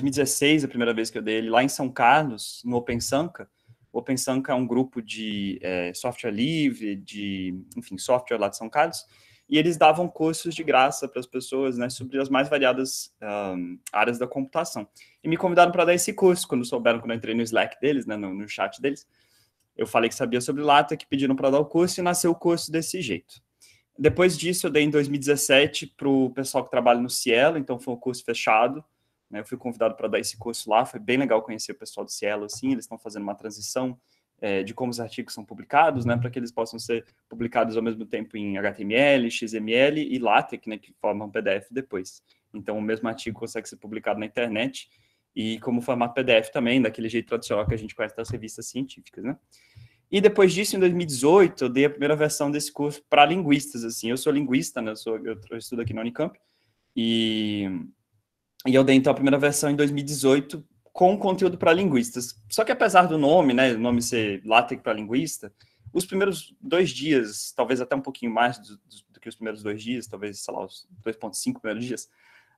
2016, a primeira vez que eu dei ele, lá em São Carlos, no Open Sanca. O Open Sanca é um grupo de é, software livre, de, enfim, software lá de São Carlos, e eles davam cursos de graça para as pessoas, né, sobre as mais variadas um, áreas da computação. E me convidaram para dar esse curso, quando souberam, quando eu entrei no Slack deles, né, no, no chat deles, eu falei que sabia sobre Lata, que pediram para dar o curso, e nasceu o curso desse jeito. Depois disso, eu dei em 2017 para o pessoal que trabalha no Cielo, então foi um curso fechado, né? Eu fui convidado para dar esse curso lá, foi bem legal conhecer o pessoal do Cielo, assim, eles estão fazendo uma transição é, de como os artigos são publicados, né, uhum. para que eles possam ser publicados ao mesmo tempo em HTML, XML e LaTeX, né, que formam PDF depois. Então, o mesmo artigo consegue ser publicado na internet e como formato PDF também, daquele jeito tradicional que a gente conhece das revistas científicas, né? E depois disso, em 2018, eu dei a primeira versão desse curso para linguistas, assim. Eu sou linguista, né? Eu, sou, eu, eu estudo aqui na Unicamp e e eu dei então a primeira versão em 2018 com conteúdo para linguistas. Só que apesar do nome, né, o nome ser LaTeX para linguista, os primeiros dois dias, talvez até um pouquinho mais do, do que os primeiros dois dias, talvez, sei lá, os 2.5 primeiros dias,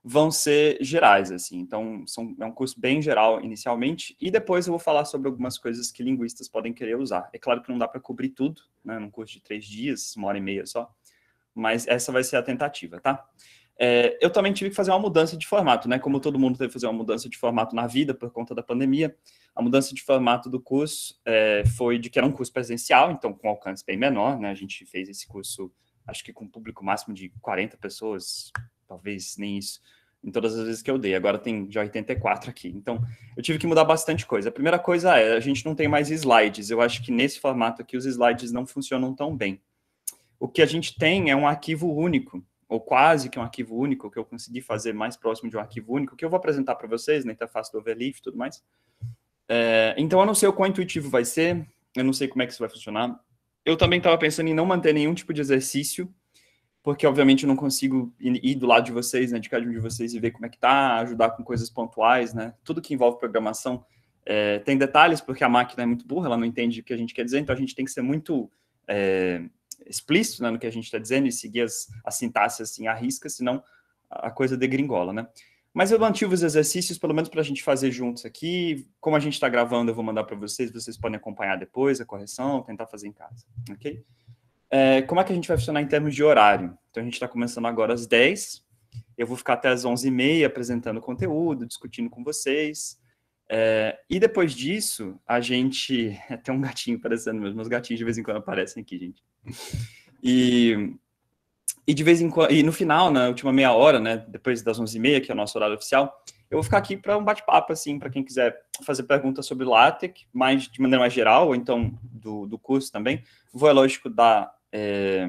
vão ser gerais, assim. Então, são, é um curso bem geral inicialmente, e depois eu vou falar sobre algumas coisas que linguistas podem querer usar. É claro que não dá para cobrir tudo, né, num curso de três dias, uma hora e meia só, mas essa vai ser a tentativa, tá? É, eu também tive que fazer uma mudança de formato, né? Como todo mundo teve que fazer uma mudança de formato na vida por conta da pandemia, a mudança de formato do curso é, foi de que era um curso presencial, então com alcance bem menor, né? A gente fez esse curso, acho que com um público máximo de 40 pessoas, talvez nem isso, em todas as vezes que eu dei. Agora tem já 84 aqui. Então, eu tive que mudar bastante coisa. A primeira coisa é, a gente não tem mais slides. Eu acho que nesse formato aqui os slides não funcionam tão bem. O que a gente tem é um arquivo único ou quase que um arquivo único, que eu consegui fazer mais próximo de um arquivo único, que eu vou apresentar para vocês na né, tá interface do Overleaf e tudo mais. É, então, eu não sei o quão intuitivo vai ser, eu não sei como é que isso vai funcionar. Eu também estava pensando em não manter nenhum tipo de exercício, porque, obviamente, eu não consigo ir do lado de vocês, né, de cada um de vocês e ver como é que tá, ajudar com coisas pontuais, né? Tudo que envolve programação é, tem detalhes, porque a máquina é muito burra, ela não entende o que a gente quer dizer, então a gente tem que ser muito... É, explícito né, no que a gente está dizendo e seguir as, a sintaxe assim à risca, senão a coisa degringola, né? Mas eu mantive os exercícios, pelo menos para a gente fazer juntos aqui. Como a gente está gravando, eu vou mandar para vocês, vocês podem acompanhar depois a correção, tentar fazer em casa, ok? É, como é que a gente vai funcionar em termos de horário? Então, a gente está começando agora às 10, eu vou ficar até às 11h30 apresentando conteúdo, discutindo com vocês. É, e depois disso, a gente... Tem um gatinho aparecendo mesmo, os gatinhos de vez em quando aparecem aqui, gente. E, e de vez em quando, e no final, na última meia hora, né, depois das 11h30, que é o nosso horário oficial, eu vou ficar aqui para um bate-papo, assim, para quem quiser fazer perguntas sobre LaTeX, mais, de maneira mais geral, ou então do, do curso também. Vou, é lógico, dar. É,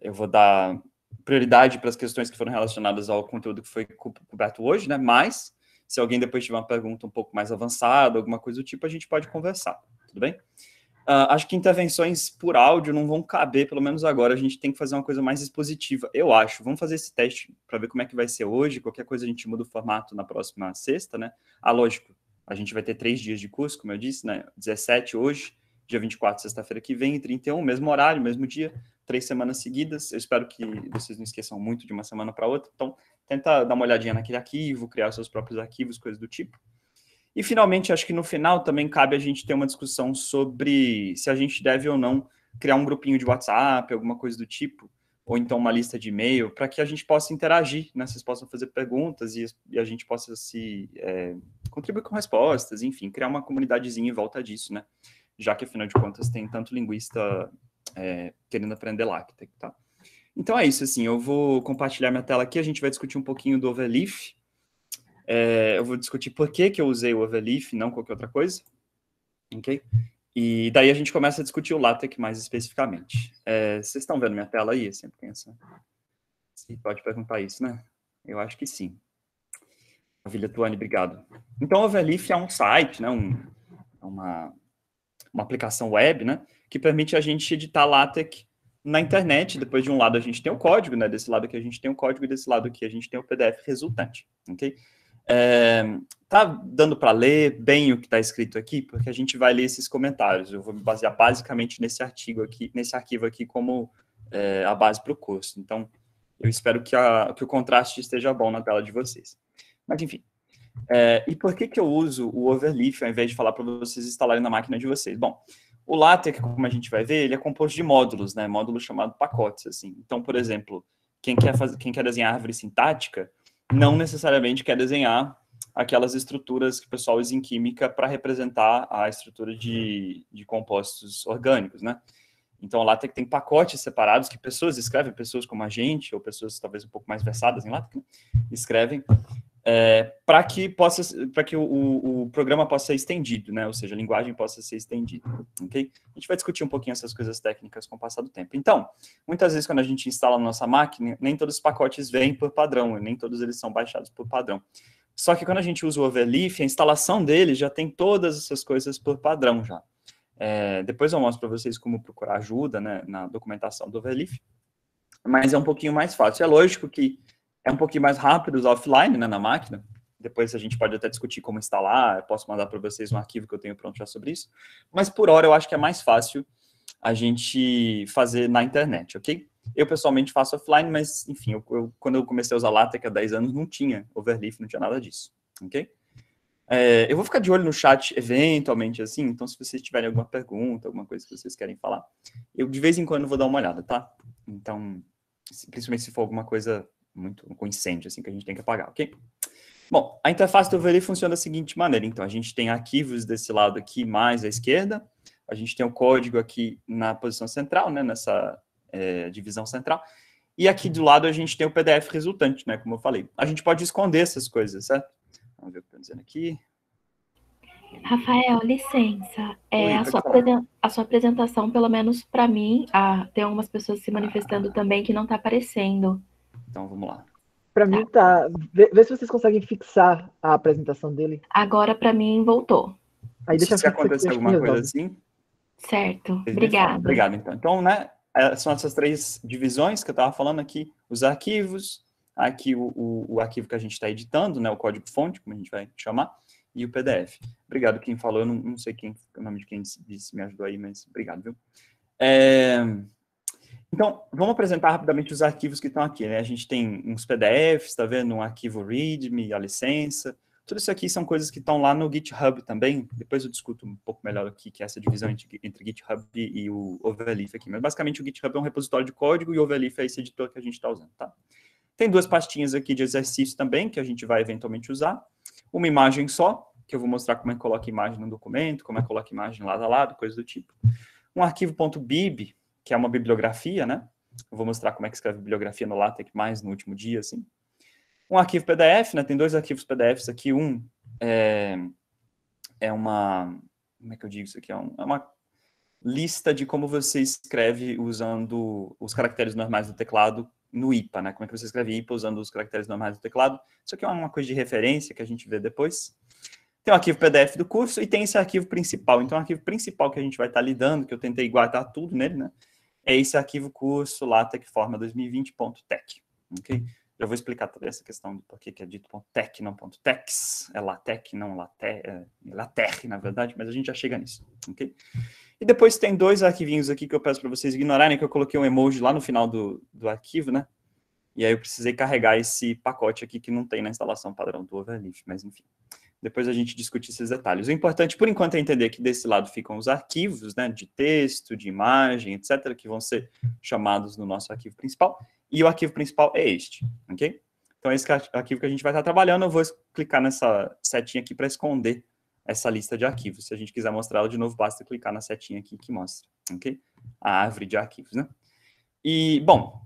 eu vou dar prioridade para as questões que foram relacionadas ao conteúdo que foi coberto hoje, né? Mas, se alguém depois tiver uma pergunta um pouco mais avançada, alguma coisa do tipo, a gente pode conversar, tudo bem? Uh, acho que intervenções por áudio não vão caber, pelo menos agora. A gente tem que fazer uma coisa mais expositiva, eu acho. Vamos fazer esse teste para ver como é que vai ser hoje. Qualquer coisa a gente muda o formato na próxima sexta, né? Ah, lógico, a gente vai ter três dias de curso, como eu disse, né? 17 hoje, dia 24, sexta-feira que vem, e 31, mesmo horário, mesmo dia, três semanas seguidas. Eu espero que vocês não esqueçam muito de uma semana para outra. Então, tenta dar uma olhadinha naquele arquivo, criar seus próprios arquivos, coisas do tipo. E, finalmente, acho que no final também cabe a gente ter uma discussão sobre se a gente deve ou não criar um grupinho de WhatsApp, alguma coisa do tipo, ou então uma lista de e-mail, para que a gente possa interagir, né? vocês possam fazer perguntas e, e a gente possa se é, contribuir com respostas, enfim, criar uma comunidadezinha em volta disso, né? Já que, afinal de contas, tem tanto linguista é, querendo aprender que tá? Então é isso, assim, eu vou compartilhar minha tela aqui, a gente vai discutir um pouquinho do Overleaf, é, eu vou discutir por que, que eu usei o overleaf, não qualquer outra coisa. Ok? E daí a gente começa a discutir o LaTeX mais especificamente. É, vocês estão vendo minha tela aí? Eu sempre pensa, Você Se pode perguntar isso, né? Eu acho que sim. Maravilha, Tuane, obrigado. Então, o Overleaf é um site, né? Um, é uma, uma aplicação web, né? Que permite a gente editar LaTeX na internet. Depois, de um lado, a gente tem o código, né? Desse lado aqui, a gente tem o código. E desse lado aqui, a gente tem o PDF resultante, ok? É, tá dando para ler bem o que está escrito aqui, porque a gente vai ler esses comentários. Eu vou me basear basicamente nesse artigo aqui, nesse arquivo aqui, como é, a base para o curso. Então, eu espero que, a, que o contraste esteja bom na tela de vocês. Mas, enfim. É, e por que, que eu uso o Overleaf ao invés de falar para vocês instalarem na máquina de vocês? Bom, o LaTeX, como a gente vai ver, ele é composto de módulos, né? Módulo chamado pacotes, assim. Então, por exemplo, quem quer, fazer, quem quer desenhar árvore sintática, não necessariamente quer desenhar aquelas estruturas que o pessoal usa em química para representar a estrutura de, de compostos orgânicos, né? Então, lá tem, tem pacotes separados que pessoas escrevem, pessoas como a gente, ou pessoas talvez um pouco mais versadas em lá né, escrevem é, para que possa para que o, o, programa possa ser estendido, né? Ou seja, a linguagem possa ser estendida. Ok? A gente vai discutir um pouquinho essas coisas técnicas com o passar do tempo. Então, muitas vezes quando a gente instala a nossa máquina, nem todos os pacotes vêm por padrão, né? nem todos eles são baixados por padrão. Só que quando a gente usa o Overleaf, a instalação dele já tem todas essas coisas por padrão já. É, depois eu mostro para vocês como procurar ajuda né, na documentação do Overleaf, mas é um pouquinho mais fácil. É lógico que é um pouquinho mais rápido usar offline né, na máquina. Depois a gente pode até discutir como instalar, eu posso mandar para vocês um arquivo que eu tenho pronto já sobre isso. Mas por hora eu acho que é mais fácil a gente fazer na internet, ok? Eu pessoalmente faço offline, mas enfim, eu, eu, quando eu comecei a usar LaTeX há 10 anos não tinha overleaf, não tinha nada disso, ok? É, eu vou ficar de olho no chat eventualmente, assim, então se vocês tiverem alguma pergunta, alguma coisa que vocês querem falar, eu de vez em quando vou dar uma olhada, tá? Então, se, principalmente se for alguma coisa muito com incêndio, assim, que a gente tem que apagar, ok? Bom, a interface do VLI funciona da seguinte maneira. Então, a gente tem arquivos desse lado aqui mais à esquerda, a gente tem o código aqui na posição central, né, nessa é, divisão central, e aqui do lado a gente tem o PDF resultante, né, como eu falei. A gente pode esconder essas coisas, certo? Vamos ver o que está dizendo aqui. Rafael, licença. É, Oi, a, sua a, sua apresentação, pelo menos para mim, ah, tem algumas pessoas se manifestando ah. também que não está aparecendo. Então vamos lá. Para mim tá. Vê, vê, se vocês conseguem fixar a apresentação dele. Agora para mim voltou. Aí deixa se acontecer alguma coisa assim. Certo. Obrigada. Obrigado então. Então, né? É, são essas três divisões que eu estava falando aqui: os arquivos, aqui o, o, o arquivo que a gente está editando, né? O código-fonte, como a gente vai chamar, e o PDF. Obrigado quem falou. Eu não, não sei quem, o nome de quem disse, me ajudou aí, mas obrigado, viu? É... Então, vamos apresentar rapidamente os arquivos que estão aqui, né? A gente tem uns PDFs, tá vendo? Um arquivo README, a licença. Tudo isso aqui são coisas que estão lá no GitHub também. Depois eu discuto um pouco melhor aqui, que é essa divisão entre, entre GitHub e o Overleaf aqui. Mas basicamente o GitHub é um repositório de código e o Overleaf é esse editor que a gente está usando, tá? Tem duas pastinhas aqui de exercício também, que a gente vai eventualmente usar. Uma imagem só, que eu vou mostrar como é que coloca imagem no documento, como é que coloca imagem lado a lado, coisa do tipo. Um arquivo .bib, que é uma bibliografia, né? Eu vou mostrar como é que escreve bibliografia no LaTeX mais no último dia, assim. Um arquivo PDF, né? Tem dois arquivos PDFs aqui. Um é, é uma... Como é que eu digo isso aqui? É, é uma lista de como você escreve usando os caracteres normais do teclado no IPA, né? Como é que você escreve IPA usando os caracteres normais do teclado. Isso aqui é uma coisa de referência que a gente vê depois. Tem o arquivo PDF do curso e tem esse arquivo principal. Então, o arquivo principal que a gente vai estar lidando, que eu tentei guardar tudo nele, né? é esse arquivo curso latexforma 2020.tech. Ok? Eu vou explicar toda essa questão do porquê que é dito .tech, não .tex, é latec, não late, é later, na verdade, mas a gente já chega nisso, ok? E depois tem dois arquivinhos aqui que eu peço para vocês ignorarem, que eu coloquei um emoji lá no final do, do arquivo, né? E aí eu precisei carregar esse pacote aqui que não tem na instalação padrão do Overleaf, mas enfim. Depois a gente discute esses detalhes. O importante, por enquanto, é entender que desse lado ficam os arquivos, né, de texto, de imagem, etc., que vão ser chamados no nosso arquivo principal. E o arquivo principal é este, ok? Então, é esse arquivo que a gente vai estar trabalhando. Eu vou clicar nessa setinha aqui para esconder essa lista de arquivos. Se a gente quiser mostrá-la de novo, basta clicar na setinha aqui que mostra, ok? A árvore de arquivos, né? E, bom,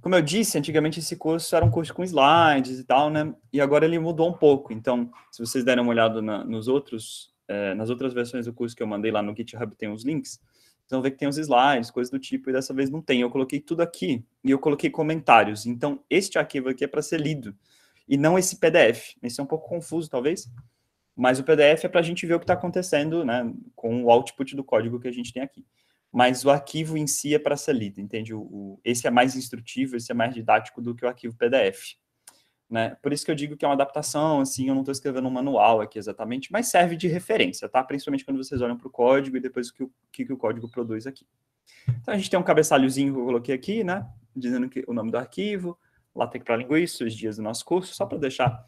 como eu disse, antigamente esse curso era um curso com slides e tal, né? E agora ele mudou um pouco. Então, se vocês derem uma olhada na, nos outros, eh, nas outras versões do curso que eu mandei lá no GitHub, tem os links. Então, vê que tem os slides, coisas do tipo, e dessa vez não tem. Eu coloquei tudo aqui e eu coloquei comentários. Então, este arquivo aqui é para ser lido e não esse PDF. Esse é um pouco confuso, talvez, mas o PDF é para a gente ver o que está acontecendo né, com o output do código que a gente tem aqui mas o arquivo em si é para ser lido, entende? O, o, esse é mais instrutivo, esse é mais didático do que o arquivo PDF. Né? Por isso que eu digo que é uma adaptação, assim, eu não estou escrevendo um manual aqui exatamente, mas serve de referência, tá? Principalmente quando vocês olham para o código e depois o que, o que, o código produz aqui. Então a gente tem um cabeçalhozinho que eu coloquei aqui, né? Dizendo que, o nome do arquivo, LaTeX para linguiça, os dias do nosso curso, só para deixar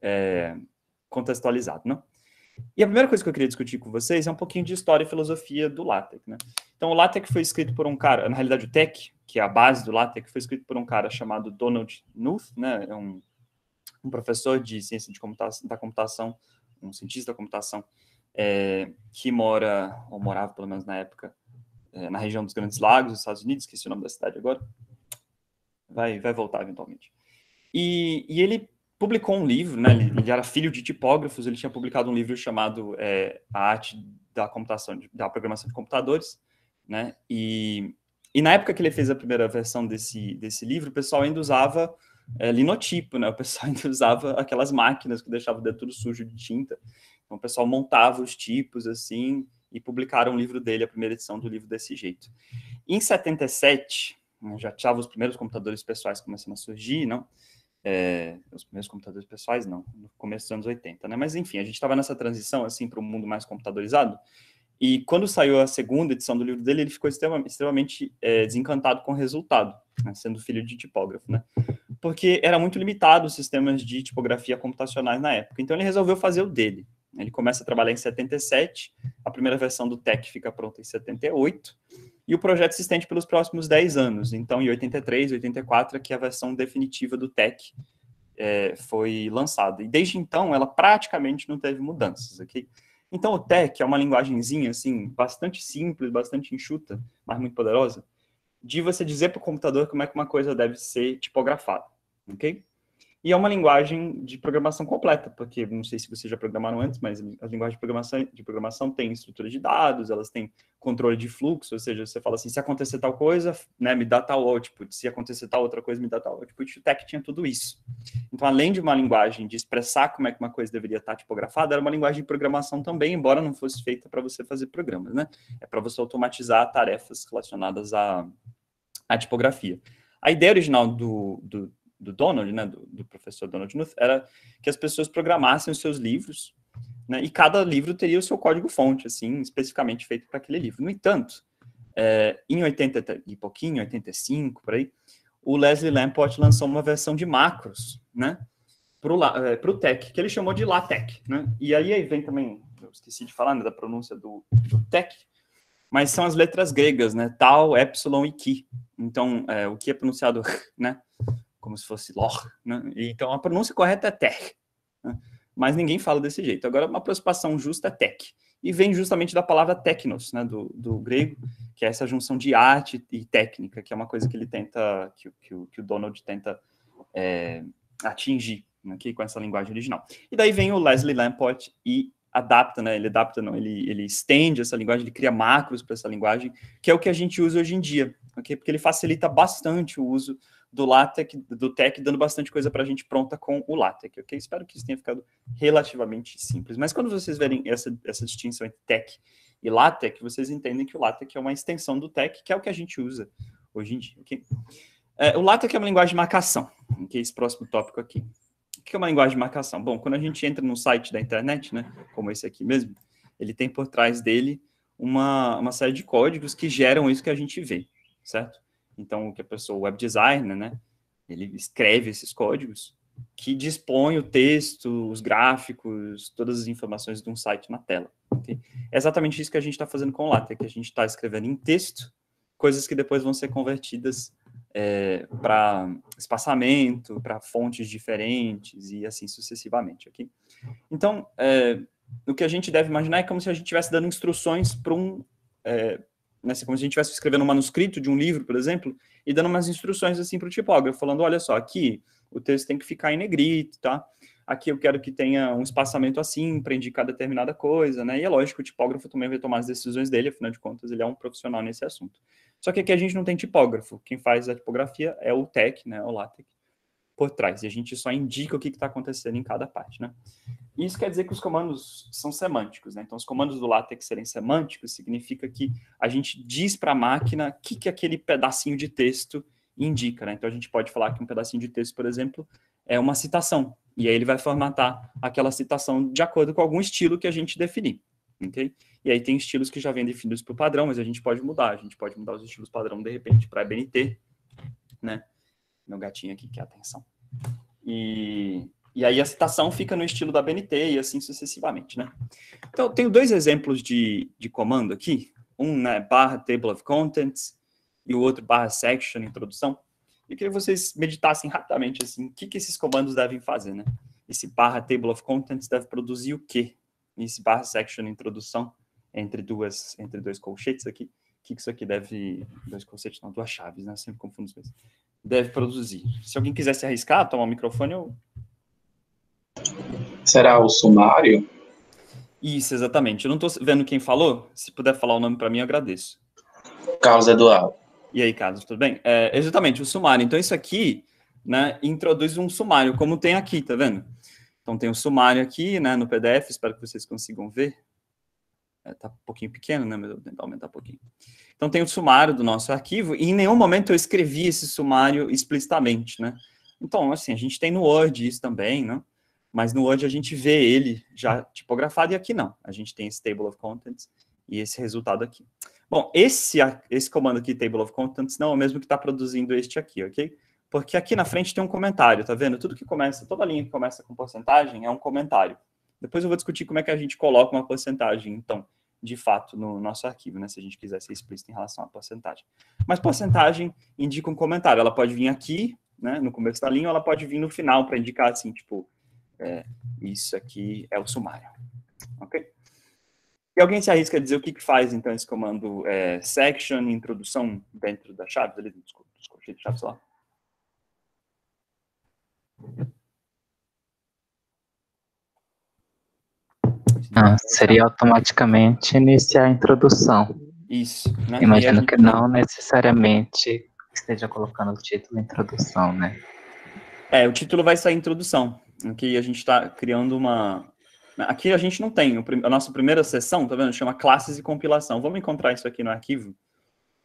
é, contextualizado, não? E a primeira coisa que eu queria discutir com vocês é um pouquinho de história e filosofia do LaTeX, né? Então, o LaTeX foi escrito por um cara, na realidade, o Tech, que é a base do LaTeX, foi escrito por um cara chamado Donald Knuth, né, é um, um professor de ciência de computação, da computação, um cientista da computação, é, que mora, ou morava pelo menos na época, é, na região dos Grandes Lagos, dos Estados Unidos, esqueci o nome da cidade agora, vai, vai voltar eventualmente. E, e ele publicou um livro, né, ele, ele, era filho de tipógrafos, ele tinha publicado um livro chamado é, A Arte da Computação, de, da Programação de Computadores, né? E, e na época que ele fez a primeira versão desse, desse livro, o pessoal ainda usava é, linotipo, né? O pessoal ainda usava aquelas máquinas que deixavam tudo sujo de tinta. Então o pessoal montava os tipos assim e publicaram o livro dele, a primeira edição do livro desse jeito. Em 77, né, já tinha os primeiros computadores pessoais começando a surgir, não? É, os primeiros computadores pessoais, não, no começo dos anos 80, né? Mas enfim, a gente estava nessa transição assim para um mundo mais computadorizado. E quando saiu a segunda edição do livro dele, ele ficou extremamente, extremamente é, desencantado com o resultado, né, sendo filho de tipógrafo, né? Porque era muito limitado os sistemas de tipografia computacionais na época. Então ele resolveu fazer o dele. Ele começa a trabalhar em 77, a primeira versão do TEC fica pronta em 78, e o projeto se estende pelos próximos 10 anos. Então, em 83, 84, é que a versão definitiva do TEC é, foi lançada. E desde então, ela praticamente não teve mudanças, ok? Então, o TEC é uma linguagemzinha, assim, bastante simples, bastante enxuta, mas muito poderosa, de você dizer para o computador como é que uma coisa deve ser tipografada, ok? E é uma linguagem de programação completa, porque não sei se vocês já programaram antes, mas as linguagens de programação, de programação têm estrutura de dados, elas têm controle de fluxo, ou seja, você fala assim, se acontecer tal coisa, né, me dá tal output, se acontecer tal outra coisa, me dá tal output. O Tech tinha tudo isso. Então, além de uma linguagem de expressar como é que uma coisa deveria estar tipografada, era uma linguagem de programação também, embora não fosse feita para você fazer programas, né? É para você automatizar tarefas relacionadas à, à tipografia. A ideia original do, do do Donald, né, do, do, professor Donald Knuth, era que as pessoas programassem os seus livros, né, e cada livro teria o seu código-fonte, assim, especificamente feito para aquele livro. No entanto, é, em 80 e pouquinho, 85, por aí, o Leslie Lamport lançou uma versão de macros, né, para é, o TEC, que ele chamou de LaTeX, né, e aí, vem também, eu esqueci de falar, né, da pronúncia do, do TEC, mas são as letras gregas, né, tal, epsilon e ki. Então, é, o que é pronunciado, né, como se fosse Lor. Né? Então a pronúncia correta é Tech. Né? Mas ninguém fala desse jeito. Agora, uma aproximação justa é Tech. E vem justamente da palavra technos, né, do, do grego, que é essa junção de arte e técnica, que é uma coisa que ele tenta, que, que, que o Donald tenta é, atingir aqui né? com essa linguagem original. E daí vem o Leslie Lamport e adapta, né? Ele adapta, não, ele, ele estende essa linguagem, ele cria macros para essa linguagem, que é o que a gente usa hoje em dia, ok? Porque ele facilita bastante o uso do LaTeX, do Tech, dando bastante coisa para a gente pronta com o LaTeX, ok? Espero que isso tenha ficado relativamente simples. Mas quando vocês verem essa, essa distinção entre Tech e LaTeX, vocês entendem que o LaTeX é uma extensão do Tech, que é o que a gente usa hoje em dia, ok? É, o LaTeX é uma linguagem de marcação, que é esse próximo tópico aqui. O que é uma linguagem de marcação? Bom, quando a gente entra num site da internet, né, como esse aqui mesmo, ele tem por trás dele uma, uma série de códigos que geram isso que a gente vê, certo? Então, o que a pessoa, o web designer, né, ele escreve esses códigos que dispõe o texto, os gráficos, todas as informações de um site na tela. Okay? É exatamente isso que a gente está fazendo com o Latte, que a gente está escrevendo em texto coisas que depois vão ser convertidas é, para espaçamento, para fontes diferentes e assim sucessivamente. Okay? Então, é, o que a gente deve imaginar é como se a gente estivesse dando instruções para um, é, né, como se a gente estivesse escrevendo um manuscrito de um livro, por exemplo, e dando umas instruções assim para o tipógrafo, falando, olha só, aqui o texto tem que ficar em negrito, tá? Aqui eu quero que tenha um espaçamento assim para indicar determinada coisa, né? E é lógico, o tipógrafo também vai tomar as decisões dele, afinal de contas, ele é um profissional nesse assunto. Só que aqui a gente não tem tipógrafo, quem faz a tipografia é o TEC, né, o LaTeX por trás, e a gente só indica o que está acontecendo em cada parte, né? Isso quer dizer que os comandos são semânticos, né? Então, os comandos do LaTeX serem semânticos significa que a gente diz para a máquina o que, que aquele pedacinho de texto indica, né? Então, a gente pode falar que um pedacinho de texto, por exemplo, é uma citação, e aí ele vai formatar aquela citação de acordo com algum estilo que a gente definir, ok? E aí tem estilos que já vêm definidos por padrão, mas a gente pode mudar, a gente pode mudar os estilos padrão, de repente, para BNT, né? Meu gatinho aqui quer é atenção. E, e aí a citação fica no estilo da BNT e assim sucessivamente, né? Então, eu tenho dois exemplos de, de comando aqui. Um né, barra table of contents e o outro barra section, introdução. Eu queria que vocês meditassem rapidamente, assim, o que, que esses comandos devem fazer, né? Esse barra table of contents deve produzir o quê? Nesse esse barra section, introdução, entre duas, entre dois colchetes aqui, o que, que isso aqui deve... Dois colchetes, não, duas chaves, né? Eu sempre confundo os mesmos deve produzir. Se alguém quiser se arriscar, tomar o microfone, eu. Será o sumário? Isso, exatamente. Eu não estou vendo quem falou. Se puder falar o nome para mim, eu agradeço. Carlos Eduardo. E aí, Carlos, tudo bem? É, exatamente, o sumário. Então, isso aqui né, introduz um sumário, como tem aqui, tá vendo? Então, tem o um sumário aqui né, no PDF, espero que vocês consigam ver. Está é, um pouquinho pequeno, né? Mas eu vou aumentar um pouquinho. Então, tem o sumário do nosso arquivo, e em nenhum momento eu escrevi esse sumário explicitamente, né? Então, assim, a gente tem no Word isso também, né? Mas no Word a gente vê ele já tipografado, e aqui não. A gente tem esse Table of Contents e esse resultado aqui. Bom, esse, esse comando aqui, Table of Contents, não é o mesmo que está produzindo este aqui, ok? Porque aqui na frente tem um comentário, tá vendo? Tudo que começa, toda linha que começa com porcentagem é um comentário. Depois eu vou discutir como é que a gente coloca uma porcentagem, então, de fato, no nosso arquivo, né? Se a gente quiser ser explícito em relação à porcentagem. Mas porcentagem indica um comentário. Ela pode vir aqui, né, no começo da linha, ou ela pode vir no final para indicar assim, tipo, é, isso aqui é o sumário. Ok? E alguém se arrisca a dizer o que, que faz, então, esse comando é, section, introdução dentro da chave, ali, desculpa, desculpa, chave, sei lá. Ah, não, seria automaticamente iniciar a introdução. Isso. Né? Imagino gente... que não necessariamente esteja colocando o título introdução, né? É, o título vai sair introdução. Aqui a gente está criando uma. Aqui a gente não tem. A nossa primeira sessão, tá vendo? Chama classes e compilação. Vamos encontrar isso aqui no arquivo.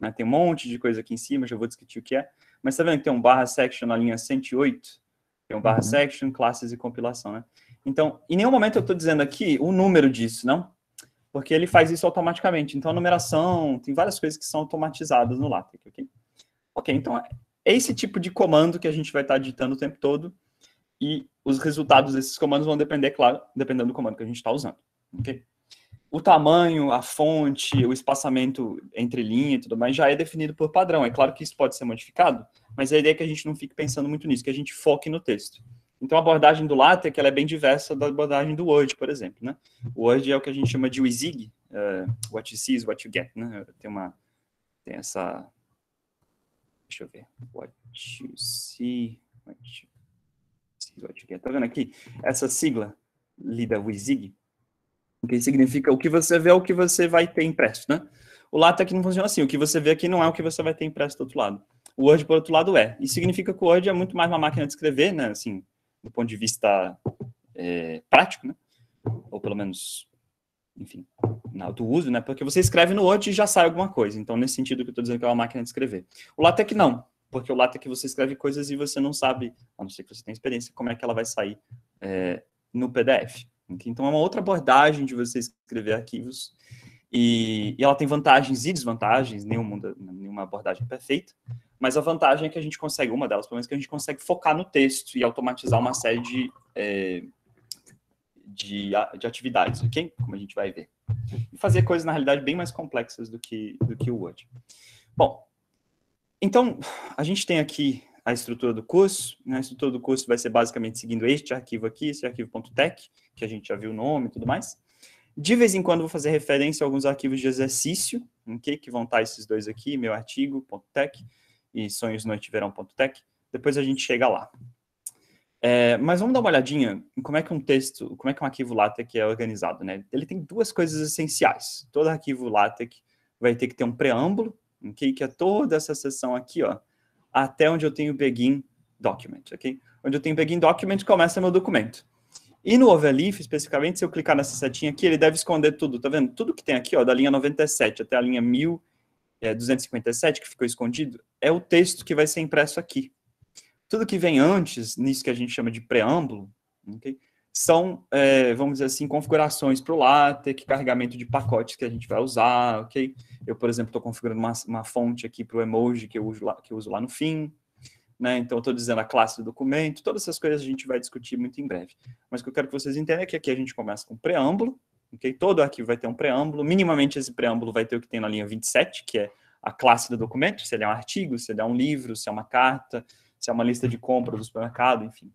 Né? Tem um monte de coisa aqui em cima, já vou discutir o que é. Mas tá vendo que tem um barra section na linha 108? Tem um barra uhum. section, classes e compilação, né? Então, em nenhum momento eu estou dizendo aqui o número disso, não? Porque ele faz isso automaticamente. Então, a numeração, tem várias coisas que são automatizadas no LaTeX, ok? Ok, então é esse tipo de comando que a gente vai estar tá digitando o tempo todo e os resultados desses comandos vão depender, claro, dependendo do comando que a gente está usando, ok? O tamanho, a fonte, o espaçamento entre linha e tudo mais já é definido por padrão. É claro que isso pode ser modificado, mas a ideia é que a gente não fique pensando muito nisso, que a gente foque no texto. Então, a abordagem do LaTeX ela é bem diversa da abordagem do Word, por exemplo. Né? O Word é o que a gente chama de WYSIWYG, uh, eh, what you see is what you get. Né? Tem, uma, tem essa... Deixa eu ver. What you see, what you is what you get. Tá vendo aqui? Essa sigla, lida WYSIWYG, que significa o que você vê é o que você vai ter impresso. Né? O LaTeX não funciona assim. O que você vê aqui não é o que você vai ter impresso do outro lado. O Word, por outro lado, é. Isso significa que o Word é muito mais uma máquina de escrever, né? Assim, do ponto de vista é, prático, né? ou pelo menos, enfim, do uso, né? porque você escreve no Word e já sai alguma coisa. Então, nesse sentido que eu estou dizendo que é uma máquina de escrever. O LaTeX não, porque o LaTeX é você escreve coisas e você não sabe, a não ser que você tenha experiência, como é que ela vai sair é, no PDF. Então, é uma outra abordagem de você escrever arquivos e, e, ela tem vantagens e desvantagens, nenhuma, nenhuma abordagem é perfeita, mas a vantagem é que a gente consegue, uma delas, pelo menos, é que a gente consegue focar no texto e automatizar uma série de, é, de, de, atividades, ok? Como a gente vai ver. E fazer coisas, na realidade, bem mais complexas do que, do que o Word. Bom, então, a gente tem aqui a estrutura do curso. Né? A estrutura do curso vai ser basicamente seguindo este arquivo aqui, esse arquivo.tech, que a gente já viu o nome e tudo mais. De vez em quando vou fazer referência a alguns arquivos de exercício, okay? que vão estar esses dois aqui, meu artigo.tech, e sonhosnoiteverão.tech. Depois a gente chega lá. É, mas vamos dar uma olhadinha em como é que um texto, como é que um arquivo LaTeX é organizado, né? Ele tem duas coisas essenciais. Todo arquivo LaTeX vai ter que ter um preâmbulo, okay? que é toda essa seção aqui, ó, até onde eu tenho begin document, ok? Onde eu tenho begin document começa meu documento. E no overleaf, especificamente, se eu clicar nessa setinha aqui, ele deve esconder tudo, tá vendo? Tudo que tem aqui, ó, da linha 97 até a linha 1000 257, é, que ficou escondido, é o texto que vai ser impresso aqui. Tudo que vem antes, nisso que a gente chama de preâmbulo, okay, são, é, vamos dizer assim, configurações para o LaTeX, carregamento de pacotes que a gente vai usar, ok? Eu, por exemplo, estou configurando uma, uma, fonte aqui para o emoji que eu, uso lá, que eu uso lá no fim, né? Então, estou dizendo a classe do documento, todas essas coisas a gente vai discutir muito em breve. Mas o que eu quero que vocês entendam é que aqui a gente começa com preâmbulo, Okay? Todo arquivo vai ter um preâmbulo, minimamente esse preâmbulo vai ter o que tem na linha 27, que é a classe do documento, se ele é um artigo, se ele é um livro, se é uma carta, se é uma lista de compra do supermercado, enfim.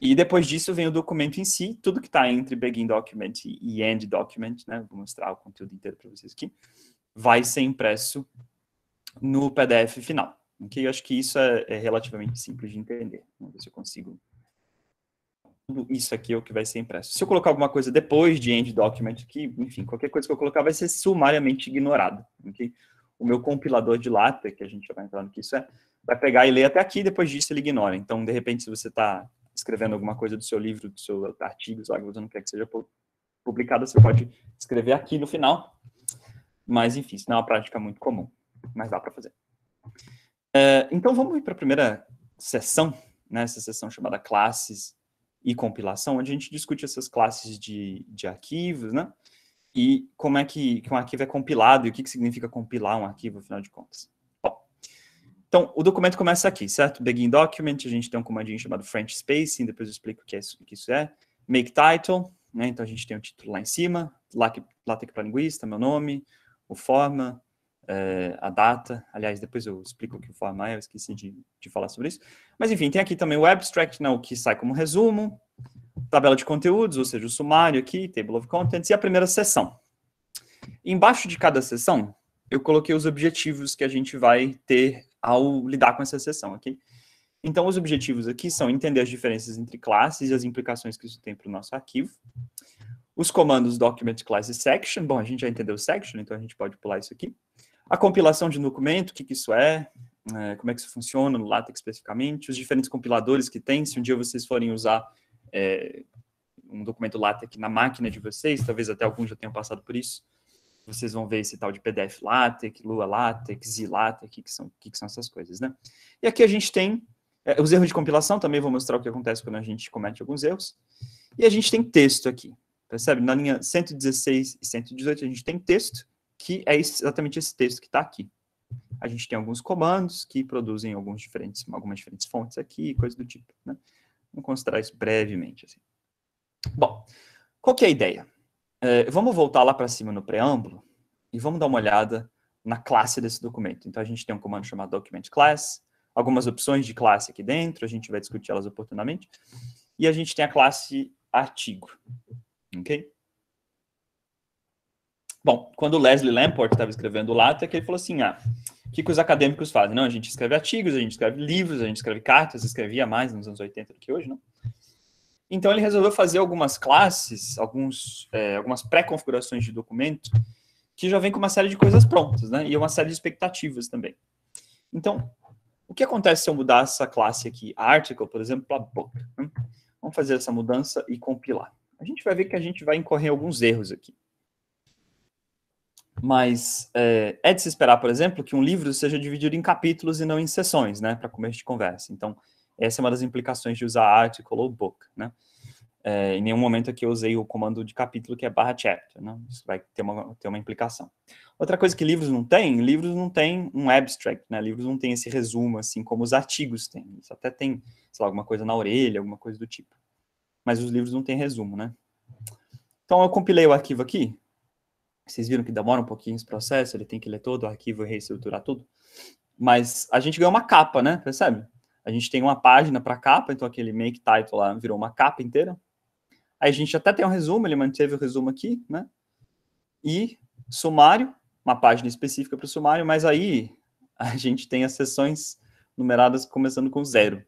E depois disso vem o documento em si, tudo que está entre begin document e end document, né? Vou mostrar o conteúdo inteiro para vocês aqui. Vai ser impresso no PDF final. Ok? Eu acho que isso é, é relativamente simples de entender. Vamos ver se eu consigo tudo isso aqui é o que vai ser impresso. Se eu colocar alguma coisa depois de end document, aqui enfim, qualquer coisa que eu colocar vai ser sumariamente ignorada. Okay? O meu compilador de lata, que a gente já vai entrar no que isso é, vai pegar e ler até aqui, depois disso ele ignora. Então, de repente, se você está escrevendo alguma coisa do seu livro, do seu artigo, sabe, que você não quer que seja publicada, você pode escrever aqui no final. Mas, enfim, isso não é uma prática muito comum, mas dá para fazer. Eh, então, vamos para a primeira sessão, né, essa sessão chamada classes e compilação, onde a gente discute essas classes de, de arquivos, né? E como é que, que um arquivo é compilado e o que, que significa compilar um arquivo, afinal de contas. Bom, então, o documento começa aqui, certo? Begin document, a gente tem um comandinho chamado French spacing, depois eu explico o que, é isso, o que isso é. Make title, né? Então a gente tem o título lá em cima, lá, que, lá tem que para linguista, meu nome, o forma, é, a data. Aliás, depois eu explico o que o forma é, eu esqueci de, de falar sobre isso. Mas enfim, tem aqui também o abstract, não, né, que sai como resumo, tabela de conteúdos, ou seja, o sumário aqui, table of contents, e a primeira sessão. Embaixo de cada sessão, eu coloquei os objetivos que a gente vai ter ao lidar com essa sessão, ok? Então, os objetivos aqui são entender as diferenças entre classes e as implicações que isso tem para o nosso arquivo. Os comandos document class e section. Bom, a gente já entendeu section, então a gente pode pular isso aqui. A compilação de um documento, o que, que isso é, é, como é que isso funciona no LaTeX especificamente, os diferentes compiladores que tem, se um dia vocês forem usar é, um documento LaTeX na máquina de vocês, talvez até alguns já tenham passado por isso, vocês vão ver esse tal de PDF LaTeX, Lua LaTeX, ZLaTeX, que, que são, que, que são essas coisas, né? E aqui a gente tem é, os erros de compilação, também vou mostrar o que acontece quando a gente comete alguns erros. E a gente tem texto aqui, percebe? Na linha 116 e 118 a gente tem texto, que é exatamente esse texto que está aqui. A gente tem alguns comandos que produzem alguns diferentes, algumas diferentes fontes aqui, coisas do tipo. Né? Vamos considerar isso brevemente. Assim. Bom, qual que é a ideia? É, vamos voltar lá para cima no preâmbulo e vamos dar uma olhada na classe desse documento. Então, a gente tem um comando chamado document class, algumas opções de classe aqui dentro, a gente vai discutir elas oportunamente, e a gente tem a classe artigo, ok? Bom, quando o Leslie Lamport estava escrevendo o LaTeX, é ele falou assim, ah, o que, que os acadêmicos fazem? Não, a gente escreve artigos, a gente escreve livros, a gente escreve cartas, escrevia mais nos anos 80 do que hoje, não? Então ele resolveu fazer algumas classes, alguns, é, algumas pré-configurações de documento, que já vem com uma série de coisas prontas, né? E uma série de expectativas também. Então, o que acontece se eu mudar essa classe aqui, article, por exemplo, para book? Né? Vamos fazer essa mudança e compilar. A gente vai ver que a gente vai incorrer alguns erros aqui. Mas é, é, de se esperar, por exemplo, que um livro seja dividido em capítulos e não em sessões, né, para começo de conversa. Então, essa é uma das implicações de usar article ou book, né? É, em nenhum momento aqui eu usei o comando de capítulo, que é barra chapter, né? Isso vai ter uma, ter uma implicação. Outra coisa que livros não têm, livros não têm um abstract, né? Livros não têm esse resumo, assim, como os artigos têm. Isso até tem, sei lá, alguma coisa na orelha, alguma coisa do tipo. Mas os livros não têm resumo, né? Então, eu compilei o arquivo aqui, vocês viram que demora um pouquinho esse processo, ele tem que ler todo o arquivo e reestruturar tudo. Mas a gente ganhou uma capa, né? Percebe? A gente tem uma página para capa, então aquele make title lá virou uma capa inteira. Aí a gente até tem um resumo, ele manteve o resumo aqui, né? E sumário, uma página específica para o sumário, mas aí a gente tem as sessões numeradas começando com zero.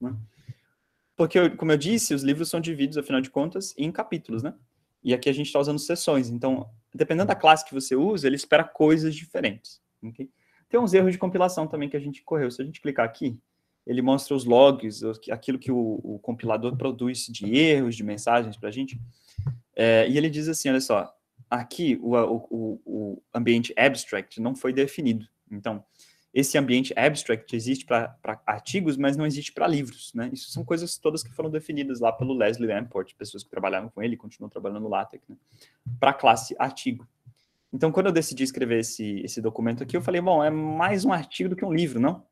Né? Porque, como eu disse, os livros são divididos, afinal de contas, em capítulos, né? E aqui a gente está usando sessões. Então, dependendo da classe que você usa, ele espera coisas diferentes. Okay? Tem uns erros de compilação também que a gente correu. Se a gente clicar aqui, ele mostra os logs, aquilo que o, o compilador produz de erros, de mensagens para a gente. É, e ele diz assim, olha só, aqui o, o, o ambiente abstract não foi definido. Então, esse ambiente abstract existe para artigos, mas não existe para livros, né? Isso são coisas todas que foram definidas lá pelo Leslie Lamport, pessoas que trabalharam com ele, continuam trabalhando no LaTeX, né? Para classe artigo. Então, quando eu decidi escrever esse, esse documento aqui, eu falei, bom, é mais um artigo do que um livro, não?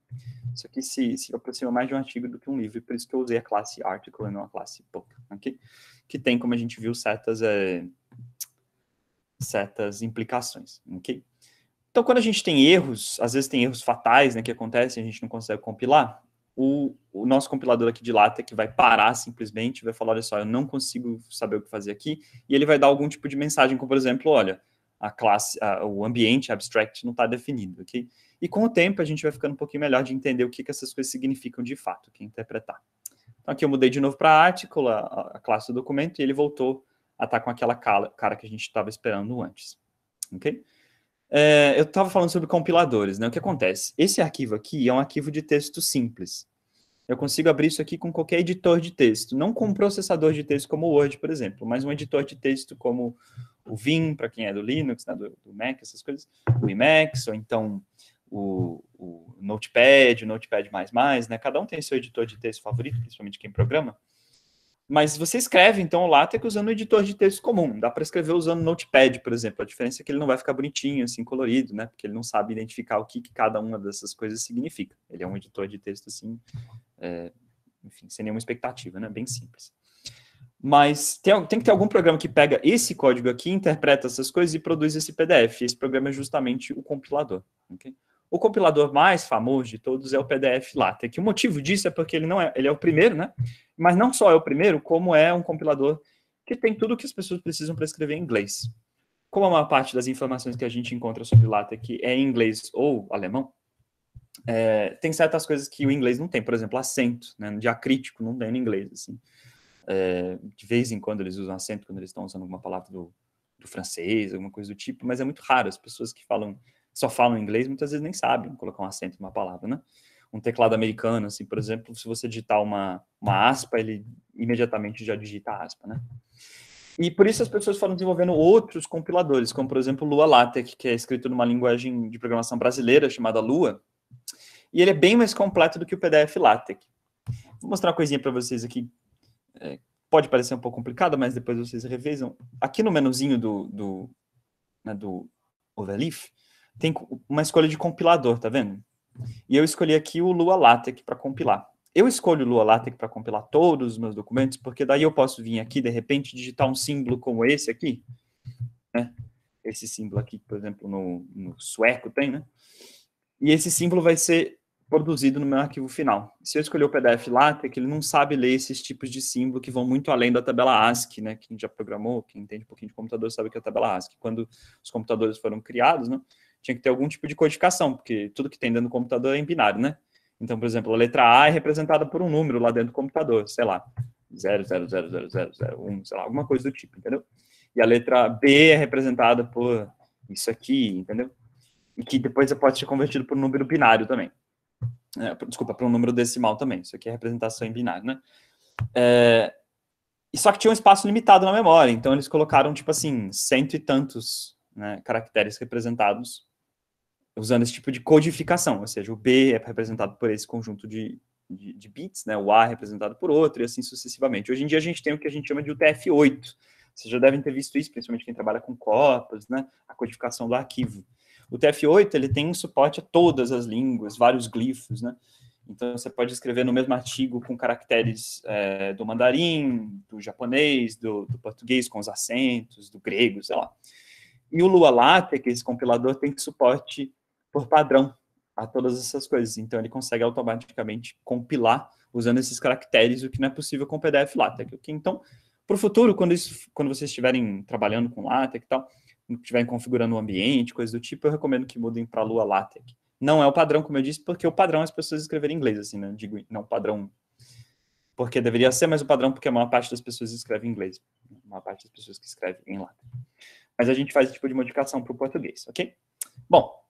Isso aqui se, se aproxima mais de um artigo do que um livro, por isso que eu usei a classe article e não a classe book, ok? Que tem, como a gente viu, certas, é, certas implicações, ok? Então, quando a gente tem erros, às vezes tem erros fatais, né, que acontecem, a gente não consegue compilar, o, o nosso compilador aqui de lata é que vai parar simplesmente, vai falar, olha só, eu não consigo saber o que fazer aqui, e ele vai dar algum tipo de mensagem, como, por exemplo, olha, a classe, a, o ambiente abstract não está definido, ok? E com o tempo a gente vai ficando um pouquinho melhor de entender o que, que essas coisas significam de fato, que interpretar. Então aqui eu mudei de novo para a artícula, a classe do documento, e ele voltou a estar tá com aquela cara que a gente estava esperando antes, ok? É, eu estava falando sobre compiladores, né? O que acontece? Esse arquivo aqui é um arquivo de texto simples. Eu consigo abrir isso aqui com qualquer editor de texto, não com um processador de texto como o Word, por exemplo, mas um editor de texto como o Vim, para quem é do Linux, né, do, do, Mac, essas coisas, o Emacs, ou então o, o Notepad, o Notepad++, né? Cada um tem seu editor de texto favorito, principalmente quem programa. Mas você escreve, então, o LaTeX usando o editor de texto comum. Dá para escrever usando Notepad, por exemplo. A diferença é que ele não vai ficar bonitinho, assim, colorido, né? Porque ele não sabe identificar o que, que cada uma dessas coisas significa. Ele é um editor de texto, assim, é, enfim, sem nenhuma expectativa, né? Bem simples. Mas tem, tem que ter algum programa que pega esse código aqui, interpreta essas coisas e produz esse PDF. Esse programa é justamente o compilador, ok? O compilador mais famoso de todos é o PDF LaTeX. O motivo disso é porque ele não é, ele é o primeiro, né? Mas não só é o primeiro, como é um compilador que tem tudo o que as pessoas precisam para escrever em inglês. Como a maior parte das informações que a gente encontra sobre LaTeX é em inglês ou alemão, é, tem certas coisas que o inglês não tem, por exemplo, acento, né? Diacrítico não tem no inglês, assim. É, de vez em quando eles usam acento quando eles estão usando alguma palavra do, do francês, alguma coisa do tipo, mas é muito raro as pessoas que falam só falam inglês, muitas vezes nem sabem colocar um acento numa palavra, né? Um teclado americano, assim, por exemplo, se você digitar uma, uma aspa, ele imediatamente já digita a aspa, né? E por isso as pessoas foram desenvolvendo outros compiladores, como por exemplo o Lua LaTeX, que é escrito numa linguagem de programação brasileira chamada Lua. E ele é bem mais completo do que o PDF LaTeX. Vou mostrar uma coisinha para vocês aqui. É, pode parecer um pouco complicado, mas depois vocês revisam. Aqui no menuzinho do, do, né, do Overleaf, tem uma escolha de compilador, tá vendo? E eu escolhi aqui o Lua LaTeX para compilar. Eu escolho o Lua LaTeX para compilar todos os meus documentos, porque daí eu posso vir aqui, de repente, digitar um símbolo como esse aqui, né? Esse símbolo aqui, por exemplo, no, no sueco tem, né? E esse símbolo vai ser produzido no meu arquivo final. Se eu escolher o PDF LaTeX, ele não sabe ler esses tipos de símbolo que vão muito além da tabela ASCII, né? Quem já programou, quem entende um pouquinho de computador sabe que é a tabela ASCII. Quando os computadores foram criados, né? tinha que ter algum tipo de codificação, porque tudo que tem dentro do computador é em binário, né? Então, por exemplo, a letra A é representada por um número lá dentro do computador, sei lá, 000001, sei lá, alguma coisa do tipo, entendeu? E a letra B é representada por isso aqui, entendeu? E que depois pode ser convertido por um número binário também. É, desculpa, para um número decimal também. Isso aqui é representação em binário, né? É, e só que tinha um espaço limitado na memória, então eles colocaram, tipo assim, cento e tantos né, caracteres representados usando esse tipo de codificação, ou seja, o B é representado por esse conjunto de, de, de, bits, né? o A é representado por outro, e assim sucessivamente. Hoje em dia a gente tem o que a gente chama de UTF-8. Vocês já devem ter visto isso, principalmente quem trabalha com copas, né? a codificação do arquivo. O TF8 ele tem suporte a todas as línguas, vários glifos, né? Então você pode escrever no mesmo artigo com caracteres é, do mandarim, do japonês, do, do, português com os acentos, do grego, sei lá. E o Lua Latte, que é esse compilador, tem suporte por padrão a todas essas coisas. Então ele consegue automaticamente compilar usando esses caracteres, o que não é possível com o PDF LaTeX. Então, para o futuro, quando, isso, quando vocês estiverem trabalhando com LaTeX e tal, estiverem configurando o ambiente, coisas do tipo, eu recomendo que mudem para Lua LaTeX. Não é o padrão, como eu disse, porque o padrão é as pessoas escreverem em inglês, assim, né? Digo, não padrão porque deveria ser, mas o padrão porque a maior parte das pessoas escreve em inglês. A maior parte das pessoas que escreve em LaTeX. Mas a gente faz esse tipo de modificação para o português, ok? Bom,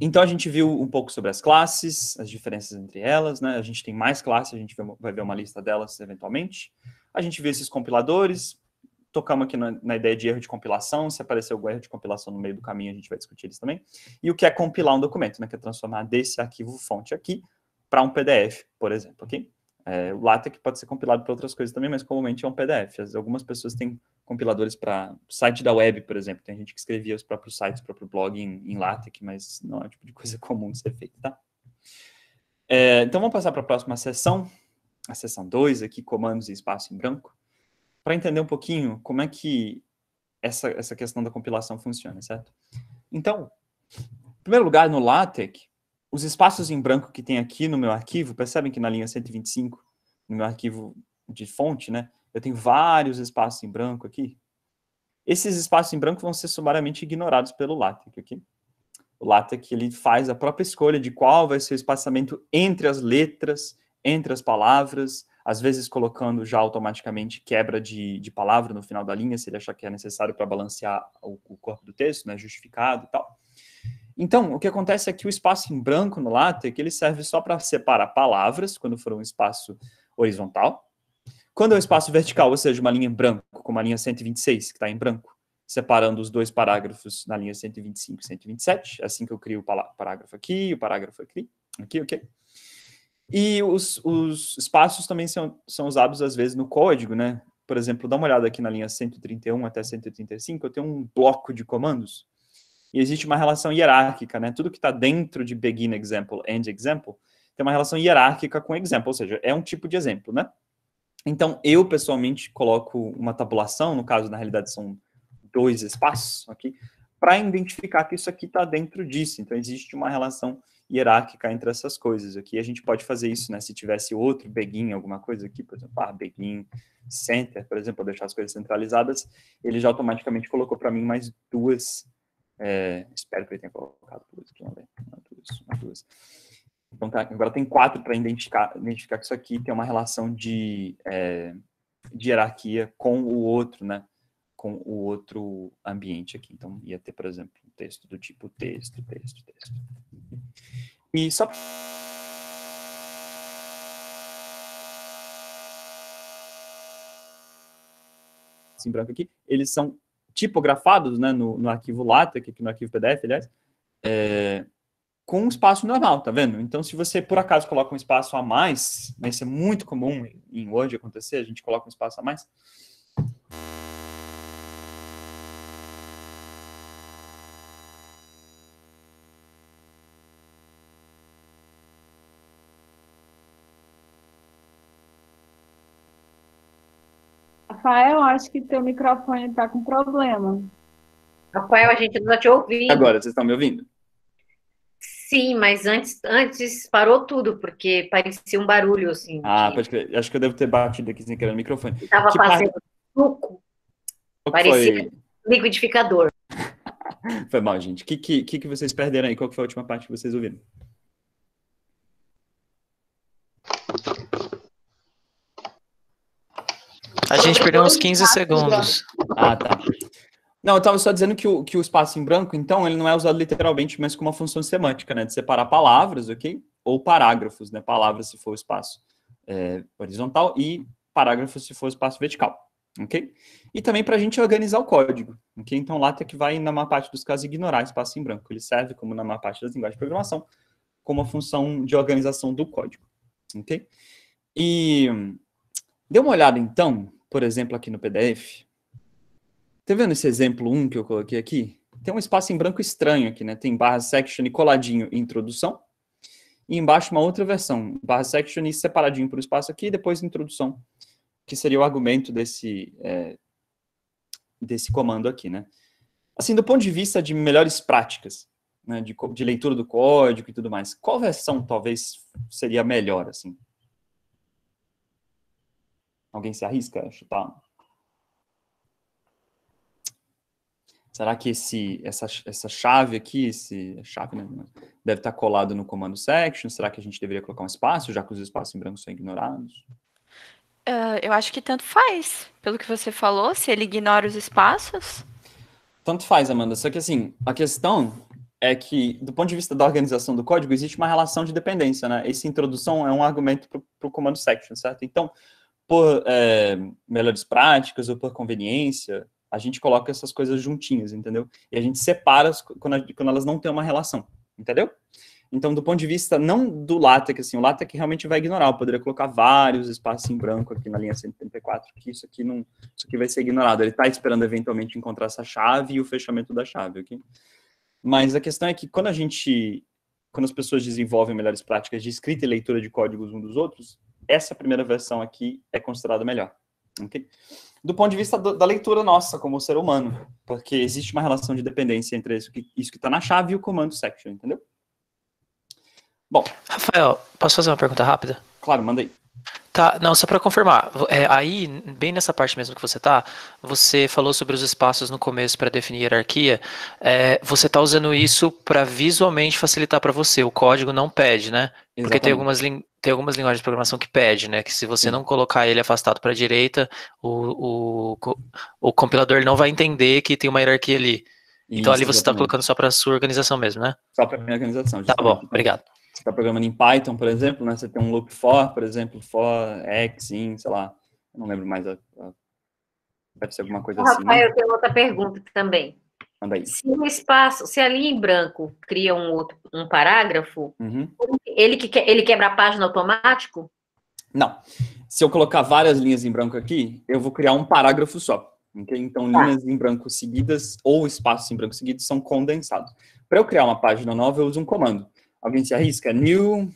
então a gente viu um pouco sobre as classes, as diferenças entre elas, né? A gente tem mais classes, a gente vai ver uma lista delas eventualmente. A gente viu esses compiladores, tocamos aqui na, na, ideia de erro de compilação, se aparecer algum erro de compilação no meio do caminho, a gente vai discutir isso também. E o que é compilar um documento, né? Que é transformar desse arquivo fonte aqui para um PDF, por exemplo, ok? É, o LaTeX pode ser compilado para outras coisas também, mas comumente é um PDF. Algumas pessoas têm compiladores para site da web, por exemplo. Tem gente que escrevia os próprios sites, o próprio blog em, em LaTeX, mas não é o tipo de coisa comum de ser feito, tá? É, então vamos passar para a próxima seção, a seção 2 aqui, comandos e espaço em branco, para entender um pouquinho como é que essa, essa questão da compilação funciona, certo? Então, em primeiro lugar, no LaTeX, os espaços em branco que tem aqui no meu arquivo, percebem que na linha 125, no meu arquivo de fonte, né, eu tenho vários espaços em branco aqui. Esses espaços em branco vão ser sumariamente ignorados pelo LaTeX aqui. O LaTeX ele faz a própria escolha de qual vai ser o espaçamento entre as letras, entre as palavras, às vezes colocando já automaticamente quebra de, de palavra no final da linha, se ele achar que é necessário para balancear o, o, corpo do texto, né, justificado e tal. Então, o que acontece é que o espaço em branco no LaTeX, ele serve só para separar palavras, quando for um espaço horizontal, quando é um espaço vertical, ou seja, uma linha em branco, como a linha 126, que está em branco, separando os dois parágrafos na linha 125 e 127, é assim que eu crio o parágrafo aqui, o parágrafo aqui, aqui, ok? E os, os espaços também são, são usados, às vezes, no código, né? Por exemplo, dá uma olhada aqui na linha 131 até 135, eu tenho um bloco de comandos, e existe uma relação hierárquica, né? Tudo que está dentro de begin example, end example, tem uma relação hierárquica com example, ou seja, é um tipo de exemplo, né? Então, eu pessoalmente coloco uma tabulação, no caso, na realidade, são dois espaços aqui, para identificar que isso aqui está dentro disso. Então, existe uma relação hierárquica entre essas coisas aqui. A gente pode fazer isso, né? Se tivesse outro begin, alguma coisa aqui, por exemplo, ah, begin center, por exemplo, deixar as coisas centralizadas, ele já automaticamente colocou para mim mais duas. É, espero que ele tenha colocado duas aqui, não é? Duas, duas. Então tá, agora tem quatro para identificar, identificar que isso aqui tem uma relação de, é, de hierarquia com o outro, né? Com o outro ambiente aqui. Então ia ter, por exemplo, um texto do tipo texto, texto, texto. E só em branco aqui, eles são tipografados né, no, no arquivo lata aqui no arquivo PDF, aliás, é, com um espaço normal, tá vendo? Então, se você por acaso coloca um espaço a mais, né, isso é muito comum em Word acontecer, a gente coloca um espaço a mais. Rafael, acho que teu microfone está com problema. Rafael, a gente não está te ouvindo. Agora, vocês estão me ouvindo? Sim, mas antes, antes parou tudo, porque parecia um barulho, assim. Ah, pode crer. Acho que eu devo ter batido aqui sem querer no microfone. Tava fazendo suco. Parecia foi? liquidificador. foi mal, gente. O que, que, que vocês perderam aí? Qual foi a última parte que vocês ouviram? A gente perdeu uns 15 segundos. Ah, tá. Não, eu estava só dizendo que o, que o espaço em branco, então, ele não é usado literalmente, mas com uma função semântica, né? De separar palavras, ok? Ou parágrafos, né? Palavras se for o espaço é, horizontal e parágrafos se for o espaço vertical, ok? E também para a gente organizar o código, ok? Então, lá tem que vai, na maior parte dos casos, ignorar espaço em branco. Ele serve, como na maior parte das linguagens de programação, como a função de organização do código, ok? E dê uma olhada, então, por exemplo, aqui no PDF, Tá vendo esse exemplo 1 que eu coloquei aqui? Tem um espaço em branco estranho aqui, né? Tem barra section e coladinho e introdução. E embaixo uma outra versão, barra section e separadinho por espaço aqui, e depois introdução, que seria o argumento desse, é, desse comando aqui, né? Assim, do ponto de vista de melhores práticas, né, de, de leitura do código e tudo mais, qual versão talvez seria melhor, assim? Alguém se arrisca a chutar? Será que esse, essa, essa chave aqui, esse chave, né, deve estar colado no comando section? Será que a gente deveria colocar um espaço, já que os espaços em branco são ignorados? Uh, eu acho que tanto faz, pelo que você falou, se ele ignora os espaços. Tanto faz, Amanda. Só que assim, a questão é que, do ponto de vista da organização do código, existe uma relação de dependência, né? Essa introdução é um argumento para o comando section, certo? Então, por é, melhores práticas ou por conveniência, a gente coloca essas coisas juntinhas, entendeu? E a gente separa quando, a, quando elas não têm uma relação, entendeu? Então, do ponto de vista não do LaTeX, assim, o LaTeX realmente vai ignorar, eu poderia colocar vários espaços em branco aqui na linha 134, que isso aqui não, isso aqui vai ser ignorado. Ele está esperando eventualmente encontrar essa chave e o fechamento da chave, ok? Mas a questão é que quando a gente, quando as pessoas desenvolvem melhores práticas de escrita e leitura de códigos um dos outros, essa primeira versão aqui é considerada melhor, ok? do ponto de vista do, da leitura nossa como ser humano, porque existe uma relação de dependência entre isso que está na chave e o comando section, entendeu? Bom. Rafael, posso fazer uma pergunta rápida? Claro, manda aí. Tá, não, só para confirmar, é, aí, bem nessa parte mesmo que você tá, você falou sobre os espaços no começo para definir hierarquia, é, você tá usando isso para visualmente facilitar para você, o código não pede, né? Exatamente. Porque tem algumas, tem algumas linguagens de programação que pede, né? Que se você não colocar ele afastado para a direita, o, o, o compilador não vai entender que tem uma hierarquia ali. Então ali você está colocando só para sua organização mesmo, né? Só para minha organização. Tá bom, obrigado. Você está programando em Python, por exemplo, né? Você tem um loop for, por exemplo, for x, in, sei lá. Eu não lembro mais. A, a... Deve ser alguma coisa assim. Rafael, né? tem outra pergunta também. Anda aí. Se um espaço, se a linha em branco cria um, outro, um parágrafo, uhum. ele, que, ele quebra a página automático? Não. Se eu colocar várias linhas em branco aqui, eu vou criar um parágrafo só. Okay? Então, tá. linhas em branco seguidas ou espaços em branco seguidos são condensados. Para eu criar uma página nova, eu uso um comando. Alguém se arrisca? New.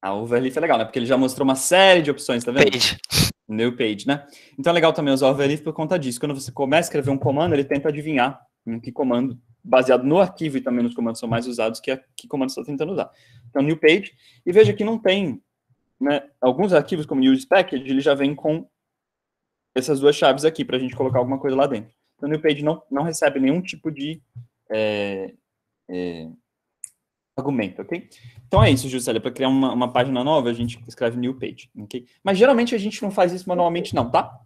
Ah, o Verlif é legal, né? Porque ele já mostrou uma série de opções, tá vendo? Page. New page, né? Então é legal também usar o overleaf por conta disso. Quando você começa a escrever um comando, ele tenta adivinhar em que comando, baseado no arquivo e também nos comandos são mais usados, que, é que comando você está tentando usar. Então, new page. E veja que não tem, né? Alguns arquivos, como use package, ele já vem com essas duas chaves aqui para a gente colocar alguma coisa lá dentro. Então, new page não, não recebe nenhum tipo de é, é, argumento, ok? Então é isso, Juscelia. Para criar uma, uma, página nova, a gente escreve new page, ok? Mas geralmente a gente não faz isso manualmente, não, tá?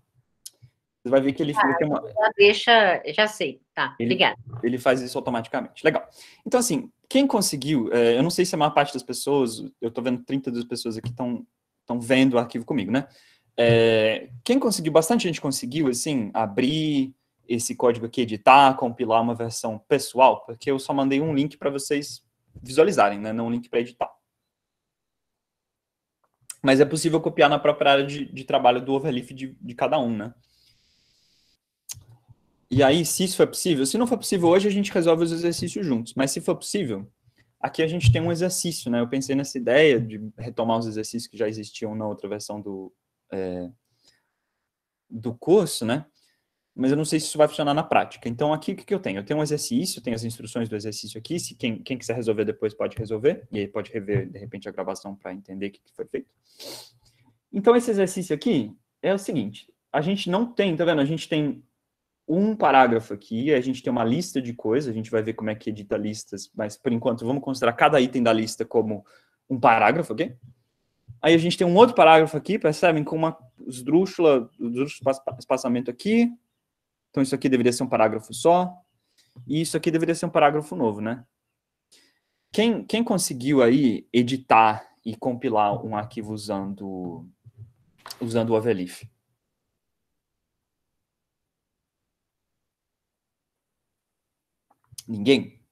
Você vai ver que ele ah, Deixa, já sei, tá? Ele, obrigado. Ele faz isso automaticamente. Legal. Então assim, quem conseguiu, é, eu não sei se a maior parte das pessoas, eu estou vendo 32 pessoas aqui estão estão vendo o arquivo comigo, né? É, quem conseguiu, bastante gente conseguiu, assim, abrir esse código aqui, editar, compilar uma versão pessoal, porque eu só mandei um link para vocês visualizarem, né? não um link para editar. Mas é possível copiar na própria área de, de trabalho do overleaf de, de cada um, né? E aí, se isso for possível, se não for possível hoje, a gente resolve os exercícios juntos. Mas se for possível, aqui a gente tem um exercício, né? Eu pensei nessa ideia de retomar os exercícios que já existiam na outra versão do, é, do curso, né? mas eu não sei se isso vai funcionar na prática. Então, aqui o que, que eu tenho? Eu tenho um exercício, tenho as instruções do exercício aqui, se quem, quem quiser resolver depois pode resolver, e aí pode rever, de repente, a gravação para entender o que, que foi feito. Então, esse exercício aqui é o seguinte, a gente não tem, tá vendo? A gente tem um parágrafo aqui, a gente tem uma lista de coisas, a gente vai ver como é que edita listas, mas por enquanto vamos considerar cada item da lista como um parágrafo, ok? Aí a gente tem um outro parágrafo aqui, percebem? Com uma esdrúxula, esdrúxula espaçamento aqui, então, isso aqui deveria ser um parágrafo só. E isso aqui deveria ser um parágrafo novo, né? Quem, quem conseguiu aí editar e compilar um arquivo usando, usando o Overleaf? Ninguém?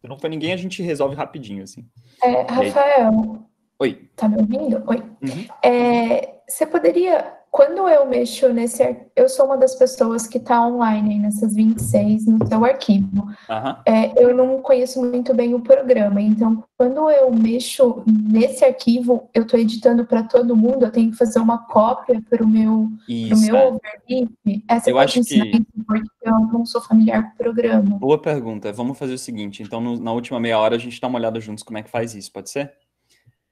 Se não foi ninguém, a gente resolve rapidinho, assim. É, Rafael. Oi. Tá me ouvindo? Oi. Uhum. É, você poderia quando eu mexo nesse. Eu sou uma das pessoas que está online nessas 26 no seu arquivo. Uhum. É, eu não conheço muito bem o programa, então quando eu mexo nesse arquivo, eu estou editando para todo mundo, eu tenho que fazer uma cópia para o meu, Isso, meu é. overlip. Essa eu acho que. Porque eu não sou familiar com o programa. Boa pergunta. Vamos fazer o seguinte: então, no, na última meia hora, a gente dá uma olhada juntos como é que faz isso, pode ser?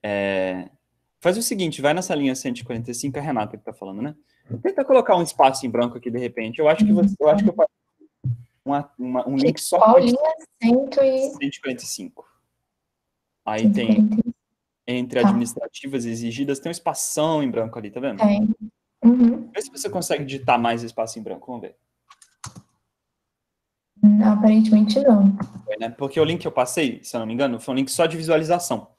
É, Faz o seguinte, vai nessa linha 145, é a Renata que está falando, né? Tenta colocar um espaço em branco aqui de repente. Eu acho que você, eu acho que eu faço uma, uma, um link só. Qual linha? 145. Aí tem entre tá. administrativas exigidas, tem um espação em branco ali, tá vendo? Tem. Uhum. Vê se você consegue digitar mais espaço em branco, vamos ver. Aparentemente não. Né? Porque o link que eu passei, se eu não me engano, foi um link só de visualização.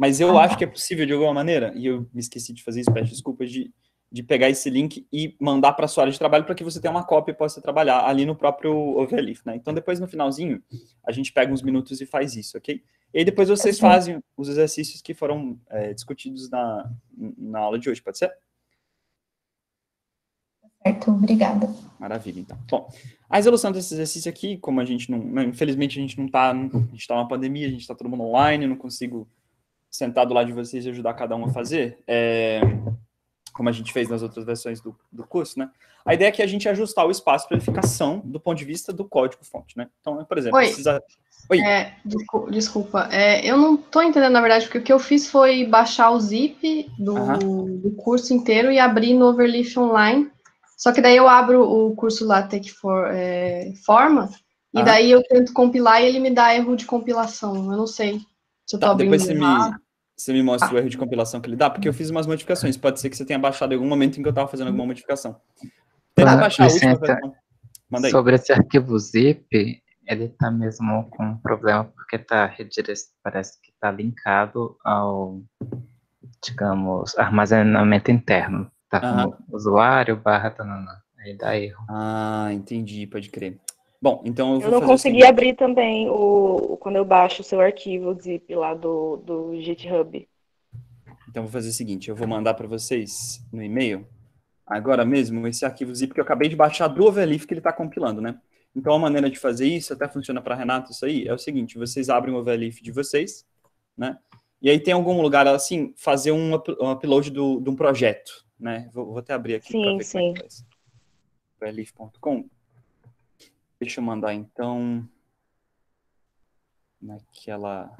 Mas eu ah, acho tá. que é possível de alguma maneira, e eu me esqueci de fazer isso, peço desculpas, de, de pegar esse link e mandar para sua área de trabalho para que você tenha uma cópia e possa trabalhar ali no próprio Overleaf, né? Então, depois no finalzinho, a gente pega uns minutos e faz isso, ok? E aí depois vocês é fazem os exercícios que foram é, discutidos na, na aula de hoje, pode ser? Certo, obrigada. Maravilha, então. Bom, a resolução desse exercício aqui, como a gente não, né, infelizmente a gente não está, a gente está numa pandemia, a gente está todo mundo online, eu não consigo sentar do lado de vocês e ajudar cada um a fazer, é, como a gente fez nas outras versões do, do curso, né? A ideia é que a gente ajustar o espaço para ele ficar do ponto de vista do código-fonte, né? Então, por exemplo, Oi. precisa... Oi. É, desculpa, é, eu não estou entendendo, na verdade, porque o que eu fiz foi baixar o zip do, do curso inteiro e abrir no Overleaf Online, só que daí eu abro o curso LaTeX for, é, Forma, e daí eu tento compilar e ele me dá erro de compilação. Eu não sei tá, tá depois você me, você me mostra ah. o erro de compilação que ele dá, porque eu fiz umas modificações. Pode ser que você tenha baixado em algum momento em que eu estava fazendo alguma modificação. Tenta ah, baixar a última versão. Manda aí. Sobre esse arquivo zip, ele tá mesmo com um problema porque tá redirecionado, parece que tá linkado ao, digamos, armazenamento interno. Tá ah. com usuário barra Aí dá erro. Ah, entendi, pode crer. Bom, então eu, eu não consegui abrir também o, quando eu baixo o seu arquivo zip lá do, do GitHub. Então vou fazer o seguinte, eu vou mandar para vocês no e-mail agora mesmo esse arquivo zip que eu acabei de baixar do Overleaf que ele está compilando, né? Então a maneira de fazer isso até funciona para Renato isso aí é o seguinte, vocês abrem o Overleaf de vocês, né? E aí tem algum lugar assim fazer um, up, um upload do, de um projeto, né? Vou, vou até abrir aqui para ver sim. como é que faz. Overleaf.com Deixa eu mandar então naquela.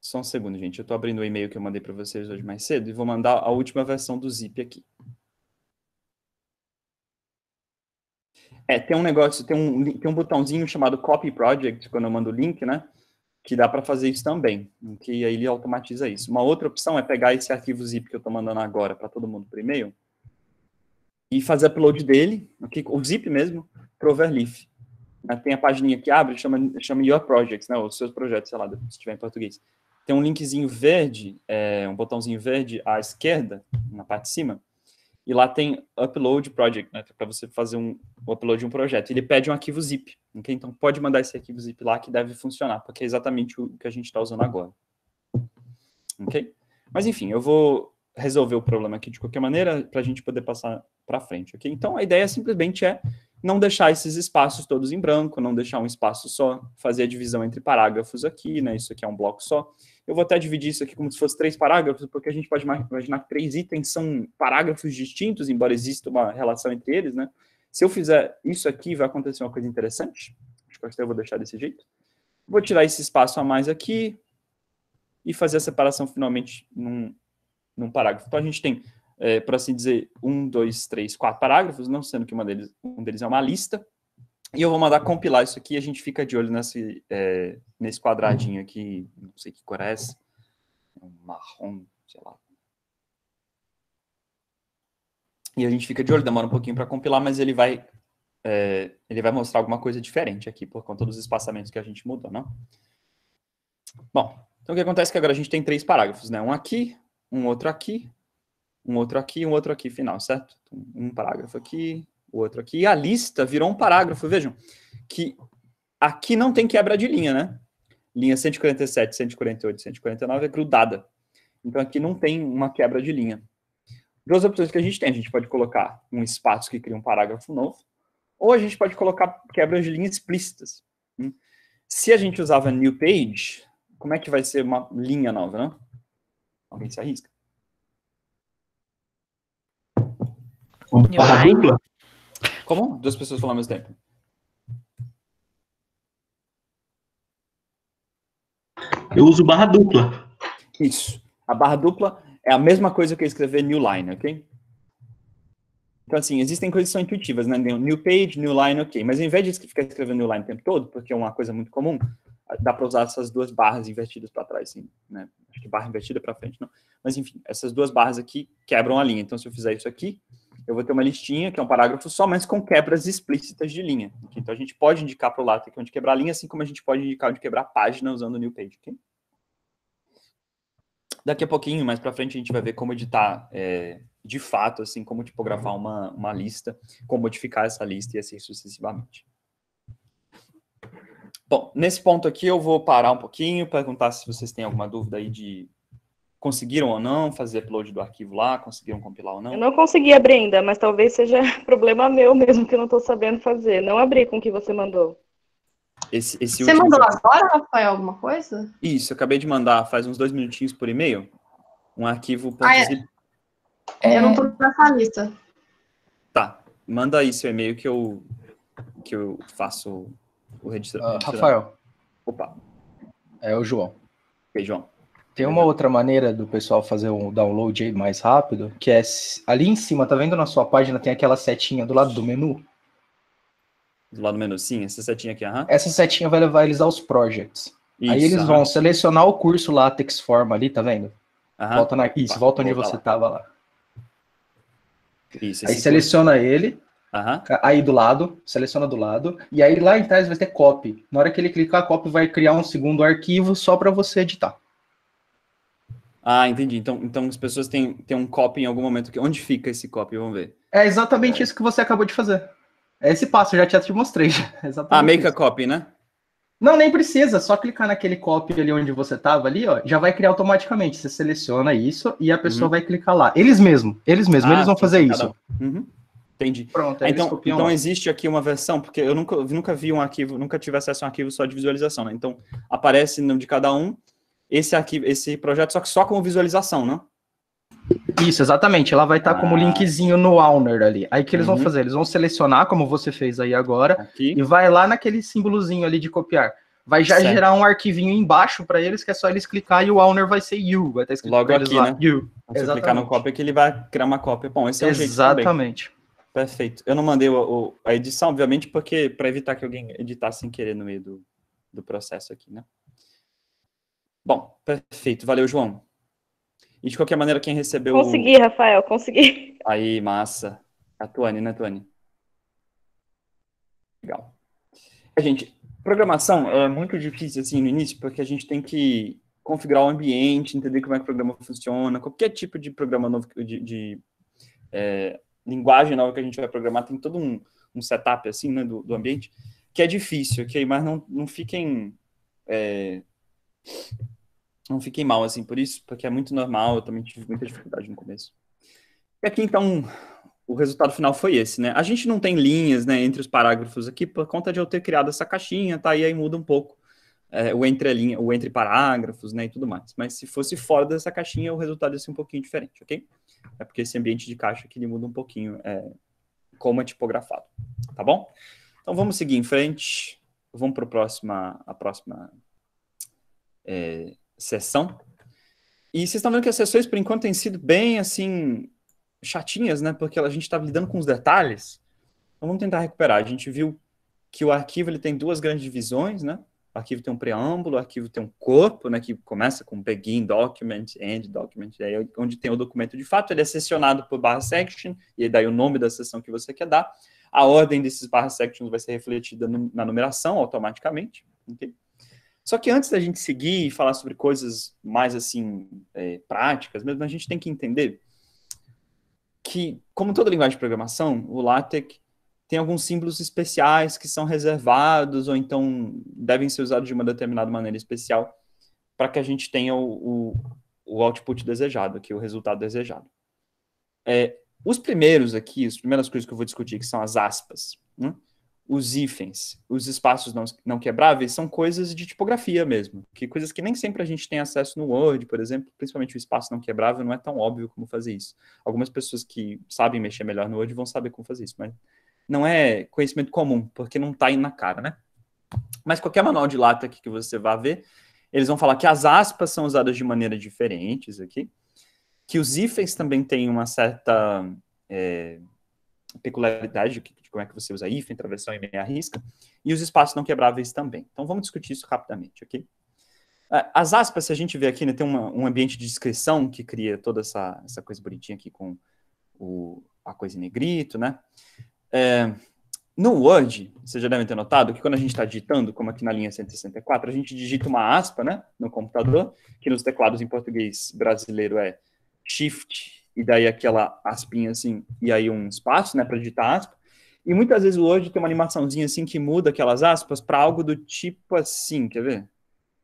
Só um segundo, gente. Eu estou abrindo o e-mail que eu mandei para vocês hoje mais cedo e vou mandar a última versão do zip aqui. É, tem um negócio, tem um, tem um botãozinho chamado Copy Project, quando eu mando o link, né? Que dá para fazer isso também, que aí ele automatiza isso. Uma outra opção é pegar esse arquivo zip que eu estou mandando agora para todo mundo por e-mail e fazer upload dele, aqui, o zip mesmo, para Overleaf. Tem a página que abre, chama, chama Your Projects, né, os seus projetos, sei lá, se estiver em português. Tem um linkzinho verde, é, um botãozinho verde à esquerda, na parte de cima, e lá tem Upload Project, né, para você fazer um, o upload de um projeto. Ele pede um arquivo zip, ok? então pode mandar esse arquivo zip lá que deve funcionar, porque é exatamente o que a gente está usando agora. Ok? Mas enfim, eu vou resolver o problema aqui de qualquer maneira, para a gente poder passar para frente, ok? Então, a ideia simplesmente é não deixar esses espaços todos em branco, não deixar um espaço só, fazer a divisão entre parágrafos aqui, né? Isso aqui é um bloco só. Eu vou até dividir isso aqui como se fosse três parágrafos, porque a gente pode imaginar que três itens são parágrafos distintos, embora exista uma relação entre eles, né? Se eu fizer isso aqui, vai acontecer uma coisa interessante. Acho que até eu vou deixar desse jeito. Vou tirar esse espaço a mais aqui e fazer a separação finalmente num num parágrafo. Então a gente tem, é, por assim dizer, um, dois, três, quatro parágrafos, não sendo que uma deles, um deles é uma lista. E eu vou mandar compilar isso aqui e a gente fica de olho nesse, é, nesse quadradinho aqui, não sei que cor é essa, é marrom, sei lá. E a gente fica de olho, demora um pouquinho para compilar, mas ele vai é, ele vai mostrar alguma coisa diferente aqui por conta dos espaçamentos que a gente mudou, não? Bom, então o que acontece é que agora a gente tem três parágrafos, né? Um aqui, um outro aqui, um outro aqui, um outro aqui final, certo? Então, um parágrafo aqui, o outro aqui. E a lista virou um parágrafo, vejam, que aqui não tem quebra de linha, né? Linha 147, 148, 149 é grudada. Então aqui não tem uma quebra de linha. Duas opções que a gente tem, a gente pode colocar um espaço que cria um parágrafo novo, ou a gente pode colocar quebras de linha explícitas. Se a gente usava new page, como é que vai ser uma linha nova, né? Alguém se arrisca? barra dupla? Como? Duas pessoas falando ao mesmo tempo. Eu uso barra dupla. Isso. A barra dupla é a mesma coisa que escrever new line, ok? Então, assim, existem coisas que são intuitivas, né? New page, new line, ok. Mas ao invés de ficar escrevendo new line o tempo todo, porque é uma coisa muito comum, dá para usar essas duas barras invertidas para trás, assim, né? acho que barra invertida para frente, não. Mas enfim, essas duas barras aqui quebram a linha. Então, se eu fizer isso aqui, eu vou ter uma listinha, que é um parágrafo só, mas com quebras explícitas de linha. Okay? Então, a gente pode indicar para o lado aqui onde quebrar a linha, assim como a gente pode indicar onde quebrar a página usando o new page. Okay? Daqui a pouquinho, mais para frente, a gente vai ver como editar é, de fato, assim, como tipografar uma, uma lista, como modificar essa lista e assim sucessivamente. Bom, nesse ponto aqui eu vou parar um pouquinho, perguntar se vocês têm alguma dúvida aí de conseguiram ou não fazer upload do arquivo lá, conseguiram compilar ou não. Eu não consegui abrir ainda, mas talvez seja problema meu mesmo que eu não estou sabendo fazer. Não abri com o que você mandou. Esse, esse você mandou lá agora, Rafael, alguma coisa? Isso, eu acabei de mandar faz uns dois minutinhos por e-mail. Um arquivo. Ah, é. É, eu não estou é. nessa lista. Tá, manda aí seu e-mail que eu, que eu faço o uh, Rafael. Opa. É o João. João. Tem uma outra maneira do pessoal fazer um download aí mais rápido, que é ali em cima, tá vendo na sua página, tem aquela setinha do lado do menu? Do lado do menu, sim, essa setinha aqui, aham. Essa setinha vai levar eles aos projects. Isso, aí eles vão selecionar o curso LaTeX Forma ali, tá vendo? Volta na... Isso, volta onde você lá. tava lá. Isso, aí seleciona curso. ele, Uhum. Aí do lado, seleciona do lado, e aí lá em trás vai ter copy. Na hora que ele clicar, copy vai criar um segundo arquivo só para você editar. Ah, entendi. Então, então as pessoas têm, têm um copy em algum momento. Que, onde fica esse copy? Vamos ver. É exatamente é. isso que você acabou de fazer. É esse passo, eu já te mostrei. Já. É ah, make isso. a copy, né? Não, nem precisa. Só clicar naquele copy ali onde você estava ali, ó, já vai criar automaticamente. Você seleciona isso e a pessoa uhum. vai clicar lá. Eles mesmo, eles mesmo, ah, eles vão fazer isso. Uhum. Entendi. Pronto, é ah, então, então existe aqui uma versão, porque eu nunca, nunca vi um arquivo, nunca tive acesso a um arquivo só de visualização, né? Então, aparece no de cada um esse arquivo, esse projeto, só que só com visualização, não? Isso, exatamente. Ela vai estar ah. como linkzinho no Owner ali. Aí que eles uhum. vão fazer? Eles vão selecionar, como você fez aí agora, Aqui. e vai lá naquele símbolozinho ali de copiar. Vai já certo. gerar um arquivinho embaixo para eles, que é só eles clicar e o owner vai ser you. Vai estar tá escrito Logo aqui, lá, né? You. você clicar no copy que ele vai criar uma cópia. Bom, esse é o Exatamente. Jeito Perfeito. Eu não mandei o, o, a edição, obviamente, porque para evitar que alguém editasse sem querer no meio do, do processo aqui, né? Bom, perfeito. Valeu, João. E de qualquer maneira, quem recebeu... Consegui, Rafael, consegui. Aí, massa. A Tuane, né, Tuane? Legal. gente, programação é muito difícil, assim, no início, porque a gente tem que configurar o ambiente, entender como é que o programa funciona, qualquer tipo de programa novo, de, de é, linguagem nova que a gente vai programar, tem todo um, um setup assim, né, do, do ambiente, que é difícil, ok? Mas não, não fiquem. É, não fiquem mal assim por isso, porque é muito normal, eu também tive muita dificuldade no começo. E aqui então o resultado final foi esse, né? A gente não tem linhas, né, entre os parágrafos aqui por conta de eu ter criado essa caixinha, tá? E aí muda um pouco é, o entre linha, o entre parágrafos, né, e tudo mais. Mas se fosse fora dessa caixinha, o resultado ia ser um pouquinho diferente, ok? é porque esse ambiente de caixa aqui ele muda um pouquinho é, como é tipografado, tá bom? Então vamos seguir em frente, vamos para a próxima, a próxima é, sessão. E vocês estão vendo que as sessões, por enquanto, têm sido bem, assim, chatinhas, né? Porque a gente estava tá lidando com os detalhes. Então vamos tentar recuperar. A gente viu que o arquivo ele tem duas grandes divisões, né? O arquivo tem um preâmbulo, o arquivo tem um corpo, né, que começa com begin document, end document, aí é onde tem o documento de fato, ele é sessionado por barra section, e daí o nome da sessão que você quer dar. A ordem desses barra sections vai ser refletida no, na numeração automaticamente. Okay? Só que antes da gente seguir e falar sobre coisas mais assim é, práticas, mesmo a gente tem que entender que, como toda linguagem de programação, o LaTeX tem alguns símbolos especiais que são reservados ou então devem ser usados de uma determinada maneira especial para que a gente tenha o, o, o output desejado, aqui, o resultado desejado. É, os primeiros aqui, as primeiras coisas que eu vou discutir, que são as aspas, né? os hífens, os espaços não, não quebráveis, são coisas de tipografia mesmo, que coisas que nem sempre a gente tem acesso no Word, por exemplo, principalmente o espaço não quebrável não é tão óbvio como fazer isso. Algumas pessoas que sabem mexer melhor no Word vão saber como fazer isso, mas não é conhecimento comum, porque não está indo na cara, né? Mas qualquer manual de lata aqui que você vá ver, eles vão falar que as aspas são usadas de maneiras diferentes aqui, que os hífens também têm uma certa é, peculiaridade de, como é que você usa hífen, travessão e meia risca, e os espaços não quebráveis também. Então vamos discutir isso rapidamente, ok? Ah, as aspas, se a gente vê aqui, né, tem uma, um ambiente de descrição que cria toda essa, essa coisa bonitinha aqui com o, a coisa em negrito, né? É, no Word, vocês já devem ter notado que quando a gente está digitando, como aqui na linha 164, a gente digita uma aspa né, no computador, que nos teclados em português brasileiro é Shift, e daí aquela aspinha assim, e aí um espaço né, para digitar aspa. E muitas vezes o Word tem uma animaçãozinha assim que muda aquelas aspas para algo do tipo assim, quer ver?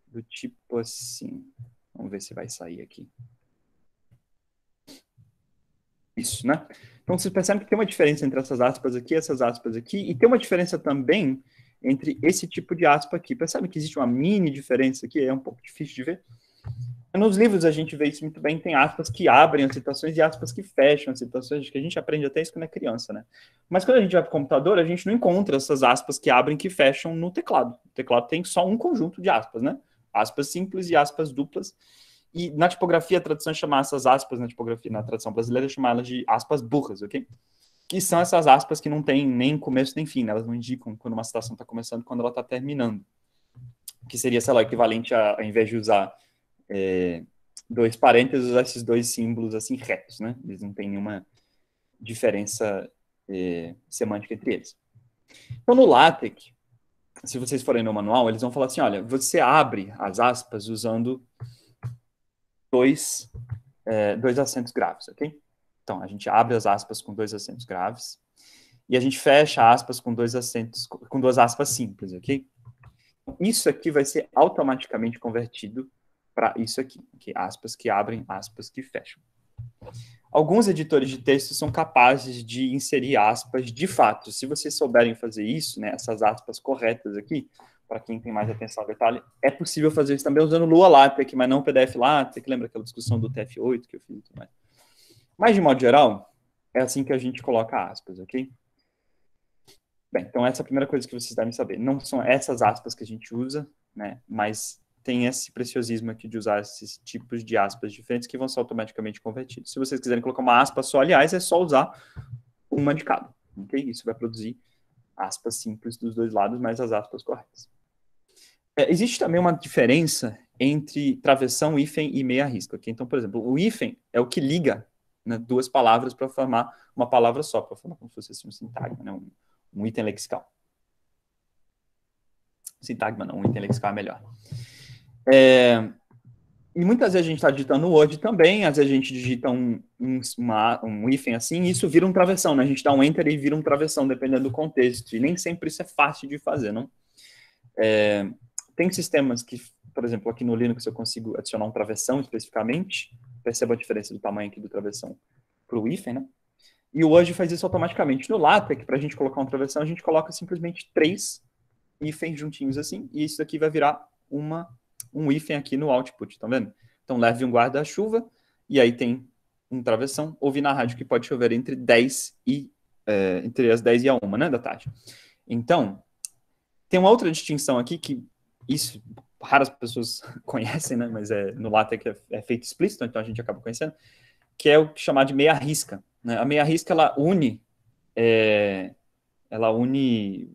Do tipo assim. Vamos ver se vai sair aqui isso, né? Então vocês percebem que tem uma diferença entre essas aspas aqui, essas aspas aqui, e tem uma diferença também entre esse tipo de aspa aqui. Percebe que existe uma mini diferença aqui, é um pouco difícil de ver. Nos livros a gente vê isso muito bem, tem aspas que abrem as citações e aspas que fecham as citações, que a gente aprende até isso quando é criança, né? Mas quando a gente vai para o computador, a gente não encontra essas aspas que abrem que fecham no teclado. O teclado tem só um conjunto de aspas, né? Aspas simples e aspas duplas. E na tipografia, a tradução chamar essas aspas na tipografia, na tradução brasileira, chamar elas de aspas burras, ok? Que são essas aspas que não tem nem começo nem fim, né? elas não indicam quando uma citação está começando quando ela está terminando. Que seria, sei lá, equivalente a, ao invés de usar é, dois parênteses, usar esses dois símbolos assim retos, né? Eles não têm nenhuma diferença é, semântica entre eles. Então, no LaTeX, se vocês forem no manual, eles vão falar assim: olha, você abre as aspas usando dois, é, dois acentos graves, ok? Então, a gente abre as aspas com dois acentos graves e a gente fecha aspas com dois acentos, com duas aspas simples, ok? Isso aqui vai ser automaticamente convertido para isso aqui, okay? aspas que abrem, aspas que fecham. Alguns editores de texto são capazes de inserir aspas de fato. Se vocês souberem fazer isso, né, essas aspas corretas aqui, para quem tem mais atenção ao detalhe, é possível fazer isso também usando Lua LaTeX, mas não PDF LaTeX, lembra aquela discussão do TF8 que eu fiz e mais. Mas, de modo geral, é assim que a gente coloca aspas, ok? Bem, então essa é a primeira coisa que vocês devem saber. Não são essas aspas que a gente usa, né? Mas tem esse preciosismo aqui de usar esses tipos de aspas diferentes que vão ser automaticamente convertidos. Se vocês quiserem colocar uma aspa só, aliás, é só usar uma de cada, ok? Isso vai produzir aspas simples dos dois lados, mas as aspas corretas. É, existe também uma diferença entre travessão, hífen e meia risca. Okay? Então, por exemplo, o hífen é o que liga né, duas palavras para formar uma palavra só, para formar como se fosse um sintagma, né, um, um, item lexical. Sintagma não, um item lexical é melhor. É, e muitas vezes a gente está digitando Word também, às vezes a gente digita um, um, uma, um hífen assim, e isso vira um travessão, né? A gente dá um enter e vira um travessão, dependendo do contexto. E nem sempre isso é fácil de fazer, não? É, tem sistemas que, por exemplo, aqui no Linux eu consigo adicionar um travessão especificamente. Perceba a diferença do tamanho aqui do travessão para o hífen, né? E o Anjo faz isso automaticamente. No LaTeX, para a gente colocar um travessão, a gente coloca simplesmente três hífens juntinhos assim, e isso aqui vai virar uma, um hífen aqui no output, estão tá vendo? Então leve um guarda-chuva, e aí tem um travessão. Ouvi na rádio que pode chover entre 10 e é, entre as 10 e a 1, né, da tarde. Então, tem uma outra distinção aqui que isso raras pessoas conhecem, né? Mas é, no LaTeX é, é, é feito explícito, então a gente acaba conhecendo, que é o que é chamar de meia risca. Né? A meia risca ela une, é, ela une,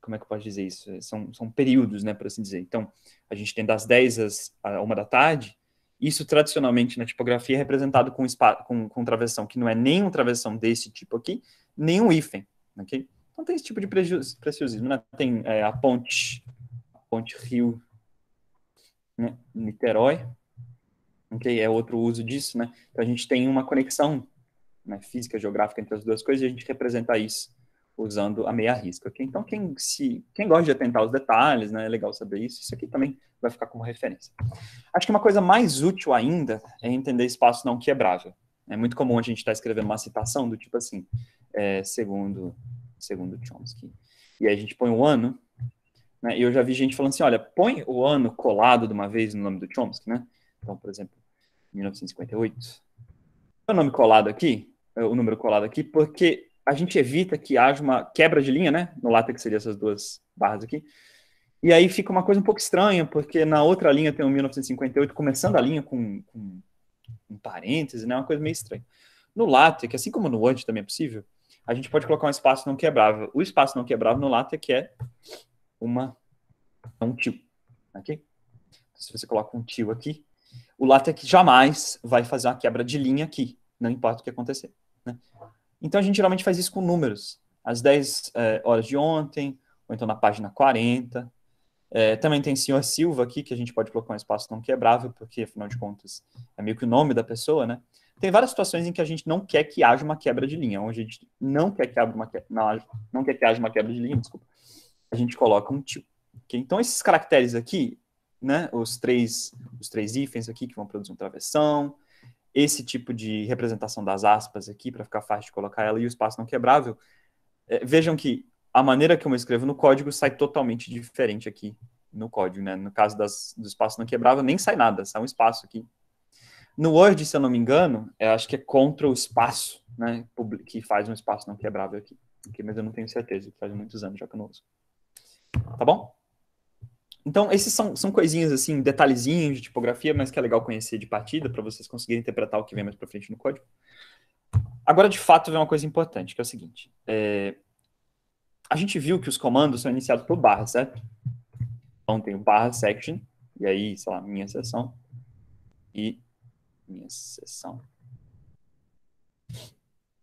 como é que eu posso dizer isso? É, são, são períodos, né, por assim dizer. Então a gente tem das 10 às uma 1 da tarde. Isso tradicionalmente na tipografia é representado com, com, com travessão, que não é nem um travessão desse tipo aqui, nem um hífen, ok? Então tem esse tipo de preciosismo, né? Tem é, a ponte, a ponte Rio, né? Niterói, que É outro uso disso, né? Então a gente tem uma conexão né, física, geográfica entre as duas coisas e a gente representa isso usando a meia risca, ok? Então quem se, quem gosta de atentar aos detalhes, né? É legal saber isso. Isso aqui também vai ficar como referência. Acho que uma coisa mais útil ainda é entender espaço não quebrável. É muito comum a gente estar tá escrevendo uma citação do tipo assim, é, segundo segundo Chomsky. E aí a gente põe o ano, né? E eu já vi gente falando assim, olha, põe o ano colado de uma vez no nome do Chomsky, né? Então, por exemplo, 1958. O nome colado aqui, é, o número colado aqui, porque a gente evita que haja uma quebra de linha, né? No que seria essas duas barras aqui. E aí fica uma coisa um pouco estranha, porque na outra linha tem o 1958 começando a linha com, com um parêntese, né? Uma coisa meio estranha. No LaTeX, assim como no Word também é possível, a gente pode colocar um espaço não quebrável. O espaço não quebrável no LaTeX é, é uma, é um tio. aqui Se você coloca um tio aqui, o que jamais vai fazer uma quebra de linha aqui, não importa o que acontecer. Né? Então, a gente geralmente faz isso com números. Às 10 é, horas de ontem, ou então na página 40. É, também tem senhor Silva aqui, que a gente pode colocar um espaço não quebrável, porque, afinal de contas, é meio que o nome da pessoa, né? Tem várias situações em que a gente não quer que haja uma quebra de linha, onde a gente não quer que, haja uma Não, quer que haja uma quebra de linha, desculpa. A gente coloca um tipo. Okay? Então, esses caracteres aqui, né, os três, os três hífens aqui que vão produzir um travessão, esse tipo de representação das aspas aqui, para ficar fácil de colocar ela, e o espaço não quebrável, é, vejam que a maneira que eu escrevo no código sai totalmente diferente aqui no código, né? No caso das, do espaço não quebrável, nem sai nada, sai um espaço aqui no Word, se eu não me engano, eu acho que é contra o espaço, né? Que faz um espaço não quebrável aqui. aqui mas eu não tenho certeza, faz muitos anos já que eu não uso. Tá bom? Então, esses são, são coisinhas assim, detalhezinhos de tipografia, mas que é legal conhecer de partida para vocês conseguirem interpretar o que vem mais para frente no código. Agora, de fato, vem uma coisa importante, que é o seguinte. É... A gente viu que os comandos são iniciados por barra, certo? Então, tem o barra section, e aí, sei lá, minha seção, e minha sessão.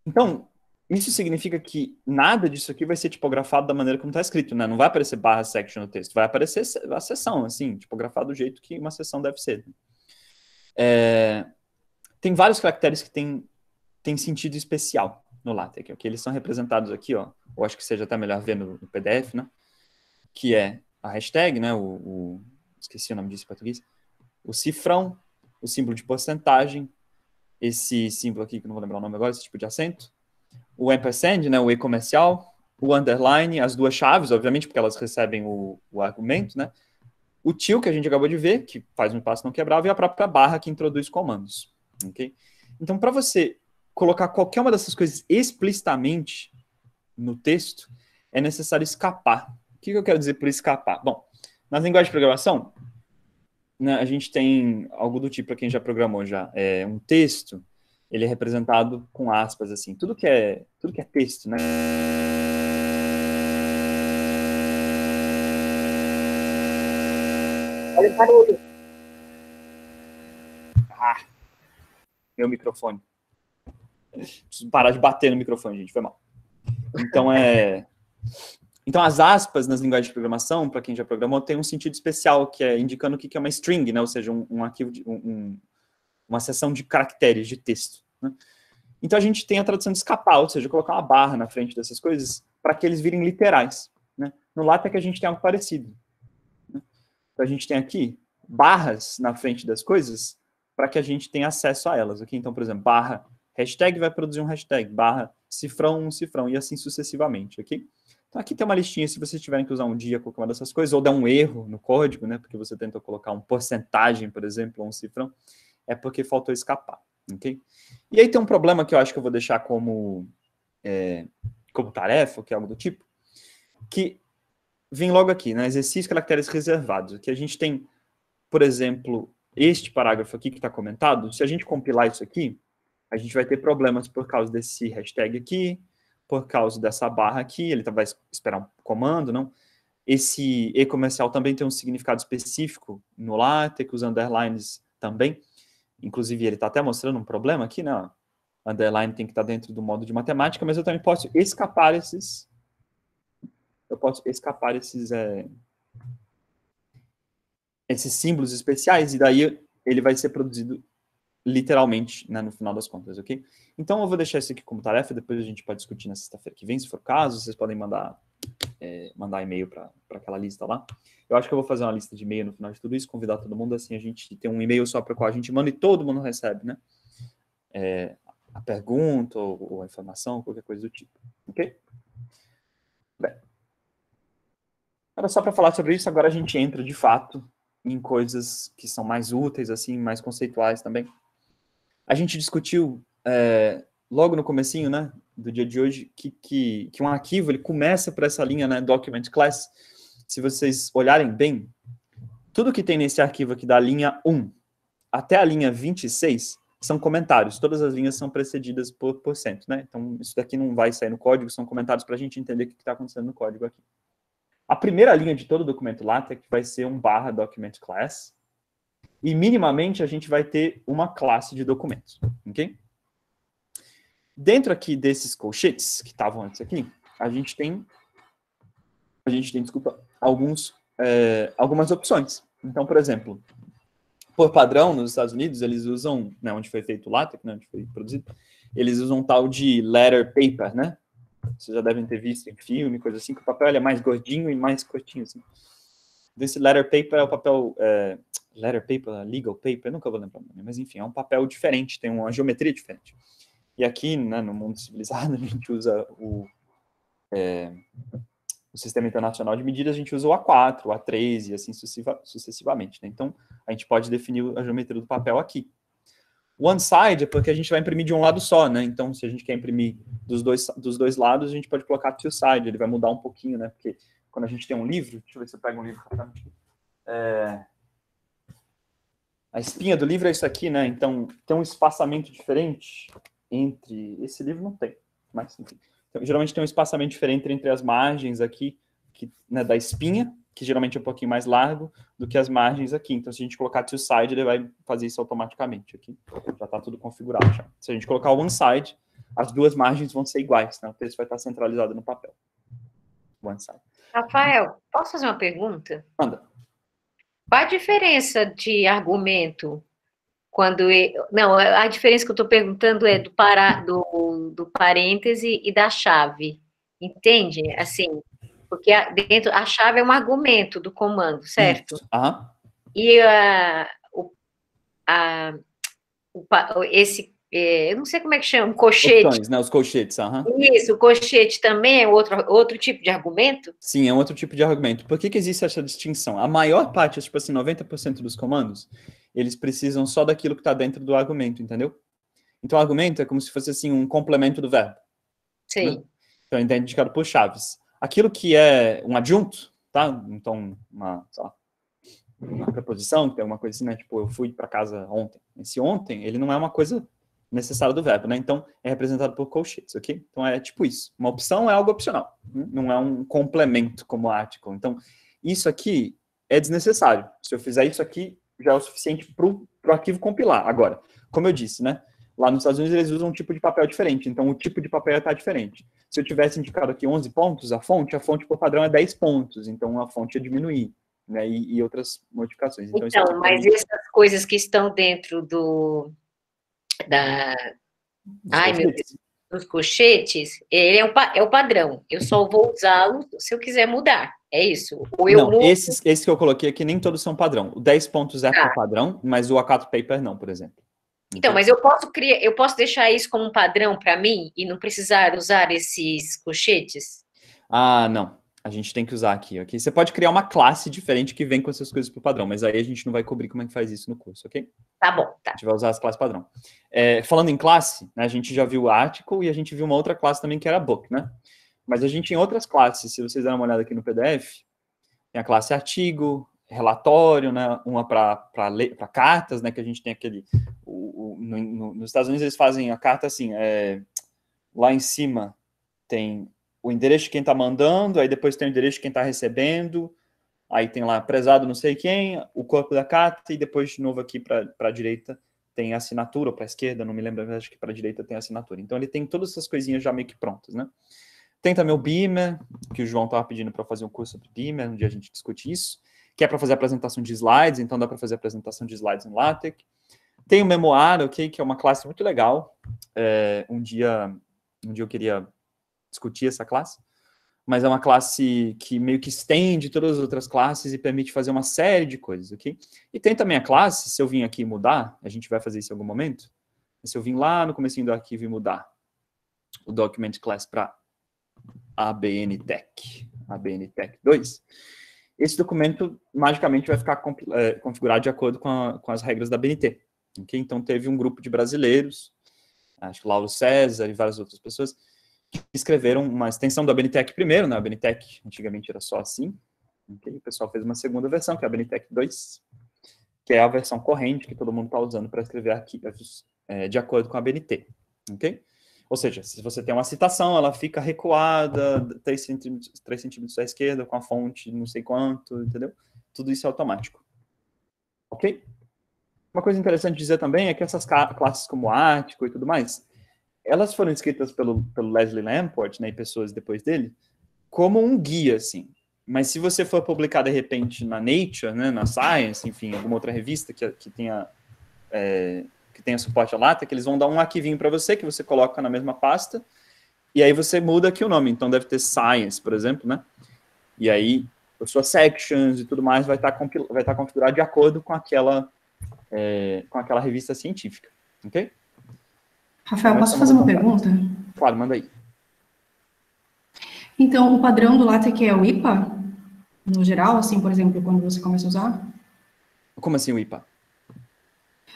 Então, isso significa que nada disso aqui vai ser tipografado da maneira como está escrito, né? Não vai aparecer barra section no texto, vai aparecer a sessão, assim, tipografado do jeito que uma sessão deve ser. É... Tem vários caracteres que têm tem sentido especial no LaTeX, que eles são representados aqui, ó, ou acho que seja até tá melhor ver no, no, PDF, né? Que é a hashtag, né? O, o... Esqueci o nome disso em português. O cifrão, o símbolo de porcentagem, esse símbolo aqui, que não vou lembrar o nome agora, esse tipo de acento, o ampersand, né, o e comercial, o underline, as duas chaves, obviamente, porque elas recebem o, o argumento, né, o til que a gente acabou de ver, que faz um passo não quebrável, e a própria barra que introduz comandos. Okay? Então, para você colocar qualquer uma dessas coisas explicitamente no texto, é necessário escapar. O que eu quero dizer por escapar? Bom, nas linguagens de programação, né, a gente tem algo do tipo para quem já programou já, é um texto, ele é representado com aspas assim, tudo que é, tudo que é texto, né? Olha o Ah, meu microfone. Preciso parar de bater no microfone, gente, foi mal. Então é então, as aspas nas linguagens de programação, para quem já programou, tem um sentido especial, que é indicando o que é uma string, né? ou seja, um, um arquivo, de, um, uma seção de caracteres de texto. Né? Então, a gente tem a tradução de escapar, ou seja, colocar uma barra na frente dessas coisas para que eles virem literais. Né? No LaTeX, é a gente tem algo parecido. Né? Então, a gente tem aqui barras na frente das coisas para que a gente tenha acesso a elas. Okay? Então, por exemplo, barra hashtag vai produzir um hashtag, barra cifrão um cifrão, e assim sucessivamente. ok? Então aqui tem uma listinha, se vocês tiverem que usar um dia qualquer uma dessas coisas, ou der um erro no código, né, porque você tentou colocar um porcentagem, por exemplo, ou um cifrão, é porque faltou escapar, ok? E aí tem um problema que eu acho que eu vou deixar como, é, como tarefa, ou que é algo do tipo, que vem logo aqui, né, exercício caracteres reservados, que a gente tem, por exemplo, este parágrafo aqui que está comentado, se a gente compilar isso aqui, a gente vai ter problemas por causa desse hashtag aqui, por causa dessa barra aqui, ele tá, vai esperar um comando, não? Esse E comercial também tem um significado específico no LaTeX, os underlines também. Inclusive, ele está até mostrando um problema aqui, né? Underline tem que estar tá dentro do modo de matemática, mas eu também posso escapar esses... Eu posso escapar esses... É, esses símbolos especiais, e daí ele vai ser produzido literalmente, né, no final das contas, ok? Então eu vou deixar isso aqui como tarefa, depois a gente pode discutir na sexta-feira que vem, se for o caso, vocês podem mandar é, mandar e-mail para aquela lista lá. Eu acho que eu vou fazer uma lista de e-mail no final de tudo isso, convidar todo mundo, assim a gente tem um e-mail só para o qual a gente manda e todo mundo recebe, né? É, a pergunta ou, ou, a informação, qualquer coisa do tipo, ok? Bem. Era só para falar sobre isso, agora a gente entra de fato em coisas que são mais úteis, assim, mais conceituais também. A gente discutiu é, logo no comecinho, né, do dia de hoje, que, que, que um arquivo ele começa por essa linha, né, document class. Se vocês olharem bem, tudo que tem nesse arquivo aqui da linha 1 até a linha 26 são comentários. Todas as linhas são precedidas por porcento, né? Então, isso daqui não vai sair no código, são comentários para a gente entender o que está acontecendo no código aqui. A primeira linha de todo o documento LaTeX vai ser um barra document class, e minimamente a gente vai ter uma classe de documentos, ok? Dentro aqui desses colchetes que estavam antes aqui, a gente tem, a gente tem, desculpa, alguns, é, algumas opções. Então, por exemplo, por padrão, nos Estados Unidos, eles usam, né, onde foi feito o LaTeX, né, onde foi produzido, eles usam um tal de letter paper, né? Vocês já devem ter visto em filme, coisa assim, que o papel é mais gordinho e mais curtinho, assim. Desse letter paper é o papel. É, letter paper, né? legal paper, nunca vou lembrar o nome, mas enfim, é um papel diferente, tem uma geometria diferente. E aqui, né, no mundo civilizado, a gente usa o, é, o sistema internacional de medidas, a gente usa o A4, o A3 e assim sucessivamente. Né? Então, a gente pode definir a geometria do papel aqui. One side é porque a gente vai imprimir de um lado só, né? Então, se a gente quer imprimir dos dois, dos dois lados, a gente pode colocar two side, ele vai mudar um pouquinho, né? Porque quando a gente tem um livro, deixa eu ver se eu pego um livro rapidamente. É, a espinha do livro é isso aqui, né? Então, tem um espaçamento diferente entre. Esse livro não tem, mas enfim. Então, geralmente tem um espaçamento diferente entre as margens aqui que, né, da espinha, que geralmente é um pouquinho mais largo, do que as margens aqui. Então, se a gente colocar Two side, ele vai fazer isso automaticamente aqui. Já está tudo configurado. Já. Se a gente colocar one side, as duas margens vão ser iguais, né? O texto vai estar centralizado no papel. One side. Rafael, posso fazer uma pergunta? Manda. Qual a diferença de argumento quando ele, não a diferença que eu estou perguntando é do para do, do parêntese e da chave entende assim porque a, dentro a chave é um argumento do comando certo uhum. e a, o, a, o, esse é, eu não sei como é que chama, um colchete. Os, cães, né? Os colchetes, aham. Isso, o colchete também é outro, outro tipo de argumento? Sim, é outro tipo de argumento. Por que, que existe essa distinção? A maior tá. parte, tipo assim, 90% dos comandos, eles precisam só daquilo que está dentro do argumento, entendeu? Então, o argumento é como se fosse, assim, um complemento do verbo. Né? Sim. Né? Então, ele é indicado por chaves. Aquilo que é um adjunto, tá? Então, uma, sei lá, uma preposição, que tem é alguma coisa assim, né? Tipo, eu fui para casa ontem. Esse ontem, ele não é uma coisa necessário do verbo, né? Então, é representado por colchetes, ok? Então, é tipo isso. Uma opção é algo opcional, né? não é um complemento como article. Então, isso aqui é desnecessário. Se eu fizer isso aqui, já é o suficiente para o arquivo compilar. Agora, como eu disse, né? Lá nos Estados Unidos, eles usam um tipo de papel diferente, então o tipo de papel está diferente. Se eu tivesse indicado aqui 11 pontos a fonte, a fonte por padrão é 10 pontos, então a fonte ia diminuir. Né, e, e outras modificações. Então, é então tipo mas essas coisas que estão dentro do, da... Ai, meu Deus, colchetes, ele é o, é o padrão. Eu só vou usá-lo se eu quiser mudar. É isso. Ou eu não, mudo... esses, esse que eu coloquei aqui nem todos são padrão. O 10.0 ah. é tá. padrão, mas o A4 Paper não, por exemplo. Então, então, mas eu posso criar, eu posso deixar isso como um padrão para mim e não precisar usar esses colchetes? Ah, não a gente tem que usar aqui, ok? Você pode criar uma classe diferente que vem com essas coisas para o padrão, mas aí a gente não vai cobrir como é que faz isso no curso, ok? Tá bom, tá. A gente vai usar as classes padrão. É, falando em classe, né, a gente já viu o article e a gente viu uma outra classe também que era book, né? Mas a gente tem outras classes, se vocês deram uma olhada aqui no PDF, tem a classe artigo, relatório, né, uma para cartas, né, que a gente tem aquele... O, o, no, no, nos Estados Unidos eles fazem a carta assim, é, lá em cima tem o endereço de quem está mandando, aí depois tem o endereço de quem está recebendo, aí tem lá prezado não sei quem, o corpo da carta, e depois de novo aqui para a direita tem assinatura, ou para a esquerda, não me lembro, mas acho que para a direita tem assinatura. Então ele tem todas essas coisinhas já meio que prontas, né? Tem também o Beamer, que o João estava pedindo para fazer um curso sobre Beamer, um dia a gente discute isso, que é para fazer apresentação de slides, então dá para fazer apresentação de slides em LaTeX. Tem o Memoir, ok, que é uma classe muito legal. É, um dia um dia eu queria discutir essa classe, mas é uma classe que meio que estende todas as outras classes e permite fazer uma série de coisas, ok? E tem também a classe, se eu vim aqui mudar, a gente vai fazer isso em algum momento, se eu vim lá no comecinho do arquivo e mudar o document class para abntech, abntech2, esse documento magicamente vai ficar eh, configurado de acordo com, a, com, as regras da BNT. Okay? Então, teve um grupo de brasileiros, acho que Lauro César e várias outras pessoas, que escreveram uma extensão da BNTech primeiro, né? A BNTech antigamente era só assim. Okay? O pessoal fez uma segunda versão, que é a BNTech 2, que é a versão corrente que todo mundo está usando para escrever arquivos é, de acordo com a BNT. Ok? Ou seja, se você tem uma citação, ela fica recuada 3 centímetros, 3 centímetros à esquerda, com a fonte não sei quanto, entendeu? Tudo isso é automático. Ok? Uma coisa interessante dizer também é que essas classes como Ático e tudo mais, elas foram escritas pelo, pelo Leslie Lamport, né, e pessoas depois dele, como um guia, assim. Mas se você for publicar, de repente, na Nature, né, na Science, enfim, alguma outra revista que, que tenha... É, que tenha suporte à lata, que eles vão dar um arquivinho para você, que você coloca na mesma pasta, e aí você muda aqui o nome. Então deve ter Science, por exemplo, né? E aí as suas sections e tudo mais vai estar tá, vai tá configurado de acordo com aquela, é, com aquela revista científica, ok? Rafael, posso tá fazer uma tá pergunta? Claro, manda aí. Então, o padrão do LaTeX é o IPA? No geral, assim, por exemplo, quando você começa a usar? Como assim o IPA?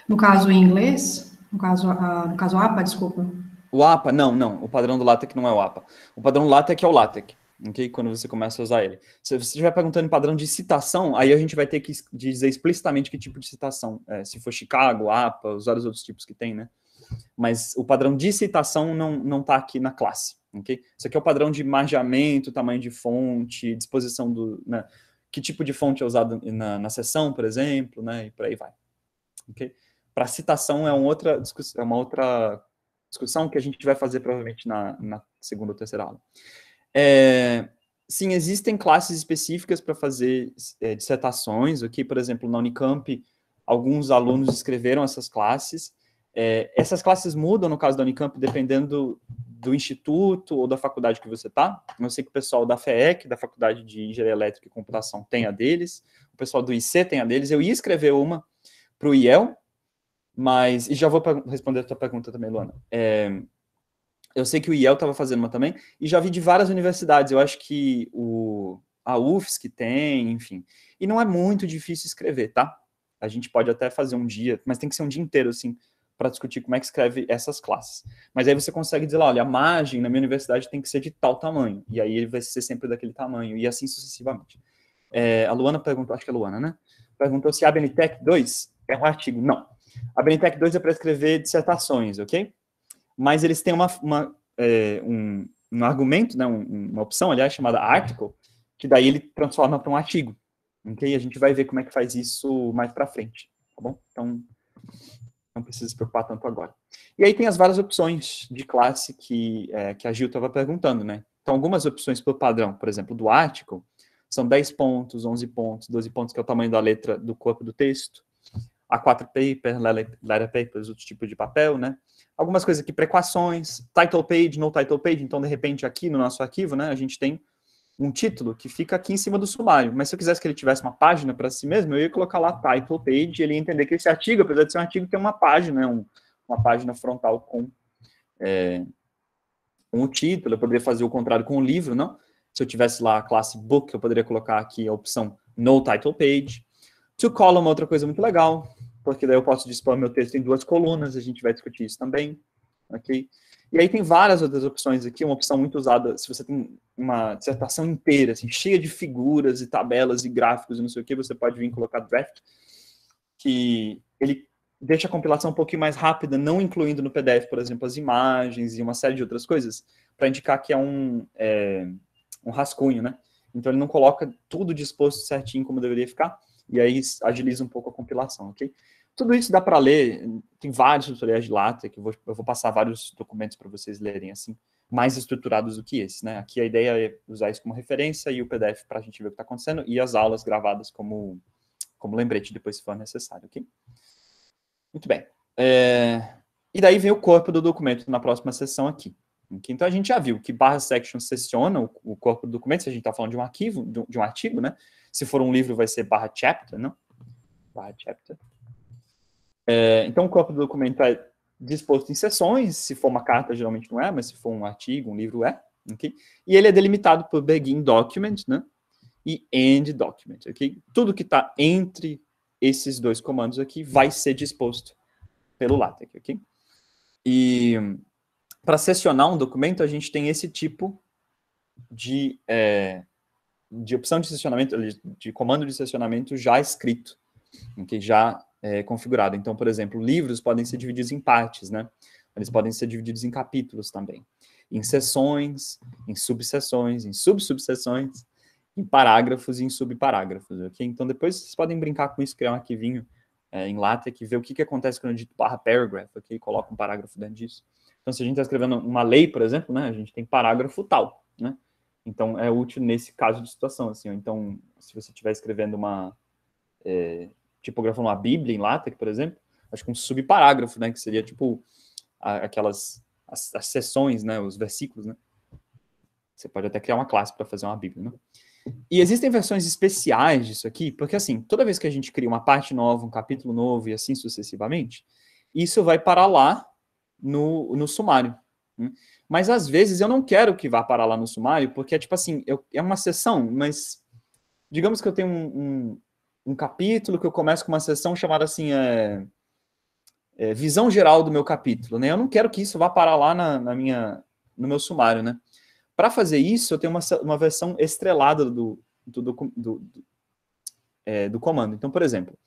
No caso em inglês? No caso, ah, no caso APA, desculpa. O APA, não, não. O padrão do LaTeX não é o APA. O padrão do LaTeX é o LaTeX, ok? Quando você começa a usar ele. Se você estiver perguntando padrão de citação, aí a gente vai ter que dizer explicitamente que tipo de citação. É, se for Chicago, APA, os vários outros tipos que tem, né? mas o padrão de citação não está aqui na classe. ok? Isso aqui é o padrão de margeamento, tamanho de fonte, disposição do... Né? que tipo de fonte é usado na, na sessão, por exemplo, né? e por aí vai. ok? Para citação é, um outra é uma outra discussão que a gente vai fazer provavelmente na, na segunda ou terceira aula. É, sim, existem classes específicas para fazer é, dissertações, Aqui, Por exemplo, na Unicamp, alguns alunos escreveram essas classes, é, essas classes mudam, no caso da Unicamp, dependendo do, instituto ou da faculdade que você está. Eu sei que o pessoal da FEEC, da Faculdade de Engenharia Elétrica e Computação, tem a deles. O pessoal do IC tem a deles. Eu ia escrever uma para o IEL, mas... E já vou responder a tua pergunta também, Luana. É, eu sei que o IEL estava fazendo uma também, e já vi de várias universidades. Eu acho que o, a UFS que tem, enfim. E não é muito difícil escrever, tá? A gente pode até fazer um dia, mas tem que ser um dia inteiro, assim, para discutir como é que escreve essas classes. Mas aí você consegue dizer lá, olha, a margem na minha universidade tem que ser de tal tamanho, e aí ele vai ser sempre daquele tamanho, e assim sucessivamente. É, a Luana perguntou, acho que é a Luana, né? Perguntou se a BNTEC 2 é um artigo. Não. A BNTEC 2 é para escrever dissertações, ok? Mas eles têm uma, uma é, um, um, argumento, né, uma opção, aliás, chamada article, que daí ele transforma para um artigo. Ok? A gente vai ver como é que faz isso mais para frente, tá bom? Então, não precisa se preocupar tanto agora. E aí tem as várias opções de classe que, é, que a Gil estava perguntando, né? Então, algumas opções pelo padrão, por exemplo, do ático, são 10 pontos, 11 pontos, 12 pontos, que é o tamanho da letra do corpo do texto. A4 paper, letter papers, outro tipo de papel, né? Algumas coisas aqui, precoações, title page, no title page. Então, de repente, aqui no nosso arquivo, né, a gente tem um título que fica aqui em cima do sumário. Mas se eu quisesse que ele tivesse uma página para si mesmo, eu ia colocar lá title page e ele ia entender que esse artigo, apesar de ser um artigo, tem uma página, um, uma página frontal com é, um título. Eu poderia fazer o contrário com o um livro, não? Se eu tivesse lá a classe book, eu poderia colocar aqui a opção no title page. To column, outra coisa muito legal, porque daí eu posso dispor meu texto em duas colunas, a gente vai discutir isso também, ok? E aí tem várias outras opções aqui, uma opção muito usada se você tem uma dissertação inteira, assim, cheia de figuras e tabelas e gráficos e não sei o que, você pode vir colocar draft, que ele deixa a compilação um pouquinho mais rápida, não incluindo no PDF, por exemplo, as imagens e uma série de outras coisas, para indicar que é um, é, um rascunho, né? Então ele não coloca tudo disposto certinho como deveria ficar, e aí agiliza um pouco a compilação, ok? Tudo isso dá para ler, tem vários tutoriais de Latte, que eu vou, eu vou passar vários documentos para vocês lerem, assim, mais estruturados do que esse, né? Aqui a ideia é usar isso como referência e o PDF para a gente ver o que está acontecendo e as aulas gravadas como, como lembrete depois se for necessário, ok? Muito bem. É... E daí vem o corpo do documento na próxima sessão aqui. Okay? Então a gente já viu que barra section seciona o, o corpo do documento, se a gente está falando de um arquivo, de um, de um, artigo, né? Se for um livro vai ser barra chapter, não? Barra chapter. É, então, o corpo do documento é disposto em seções, se for uma carta, geralmente não é, mas se for um artigo, um livro, é. Okay? E ele é delimitado por begin document né? e end document. Okay? Tudo que está entre esses dois comandos aqui vai ser disposto pelo LaTeX. Okay? E para sessionar um documento, a gente tem esse tipo de, é, de opção de sessionamento, de comando de sessionamento já escrito, okay? já é, configurado. Então, por exemplo, livros podem ser divididos em partes, né? Eles podem ser divididos em capítulos também, em seções, em subseções, em subsubseções, em parágrafos e em subparágrafos, ok? Então, depois vocês podem brincar com isso, criar um arquivinho é, em LaTeX e ver o que, que acontece quando eu digito barra paragraph, ok? Coloca um parágrafo dentro disso. Então, se a gente está escrevendo uma lei, por exemplo, né? A gente tem parágrafo tal, né? Então, é útil nesse caso de situação, assim. então, se você estiver escrevendo uma... É, tipografando uma Bíblia em LaTeX, por exemplo, acho que um subparágrafo, né, que seria tipo a, aquelas as, as seções, né, os versículos, né? Você pode até criar uma classe para fazer uma Bíblia, né? E existem versões especiais disso aqui, porque assim, toda vez que a gente cria uma parte nova, um capítulo novo e assim sucessivamente, isso vai parar lá no, no sumário. Né? Mas às vezes eu não quero que vá parar lá no sumário, porque é tipo assim, eu, é uma sessão, mas digamos que eu tenho um, um um capítulo que eu começo com uma sessão chamada assim, é, é, visão geral do meu capítulo, né? Eu não quero que isso vá parar lá na, na minha, no meu sumário, né? Para fazer isso, eu tenho uma, uma versão estrelada do, do, do, do, é, do comando. Então, por exemplo,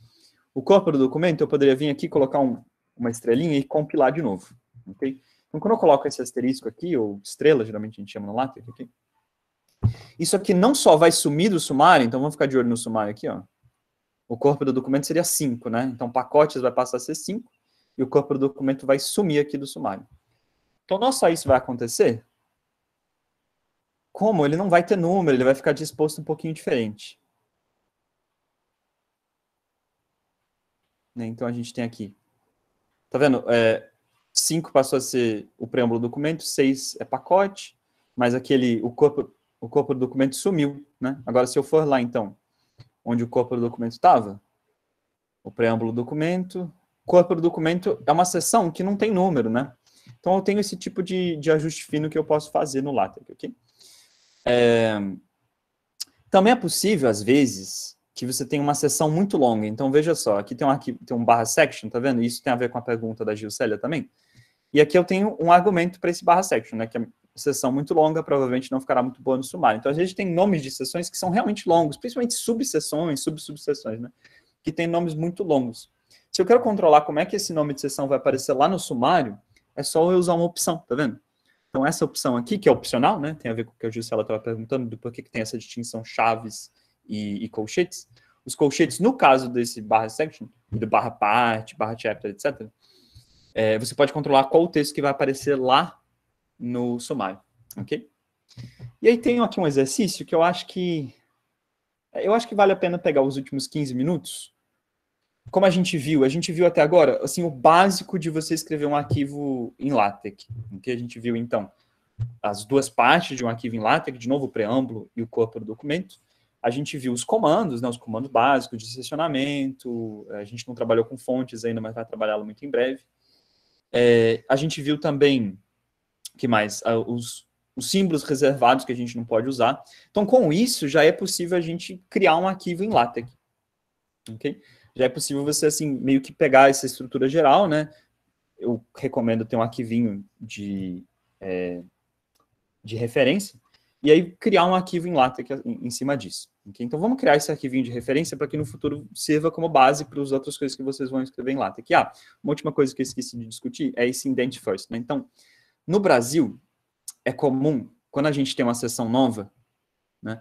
o corpo do documento, eu poderia vir aqui, colocar um, uma estrelinha e compilar de novo, ok? Então, quando eu coloco esse asterisco aqui, ou estrela, geralmente a gente chama no LaTeX aqui, isso aqui não só vai sumir do sumário, então vamos ficar de olho no sumário aqui, ó o corpo do documento seria 5, né? Então, pacotes vai passar a ser 5 e o corpo do documento vai sumir aqui do sumário. Então, não só isso vai acontecer, como ele não vai ter número, ele vai ficar disposto um pouquinho diferente. Né? Então, a gente tem aqui. Tá vendo? 5 é, passou a ser o preâmbulo do documento, 6 é pacote, mas aquele, o corpo, o corpo do documento sumiu, né? Agora, se eu for lá, então, onde o corpo do documento estava. O preâmbulo do documento. O corpo do documento é uma seção que não tem número, né? Então, eu tenho esse tipo de, de ajuste fino que eu posso fazer no LaTeX, ok? É... Também é possível, às vezes, que você tenha uma sessão muito longa. Então, veja só, aqui tem um, arquivo, tem um barra section, tá vendo? Isso tem a ver com a pergunta da Gilcélia também. E aqui eu tenho um argumento para esse barra section, né? Que é sessão muito longa, provavelmente não ficará muito boa no sumário. Então, a gente tem nomes de sessões que são realmente longos, principalmente subseções, subsubseções, né? Que tem nomes muito longos. Se eu quero controlar como é que esse nome de sessão vai aparecer lá no sumário, é só eu usar uma opção, tá vendo? Então, essa opção aqui, que é opcional, né? Tem a ver com o que a Juscela estava perguntando, do porquê que tem essa distinção chaves e, e colchetes. Os colchetes, no caso desse barra section, do barra part, barra chapter, etc., é, você pode controlar qual o texto que vai aparecer lá no sumário, ok? E aí tenho aqui um exercício que eu acho que eu acho que vale a pena pegar os últimos 15 minutos. Como a gente viu, a gente viu até agora, assim, o básico de você escrever um arquivo em LaTeX. O que a gente viu, então, as duas partes de um arquivo em LaTeX, de novo, o preâmbulo e o corpo do documento. A gente viu os comandos, né, os comandos básicos de selecionamento, a gente não trabalhou com fontes ainda, mas vai trabalhá-lo muito em breve. É, a gente viu também que mais? Ah, os, os símbolos reservados que a gente não pode usar. Então, com isso, já é possível a gente criar um arquivo em LaTeX. Já é possível você, assim, meio que pegar essa estrutura geral, né? Eu recomendo ter um arquivinho de, é, de referência, e aí criar um arquivo em LaTeX em, cima disso. Okay? Então, vamos criar esse arquivinho de referência para que no futuro sirva como base para as outras coisas que vocês vão escrever em LaTeX. Ah, uma última coisa que eu esqueci de discutir é esse indent first, né? Então, no Brasil, é comum, quando a gente tem uma sessão nova, né,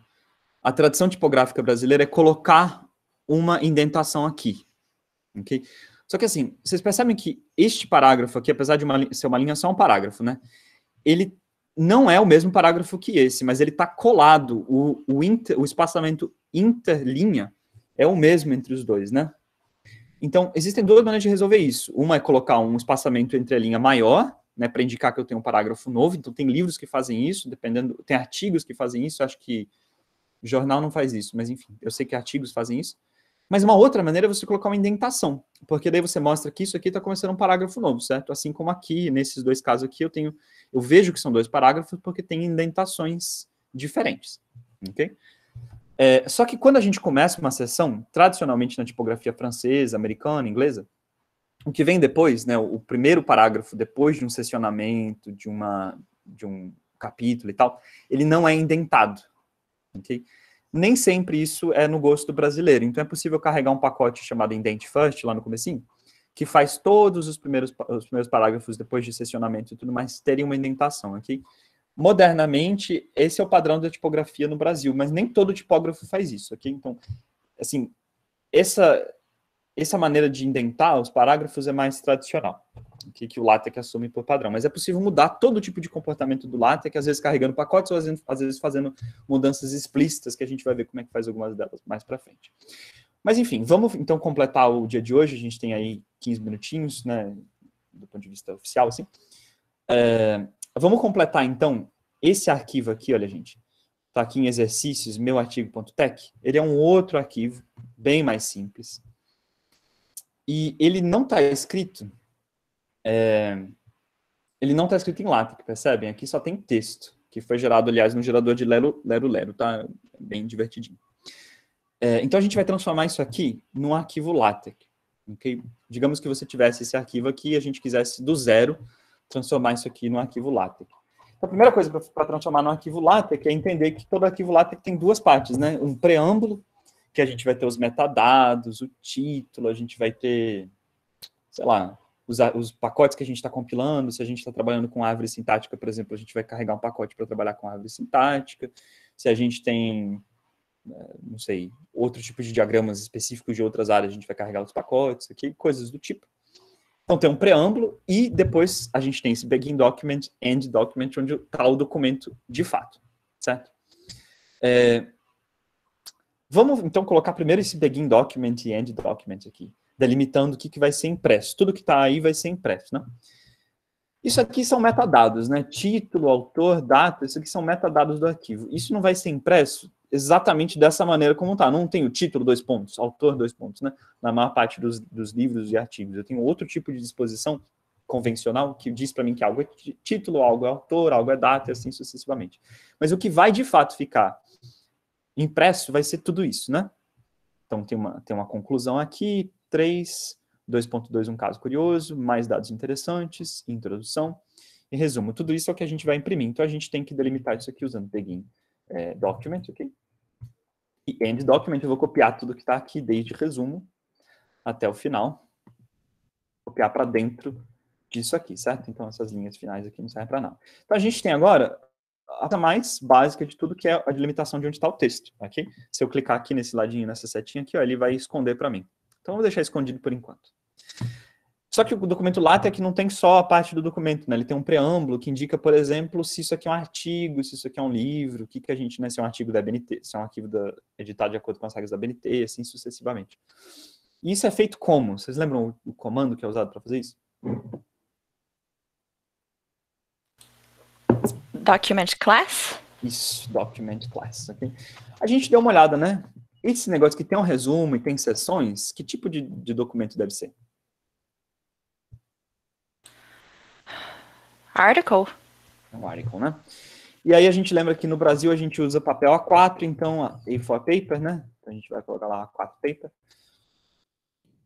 a tradição tipográfica brasileira é colocar uma indentação aqui. Okay? Só que assim, vocês percebem que este parágrafo aqui, apesar de uma, ser uma linha, só um parágrafo, né? Ele não é o mesmo parágrafo que esse, mas ele está colado. O, o, inter, o espaçamento interlinha é o mesmo entre os dois, né? Então, existem duas maneiras de resolver isso. Uma é colocar um espaçamento entre a linha maior né, para indicar que eu tenho um parágrafo novo. Então, tem livros que fazem isso, dependendo, tem artigos que fazem isso. Acho que jornal não faz isso, mas enfim, eu sei que artigos fazem isso. Mas uma outra maneira é você colocar uma indentação, porque daí você mostra que isso aqui está começando um parágrafo novo, certo? Assim como aqui, nesses dois casos aqui, eu tenho, eu vejo que são dois parágrafos porque tem indentações diferentes, ok? É, só que quando a gente começa uma sessão, tradicionalmente na tipografia francesa, americana, inglesa, o que vem depois, né, o primeiro parágrafo, depois de um sessionamento, de, uma, de um capítulo e tal, ele não é indentado. Okay? Nem sempre isso é no gosto brasileiro. Então é possível carregar um pacote chamado Indent First, lá no comecinho, que faz todos os primeiros, os primeiros parágrafos depois de sessionamento e tudo mais terem uma indentação. Okay? Modernamente, esse é o padrão da tipografia no Brasil, mas nem todo tipógrafo faz isso. Okay? Então, assim, essa, essa maneira de indentar os parágrafos é mais tradicional, que, que o LaTeX assume por padrão. Mas é possível mudar todo tipo de comportamento do LaTeX, às vezes carregando pacotes, ou às vezes, às vezes fazendo mudanças explícitas, que a gente vai ver como é que faz algumas delas mais para frente. Mas enfim, vamos então completar o dia de hoje, a gente tem aí 15 minutinhos, né, do ponto de vista oficial, assim. É, vamos completar então esse arquivo aqui, olha gente, está aqui em exercícios, meu artigo.tech, ele é um outro arquivo, bem mais simples, e ele não está escrito, é, ele não está escrito em LaTeX, percebem? Aqui só tem texto, que foi gerado, aliás, no gerador de Lero Lero, Lero tá? É bem divertidinho. É, então a gente vai transformar isso aqui num arquivo LaTeX. Okay? Digamos que você tivesse esse arquivo aqui e a gente quisesse do zero transformar isso aqui num arquivo LaTeX. Então, a primeira coisa para transformar num arquivo LaTeX é entender que todo arquivo LaTeX tem duas partes, né? Um preâmbulo que a gente vai ter os metadados, o título, a gente vai ter, sei lá, os, os pacotes que a gente está compilando, se a gente está trabalhando com árvore sintática, por exemplo, a gente vai carregar um pacote para trabalhar com árvore sintática, se a gente tem, né, não sei, outro tipo de diagramas específicos de outras áreas, a gente vai carregar os pacotes aqui, coisas do tipo. Então tem um preâmbulo e depois a gente tem esse begin document, end document, onde está o documento de fato, certo? É, Vamos, então, colocar primeiro esse begin document e end document aqui, delimitando o que, que vai ser impresso. Tudo que está aí vai ser impresso, né? Isso aqui são metadados, né? Título, autor, data, isso aqui são metadados do arquivo. Isso não vai ser impresso exatamente dessa maneira como está. Não tem o título, dois pontos, autor, dois pontos, né? Na maior parte dos, dos livros e artigos. Eu tenho outro tipo de disposição convencional que diz para mim que algo é título, algo é autor, algo é data, e assim sucessivamente. Mas o que vai de fato ficar impresso vai ser tudo isso, né? Então tem uma, tem uma conclusão aqui, 3, 2.2 um caso curioso, mais dados interessantes, introdução, e resumo. Tudo isso é o que a gente vai imprimir, então a gente tem que delimitar isso aqui usando begin é, document, ok? E end document, eu vou copiar tudo que está aqui, desde resumo até o final, copiar para dentro disso aqui, certo? Então essas linhas finais aqui não servem para nada. Então a gente tem agora a mais básica de tudo, que é a delimitação de onde está o texto, ok? Se eu clicar aqui nesse ladinho, nessa setinha aqui, ó, ele vai esconder para mim. Então, eu vou deixar escondido por enquanto. Só que o documento LaTeX não tem só a parte do documento, né? Ele tem um preâmbulo que indica, por exemplo, se isso aqui é um artigo, se isso aqui é um livro, o que, que a gente, né, se é um artigo da BNT, se é um arquivo da, editado de acordo com as regras da BNT, assim sucessivamente. E isso é feito como? Vocês lembram o comando que é usado para fazer isso? Document Class? Isso, Document Class. Okay? A gente deu uma olhada, né? Esse negócio que tem um resumo e tem seções, que tipo de, de documento deve ser? Article. É um article, né? E aí a gente lembra que no Brasil a gente usa papel A4, então A4 paper, né? Então a gente vai colocar lá A4 paper,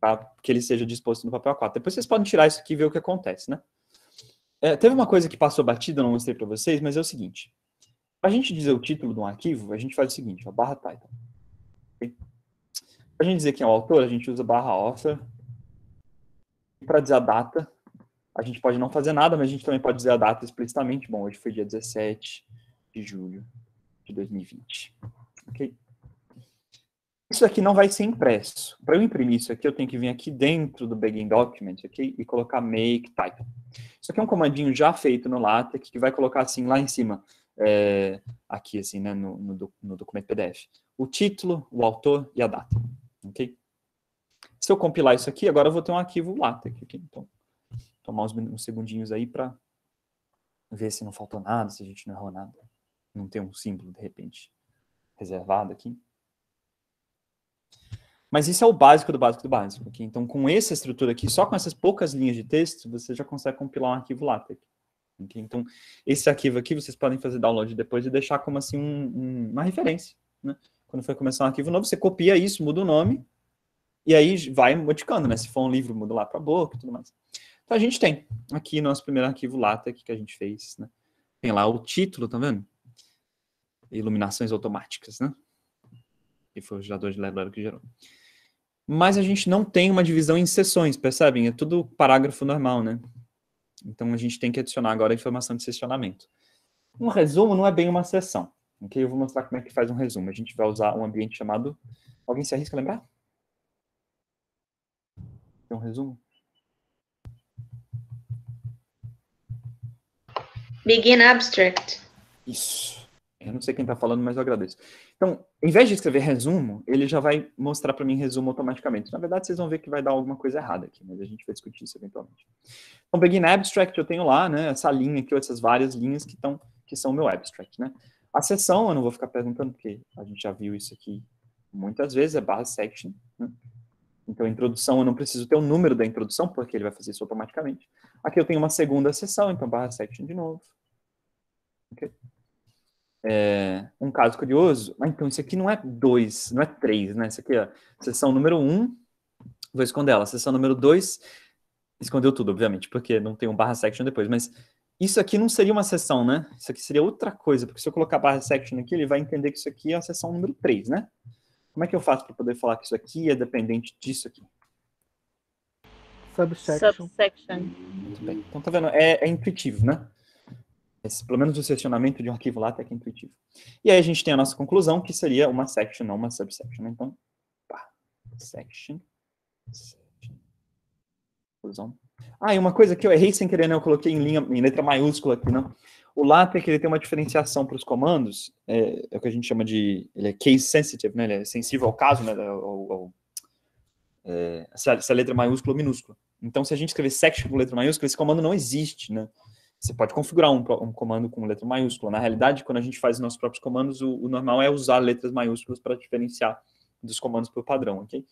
para que ele seja disposto no papel A4. Depois vocês podem tirar isso aqui e ver o que acontece, né? É, teve uma coisa que passou batida, não mostrei para vocês, mas é o seguinte. Para a gente dizer o título de um arquivo, a gente faz o seguinte, ó, barra title Okay? Para a gente dizer quem é o autor, a gente usa barra author. E para dizer a data, a gente pode não fazer nada, mas a gente também pode dizer a data explicitamente. Bom, hoje foi dia 17 de julho de 2020. Ok? isso aqui não vai ser impresso. Para eu imprimir isso aqui, eu tenho que vir aqui dentro do Begin Document aqui, e colocar make type. Isso aqui é um comandinho já feito no LaTeX que vai colocar assim lá em cima, é, aqui assim, né, no, no, no, documento PDF. O título, o autor e a data. Ok? Se eu compilar isso aqui, agora eu vou ter um arquivo LaTeX Então, tomar uns, uns segundinhos aí para ver se não faltou nada, se a gente não errou nada. Não tem um símbolo, de repente, reservado aqui. Mas isso é o básico do básico do básico. Okay? Então, com essa estrutura aqui, só com essas poucas linhas de texto, você já consegue compilar um arquivo LaTeX. Okay? Então, esse arquivo aqui, vocês podem fazer download depois e deixar como assim um, um, uma referência. Né? Quando for começar um arquivo novo, você copia isso, muda o nome, e aí vai modificando, né? Se for um livro, muda lá para boca e tudo mais. Então, a gente tem aqui nosso primeiro arquivo LaTeX que a gente fez. Né? Tem lá o título, tá vendo? Iluminações automáticas, né? E foi o gerador de Lerler que gerou mas a gente não tem uma divisão em sessões, percebem? É tudo parágrafo normal, né? Então a gente tem que adicionar agora a informação de sessionamento. Um resumo não é bem uma sessão. Ok? Eu vou mostrar como é que faz um resumo. A gente vai usar um ambiente chamado. Alguém se arrisca a lembrar? Tem um resumo? Begin Abstract. Isso. Eu não sei quem está falando, mas eu agradeço. Então, em vez de escrever resumo, ele já vai mostrar para mim resumo automaticamente. Na verdade, vocês vão ver que vai dar alguma coisa errada aqui, mas a gente vai discutir isso eventualmente. Então, o abstract, eu tenho lá, né, essa linha aqui, ou essas várias linhas que, tão, que são o meu abstract, né. A seção, eu não vou ficar perguntando, porque a gente já viu isso aqui muitas vezes, é barra section, né? Então, introdução, eu não preciso ter o número da introdução, porque ele vai fazer isso automaticamente. Aqui eu tenho uma segunda seção, então barra section de novo. Okay? é, um caso curioso. Ah, então, isso aqui não é dois, não é três, né? Isso aqui é sessão número um, vou esconder ela. Sessão número dois, escondeu tudo, obviamente, porque não tem um barra section depois, mas isso aqui não seria uma sessão, né? Isso aqui seria outra coisa, porque se eu colocar barra section aqui, ele vai entender que isso aqui é a sessão número 3, né? Como é que eu faço para poder falar que isso aqui é dependente disso aqui? Subsection. Subsection. Muito bem. Então, tá vendo? É, é intuitivo, né? Esse, pelo menos o selecionamento de um arquivo LaTeX é intuitivo. E aí a gente tem a nossa conclusão, que seria uma section, não uma subsection. Então, pá, section, section, conclusão. Ah, e uma coisa que eu errei sem querer, né? Eu coloquei em, linha, em letra maiúscula aqui, não. Né? O LaTeX, é ele tem uma diferenciação para os comandos, é, é, o que a gente chama de, ele é case sensitive, né? Ele é sensível ao caso, né? Ao, ao, é, se, a, se a letra maiúscula ou minúscula. Então, se a gente escrever section com letra maiúscula, esse comando não existe, né? Você pode configurar um, um, comando com letra maiúscula. Na realidade, quando a gente faz nossos próprios comandos, o, o normal é usar letras maiúsculas para diferenciar dos comandos por padrão, ok?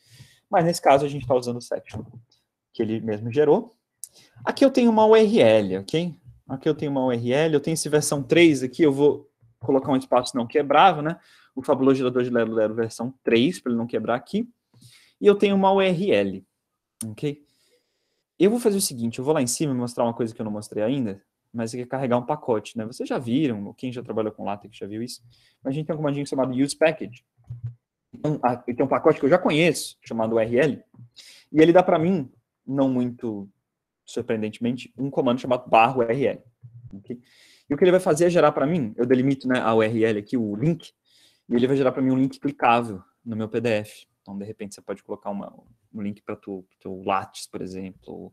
Mas nesse caso a gente está usando o section, que ele mesmo gerou. Aqui eu tenho uma URL, ok? Aqui eu tenho uma URL, eu tenho esse versão 3 aqui, eu vou colocar um espaço não quebrável, né? O fabuloso gerador de Lero Lero versão 3, para ele não quebrar aqui. E eu tenho uma URL, ok? Eu vou fazer o seguinte, eu vou lá em cima mostrar uma coisa que eu não mostrei ainda, mas é carregar um pacote, né? Vocês já viram, quem já trabalhou com LaTeX já viu isso? A gente tem um comandinho chamado use package. Então, ah, tem um pacote que eu já conheço, chamado URL, e ele dá para mim, não muito surpreendentemente, um comando chamado barra URL. Okay? E o que ele vai fazer é gerar para mim, eu delimito né, a URL aqui, o link, e ele vai gerar para mim um link clicável no meu PDF. Então, de repente, você pode colocar uma, um link para o teu Lattes, por exemplo, ou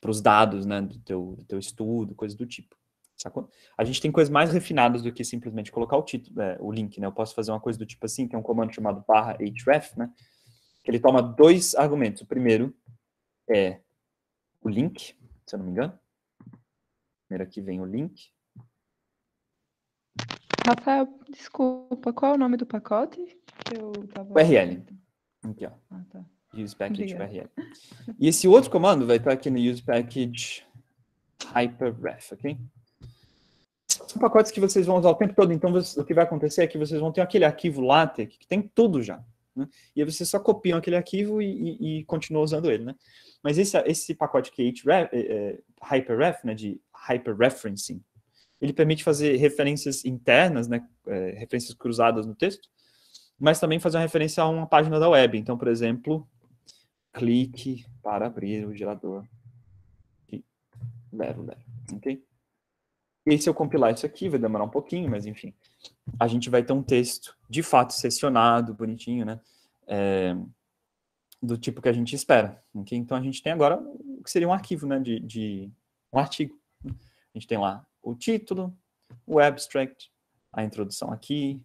para os dados, né, do teu, do teu estudo, coisas do tipo. Sacou? A gente tem coisas mais refinadas do que simplesmente colocar o título, é, o link, né? Eu posso fazer uma coisa do tipo assim, que é um comando chamado barra href, né? Que ele toma dois argumentos. O primeiro é o link, se eu não me engano. Primeiro aqui vem o link. Rafael, desculpa, qual é o nome do pacote? Eu tava... URL. Aqui, ó. Ah, tá use package URL. E esse outro comando vai estar aqui no use package hyperref, ok? São pacotes que vocês vão usar o tempo todo, então o que vai acontecer é que vocês vão ter aquele arquivo LaTeX que tem tudo já. Né? E aí vocês só copiam aquele arquivo e, e, e continuam usando ele, né? Mas esse, esse pacote que é, é, é, hyperref, né, de hyperreferencing, ele permite fazer referências internas, né, é, referências cruzadas no texto, mas também fazer uma referência a uma página da web. Então, por exemplo, clique para abrir o gerador Lero Lero, ok? E se eu compilar isso aqui, vai demorar um pouquinho, mas enfim, a gente vai ter um texto de fato selecionado, bonitinho, né? É, do tipo que a gente espera. Okay? Então, a gente tem agora o que seria um arquivo, né? De, de um artigo. A gente tem lá o título, o abstract, a introdução aqui,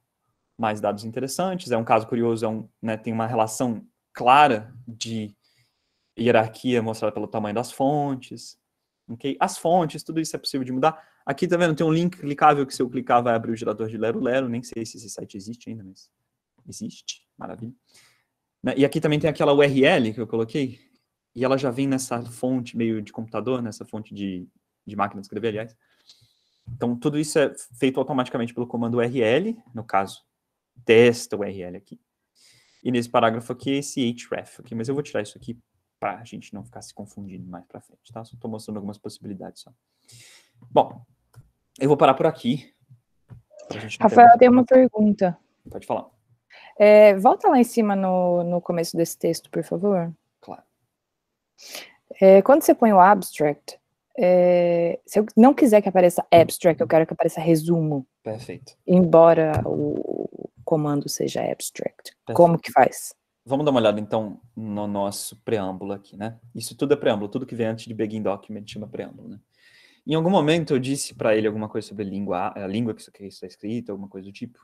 mais dados interessantes. É um caso curioso, é um, né, tem uma relação clara de hierarquia mostrada pelo tamanho das fontes, ok? As fontes, tudo isso é possível de mudar. Aqui, tá vendo, tem um link clicável que se eu clicar vai abrir o gerador de Lero Lero, nem sei se esse site existe ainda, mas existe, maravilha. Né? E aqui também tem aquela URL que eu coloquei, e ela já vem nessa fonte meio de computador, nessa fonte de, de máquina de escrever, aliás. Então, tudo isso é feito automaticamente pelo comando URL, no caso, desta URL aqui. E nesse parágrafo aqui é esse href aqui, mas eu vou tirar isso aqui para a gente não ficar se confundindo mais para frente, tá? Só estou mostrando algumas possibilidades só. Bom, eu vou parar por aqui. Rafael, eu tenho uma pergunta. Pode falar. É, volta lá em cima no, no começo desse texto, por favor. Claro. É, quando você põe o abstract, é, se eu não quiser que apareça abstract, eu quero que apareça resumo. Perfeito. Embora o, comando seja abstract. Perfeito. Como que faz? Vamos dar uma olhada, então, no nosso preâmbulo aqui, né? Isso tudo é preâmbulo, tudo que vem antes de begin document chama preâmbulo, né? Em algum momento eu disse para ele alguma coisa sobre língua, a língua que está escrita, alguma coisa do tipo?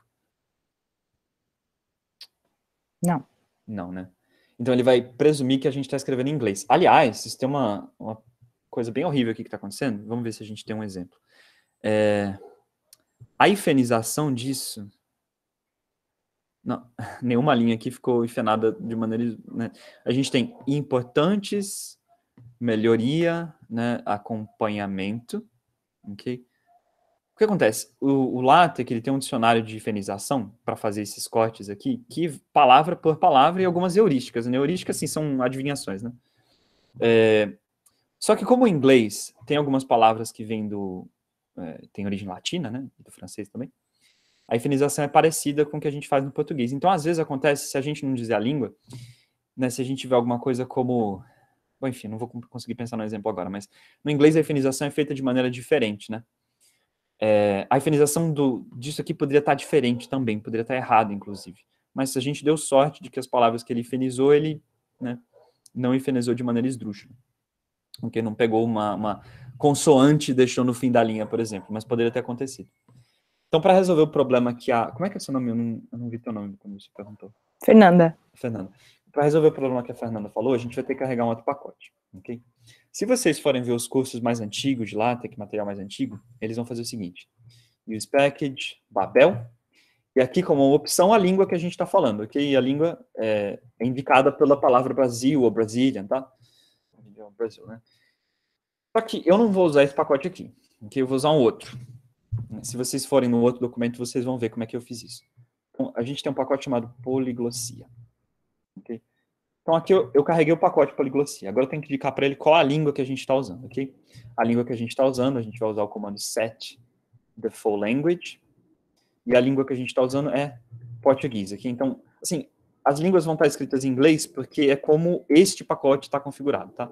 Não. Não, né? Então ele vai presumir que a gente está escrevendo em inglês. Aliás, isso tem uma, uma coisa bem horrível aqui que está acontecendo. Vamos ver se a gente tem um exemplo. É, a hifenização disso não, nenhuma linha aqui ficou enfenada de maneira. Né? A gente tem importantes, melhoria, né? acompanhamento. Okay? O que acontece? O, o LaTeX ele tem um dicionário de higienização para fazer esses cortes aqui, que palavra por palavra e algumas heurísticas. Né? Heurísticas, sim, são adivinhações. Né? É, só que, como o inglês tem algumas palavras que vêm do. É, tem origem latina, né? Do francês também a infinização é parecida com o que a gente faz no português. Então, às vezes acontece, se a gente não dizer a língua, né, se a gente tiver alguma coisa como. Bom, enfim, não vou conseguir pensar no exemplo agora, mas no inglês a infinização é feita de maneira diferente, né? É, a infinização do, disso aqui poderia estar diferente também, poderia estar errada, inclusive. Mas se a gente deu sorte de que as palavras que ele infinizou, ele né, não infinizou de maneira esdrúxula. Porque não pegou uma, uma consoante e deixou no fim da linha, por exemplo, mas poderia ter acontecido. Então, para resolver o problema que a. Como é que é seu nome? Eu não, eu não vi teu nome quando você perguntou. Fernanda. Fernanda. Para resolver o problema que a Fernanda falou, a gente vai ter que carregar um outro pacote, ok? Se vocês forem ver os cursos mais antigos de lá, tem que material mais antigo, eles vão fazer o seguinte: Use Package, Babel, e aqui como opção a língua que a gente está falando, ok? E a língua é, é, indicada pela palavra Brasil ou Brazilian, tá? Brasil, né? Só que eu não vou usar esse pacote aqui, ok? Eu vou usar um outro. Se vocês forem no outro documento, vocês vão ver como é que eu fiz isso. Então, a gente tem um pacote chamado poliglossia. Okay? Então, aqui eu, eu, carreguei o pacote poliglossia. Agora eu tenho que indicar para ele qual a língua que a gente está usando, ok? A língua que a gente está usando, a gente vai usar o comando set the full language. E a língua que a gente está usando é português, ok? Então, assim, as línguas vão estar tá escritas em inglês porque é como este pacote está configurado, tá?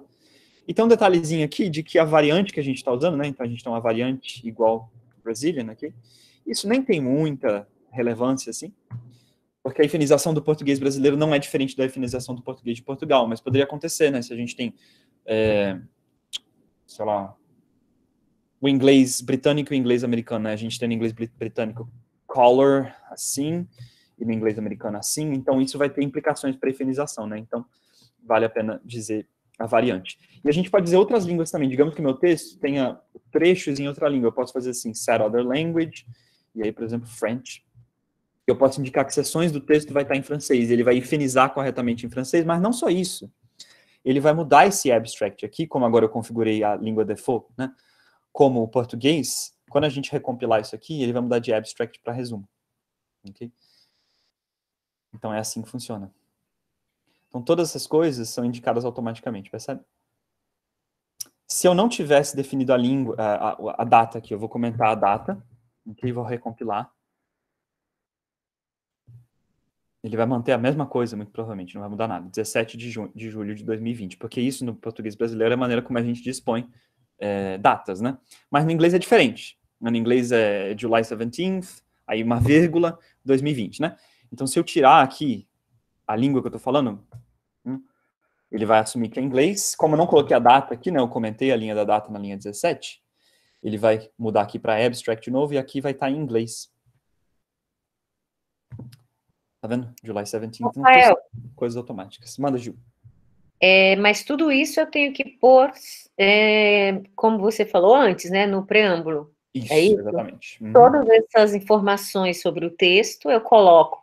E tem um detalhezinho aqui de que a variante que a gente está usando, né? Então, a gente tem uma variante igual Brazilian né, aqui, isso nem tem muita relevância, assim, porque a infinização do português brasileiro não é diferente da infinização do português de Portugal, mas poderia acontecer, né? Se a gente tem, é, sei lá, o inglês britânico e o inglês americano, né? A gente tem no inglês britânico color, assim, e no inglês americano assim, então isso vai ter implicações para a infinização, né? Então, vale a pena dizer a variante. E a gente pode dizer outras línguas também. Digamos que meu texto tenha trechos em outra língua. Eu posso fazer assim, set other language, e aí, por exemplo, French. Eu posso indicar que seções do texto vai estar em francês. Ele vai infinizar corretamente em francês, mas não só isso. Ele vai mudar esse abstract aqui, como agora eu configurei a língua default, né? Como o português, quando a gente recompilar isso aqui, ele vai mudar de abstract para resumo. Então é assim que funciona. Então, todas essas coisas são indicadas automaticamente, percebe? Se eu não tivesse definido a língua, a, a, a data aqui, eu vou comentar a data, aqui vou recompilar. Ele vai manter a mesma coisa, muito provavelmente, não vai mudar nada. 17 de, de julho de 2020, porque isso no português brasileiro é a maneira como a gente dispõe é, datas, né? Mas no inglês é diferente. No inglês é July 17th, aí uma vírgula, 2020, né? Então, se eu tirar aqui a língua que eu estou falando, hum, ele vai assumir que é inglês. Como eu não coloquei a data aqui, né, eu comentei a linha da data na linha 17, ele vai mudar aqui para abstract de novo e aqui vai estar tá em inglês. Tá vendo? July 17 então, Rafael, então, coisas automáticas. Manda, Gil. É, mas tudo isso eu tenho que pôr, é, como você falou antes, né, no preâmbulo. É isso, é isso? exatamente. Uhum. Todas essas informações sobre o texto eu coloco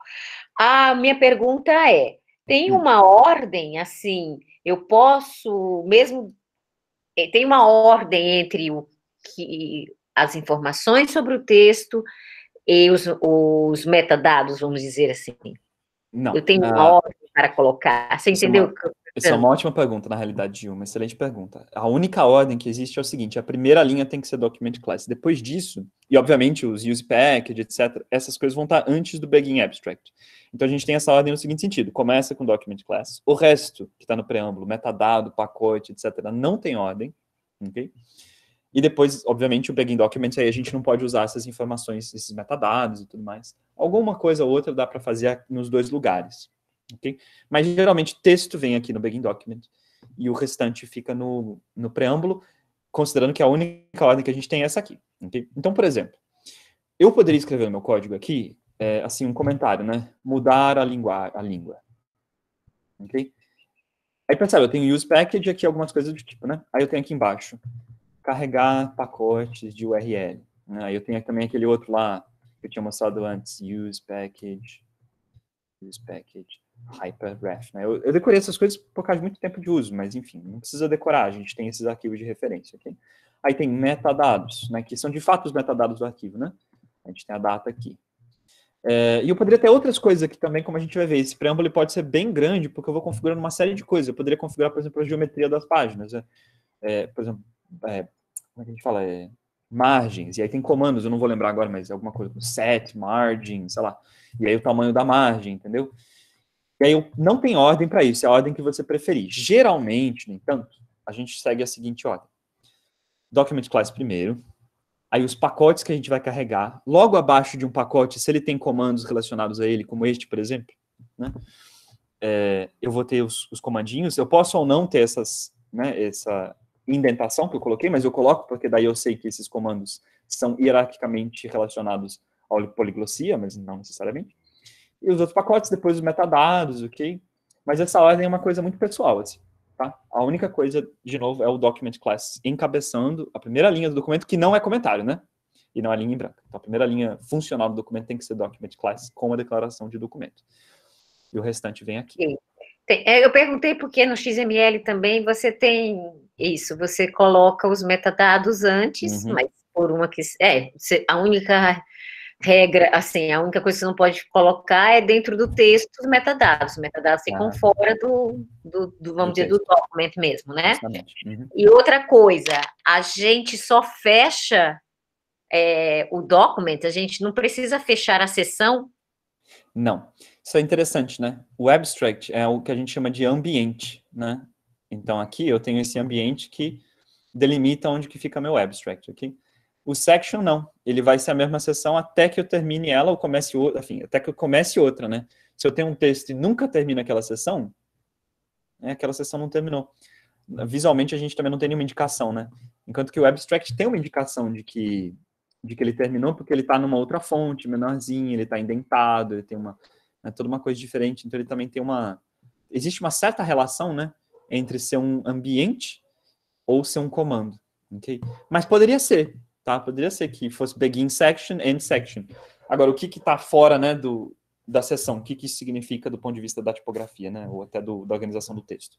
a minha pergunta é: tem hum. uma ordem assim? Eu posso mesmo eh, tem uma ordem entre o que as informações sobre o texto e os, os metadados, vamos dizer assim. Não. Eu tenho uma uh, ordem para colocar. Você entendeu? Uma, essa é uma é. ótima pergunta, na realidade, uma excelente pergunta. A única ordem que existe é o seguinte: a primeira linha tem que ser document class. Depois disso, e obviamente os use package, etc., essas coisas vão estar antes do begin abstract. Então a gente tem essa ordem no seguinte sentido: começa com document class. O resto que está no preâmbulo, metadado, pacote, etc., não tem ordem. ok? E depois, obviamente, o begin document aí a gente não pode usar essas informações, esses metadados e tudo mais. Alguma coisa ou outra dá para fazer nos dois lugares. Okay? Mas geralmente texto vem aqui no Begin Document e o restante fica no, no preâmbulo, considerando que a única ordem que a gente tem é essa aqui. Okay? Então, por exemplo, eu poderia escrever no meu código aqui, é, assim, um comentário, né? Mudar a, a língua. Ok? Aí percebe, eu tenho use package aqui algumas coisas do tipo, né? Aí eu tenho aqui embaixo, carregar pacotes de URL. Né? Aí eu tenho também aquele outro lá que eu tinha mostrado antes, use package, use package. Hyperref. Né? Eu, eu, decorei essas coisas por causa de muito tempo de uso, mas enfim, não precisa decorar, a gente tem esses arquivos de referência aqui. Aí tem metadados, né, que são de fato os metadados do arquivo, né? A gente tem a data aqui. É, e eu poderia ter outras coisas aqui também, como a gente vai ver. Esse preâmbulo pode ser bem grande, porque eu vou configurando uma série de coisas. Eu poderia configurar, por exemplo, a geometria das páginas. Né? É, por exemplo, é, como é que a gente fala? É, margens. E aí tem comandos, eu não vou lembrar agora, mas alguma coisa como set, margin, sei lá. E aí o tamanho da margem, entendeu? E aí eu, não tem ordem para isso, é a ordem que você preferir. Geralmente, no entanto, a gente segue a seguinte ordem. Document class primeiro, aí os pacotes que a gente vai carregar, logo abaixo de um pacote, se ele tem comandos relacionados a ele, como este, por exemplo, né? É, eu vou ter os, os, comandinhos, eu posso ou não ter essas, né, essa indentação que eu coloquei, mas eu coloco porque daí eu sei que esses comandos são hierarquicamente relacionados ao poliglossia, mas não necessariamente e os outros pacotes, depois os metadados, ok? Mas essa ordem é uma coisa muito pessoal, assim, tá? A única coisa, de novo, é o document class encabeçando a primeira linha do documento, que não é comentário, né? E não é linha em branco. Então, a primeira linha funcional do documento tem que ser document class com a declaração de documento. E o restante vem aqui. É, eu perguntei porque no XML também você tem isso, você coloca os metadados antes, uhum. mas por uma que é a única regra, assim, a única coisa que você não pode colocar é dentro do texto os metadados. Os metadados ficam ah. fora do, do, do vamos dizer, do documento mesmo, né? Uhum. E outra coisa, a gente só fecha é, o documento, a gente não precisa fechar a sessão? Não. Isso é interessante, né? O abstract é o que a gente chama de ambiente, né? Então, aqui eu tenho esse ambiente que delimita onde que fica meu abstract, ok? O section não, ele vai ser a mesma sessão até que eu termine ela ou comece outra, enfim, até que eu comece outra, né? Se eu tenho um texto e nunca termino aquela sessão, né, aquela sessão não terminou. Visualmente a gente também não tem nenhuma indicação, né? Enquanto que o abstract tem uma indicação de que de que ele terminou porque ele está numa outra fonte, menorzinho, ele está indentado, ele tem uma é toda uma coisa diferente, então ele também tem uma existe uma certa relação, né, entre ser um ambiente ou ser um comando, ok? Mas poderia ser, tá? Poderia ser que fosse begin section, end section. Agora, o que que está fora, né, do, da sessão? O que que isso significa do ponto de vista da tipografia, né? Ou até do, da organização do texto.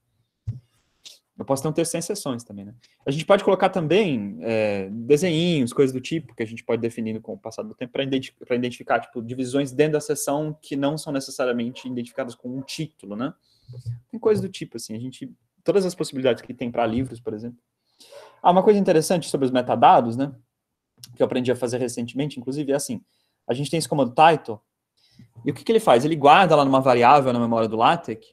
Eu posso ter um texto sem sessões também, né? A gente pode colocar também é, desenhinhos, coisas do tipo, que a gente pode definindo com o passar do tempo para identi identificar, tipo, divisões dentro da sessão que não são necessariamente identificadas com um título, né? Tem coisas do tipo, assim, a gente... Todas as possibilidades que tem para livros, por exemplo. Ah, uma coisa interessante sobre os metadados, né? que eu aprendi a fazer recentemente, inclusive, é assim. A gente tem esse comando title, e o que, que ele faz? Ele guarda lá numa variável na memória do LaTeX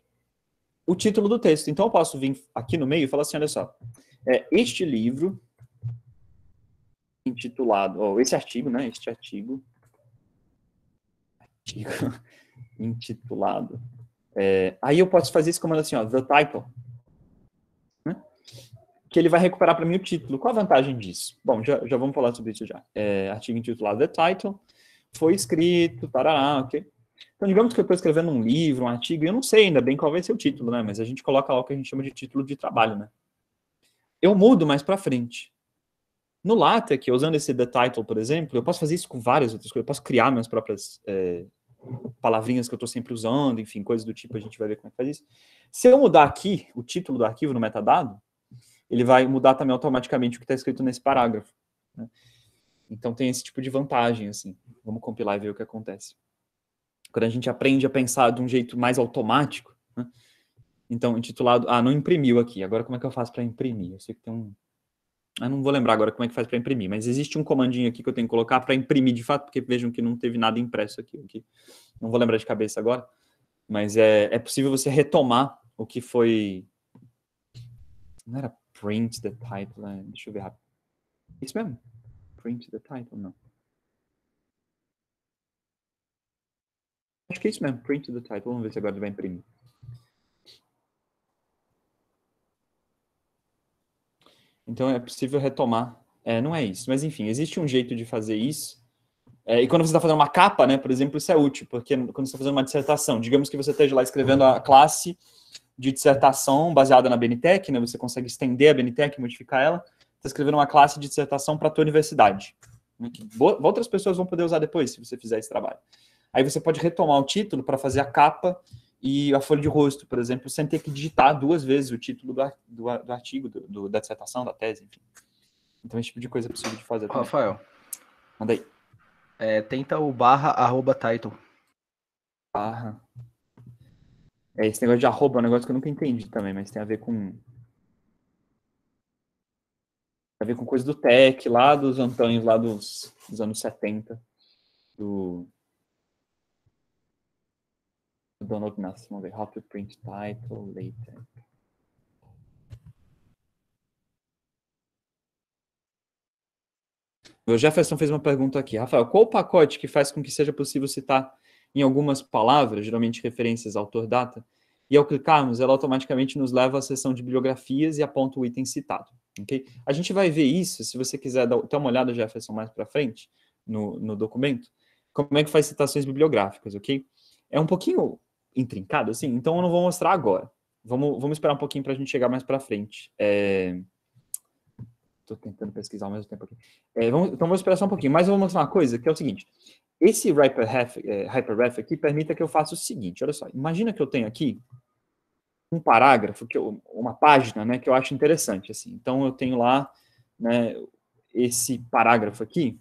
o título do texto. Então eu posso vir aqui no meio e falar assim, olha só, é, este livro intitulado, ou esse artigo, né, este artigo, artigo intitulado, é, aí eu posso fazer esse comando assim, ó, the title, que ele vai recuperar para mim o título. Qual a vantagem disso? Bom, já, já vamos falar sobre isso já. É, artigo intitulado The Title, foi escrito, tarará, ok? Então, digamos que eu estou escrevendo um livro, um artigo, e eu não sei ainda bem qual vai ser o título, né? Mas a gente coloca lá o que a gente chama de título de trabalho, né? Eu mudo mais para frente. No LaTeX, usando esse The Title, por exemplo, eu posso fazer isso com várias outras coisas. Eu posso criar minhas próprias é, palavrinhas que eu estou sempre usando, enfim, coisas do tipo, a gente vai ver como é que faz isso. Se eu mudar aqui o título do arquivo no metadado, ele vai mudar também automaticamente o que está escrito nesse parágrafo. Né? Então tem esse tipo de vantagem, assim. Vamos compilar e ver o que acontece. Quando a gente aprende a pensar de um jeito mais automático, né? então intitulado, ah, não imprimiu aqui. Agora como é que eu faço para imprimir? Eu sei que tem um, eu não vou lembrar agora como é que faz para imprimir, mas existe um comandinho aqui que eu tenho que colocar para imprimir de fato, porque vejam que não teve nada impresso aqui, aqui. Não vou lembrar de cabeça agora, mas é, é possível você retomar o que foi. Não era print the title, né? deixa eu ver rápido. É isso mesmo. Print the title, não. Acho que é isso mesmo, print the title. Vamos ver se agora ele vai imprimir. Então é possível retomar. É, não é isso, mas enfim, existe um jeito de fazer isso. É, e quando você está fazendo uma capa, né, por exemplo, isso é útil, porque quando você está fazendo uma dissertação, digamos que você esteja lá escrevendo a classe de dissertação baseada na Benitec, né? Você consegue estender a Benitec, modificar ela. Está escrevendo uma classe de dissertação para a tua universidade. Né? outras pessoas vão poder usar depois, se você fizer esse trabalho. Aí você pode retomar o título para fazer a capa e a folha de rosto, por exemplo, sem ter que digitar duas vezes o título do, do, do artigo, do, da dissertação, da tese, enfim. Então, esse tipo de coisa é possível de fazer. Também. Rafael. Manda aí. É, tenta o barra arroba title. Barra é esse negócio de arroba é um negócio que eu nunca entendi também, mas tem a ver com. Tem a ver com coisa do tech lá, dos Antônios lá dos, dos anos 70, do. do Donald Nassim, vamos ver. How to print title later. O Jefferson fez uma pergunta aqui. Rafael, qual o pacote que faz com que seja possível citar em algumas palavras, geralmente referências autor-data, e ao clicarmos, ela automaticamente nos leva à seção de bibliografias e aponta o item citado. Okay? A gente vai ver isso, se você quiser dar, uma olhada, Jefferson, mais para frente, no, no documento, como é que faz citações bibliográficas, ok? É um pouquinho intrincado, assim, então eu não vou mostrar agora. Vamos, vamos esperar um pouquinho para a gente chegar mais para frente. É... Estou tentando pesquisar ao mesmo tempo aqui. É, vamos, então, vou esperar só um pouquinho. Mas eu vou mostrar uma coisa, que é o seguinte. Esse hyperref, é, aqui permite que eu faça o seguinte, olha só, imagina que eu tenho aqui um parágrafo, que eu, uma página, né, que eu acho interessante, assim. Então, eu tenho lá, né, esse parágrafo aqui,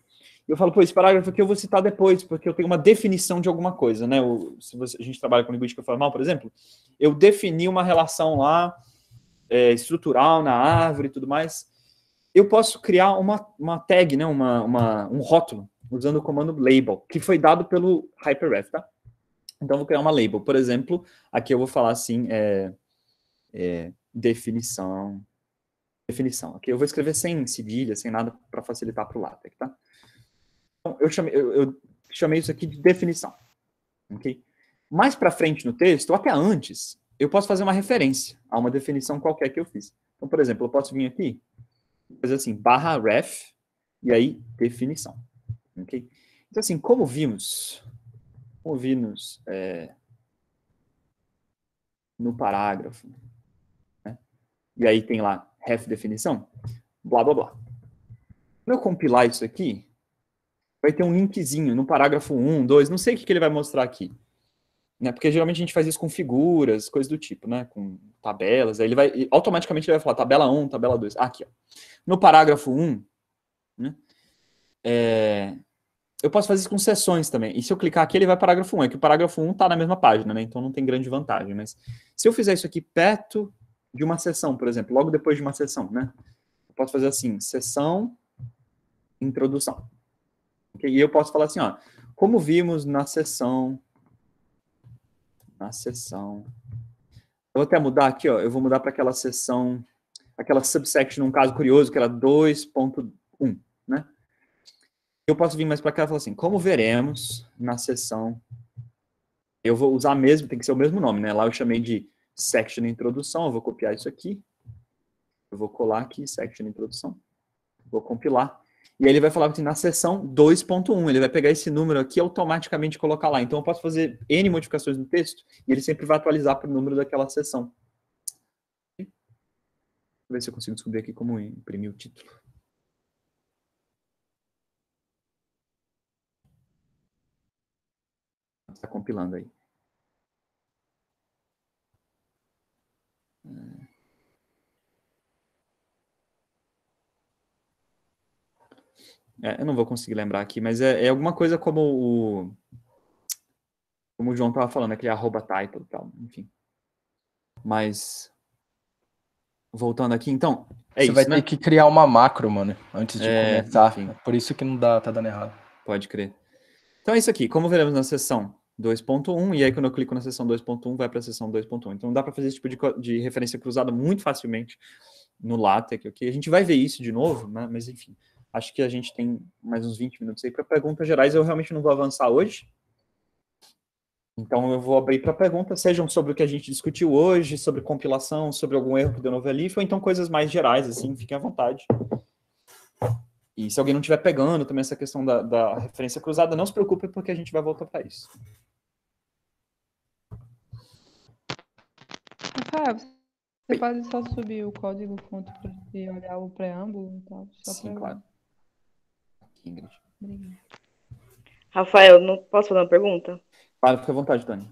eu falo, pô, esse parágrafo aqui eu vou citar depois, porque eu tenho uma definição de alguma coisa, né? O se você, a gente trabalha com linguística formal, por exemplo, eu defini uma relação lá é, estrutural na árvore e tudo mais, eu posso criar uma, uma tag, né? Uma, uma, um rótulo usando o comando label, que foi dado pelo Hyperref, tá? Então, vou criar uma label. Por exemplo, aqui eu vou falar assim, é, é, definição, definição. Aqui eu vou escrever sem cedilha, sem nada, para facilitar para o LaTeX, tá? Então, eu chamei, eu, eu chamei isso aqui de definição, ok? Mais para frente no texto, ou até antes, eu posso fazer uma referência a uma definição qualquer que eu fiz. Então, por exemplo, eu posso vir aqui, fazer assim, barra ref, e aí definição. Então, assim, como vimos, como vimos é, no parágrafo, né? e aí tem lá ref definição, blá, blá, blá. Quando eu compilar isso aqui, vai ter um linkzinho no parágrafo 1, 2, não sei o que, que ele vai mostrar aqui. Né? Porque geralmente a gente faz isso com figuras, coisas do tipo, né? Com tabelas, aí ele vai, automaticamente ele vai falar tabela 1, tabela 2. aqui, ó. No parágrafo 1, né? É... Eu posso fazer isso com sessões também. E se eu clicar aqui, ele vai parágrafo 1. É que o parágrafo 1 está na mesma página, né? Então não tem grande vantagem. Mas se eu fizer isso aqui perto de uma sessão, por exemplo, logo depois de uma sessão, né? Eu posso fazer assim, sessão, introdução. Okay? E eu posso falar assim, ó, como vimos na sessão, na sessão, eu vou até mudar aqui, ó, eu vou mudar para aquela sessão, aquela subsection, um caso curioso, que era 2.1, né? eu posso vir mais para cá e falar assim, como veremos na sessão, eu vou usar mesmo, tem que ser o mesmo nome, né? Lá eu chamei de section introdução, eu vou copiar isso aqui, eu vou colar aqui, section introdução, vou compilar, e aí ele vai falar assim, na sessão 2.1, ele vai pegar esse número aqui e automaticamente colocar lá. Então eu posso fazer N modificações no texto, e ele sempre vai atualizar para o número daquela sessão. Deixa eu ver se eu consigo descobrir aqui como imprimir o título. está compilando aí. É, eu não vou conseguir lembrar aqui, mas é, é alguma coisa como o. Como o João estava falando, aquele arroba title e tal, enfim. Mas. Voltando aqui, então. É Você isso, vai né? ter que criar uma macro, mano, antes de é, começar. Enfim. É por isso que não dá, tá dando errado. Pode crer. Então é isso aqui. Como veremos na sessão, 2.1, e aí quando eu clico na seção 2.1, vai para a seção 2.1. Então dá para fazer esse tipo de, de, referência cruzada muito facilmente no LaTeX, ok? A gente vai ver isso de novo, né? mas enfim, acho que a gente tem mais uns 20 minutos aí para perguntas gerais. Eu realmente não vou avançar hoje, então eu vou abrir para perguntas, sejam sobre o que a gente discutiu hoje, sobre compilação, sobre algum erro que deu no ou então coisas mais gerais, assim, fiquem à vontade. E se alguém não estiver pegando também essa questão da, da referência cruzada, não se preocupe, porque a gente vai voltar para isso. Rafael, você pode só subir o código fonte e olhar o preâmbulo e tal? Sim, claro. Aqui, Ingrid. Obrigada. Rafael, não posso fazer uma pergunta? Claro, fica à vontade, Tânia.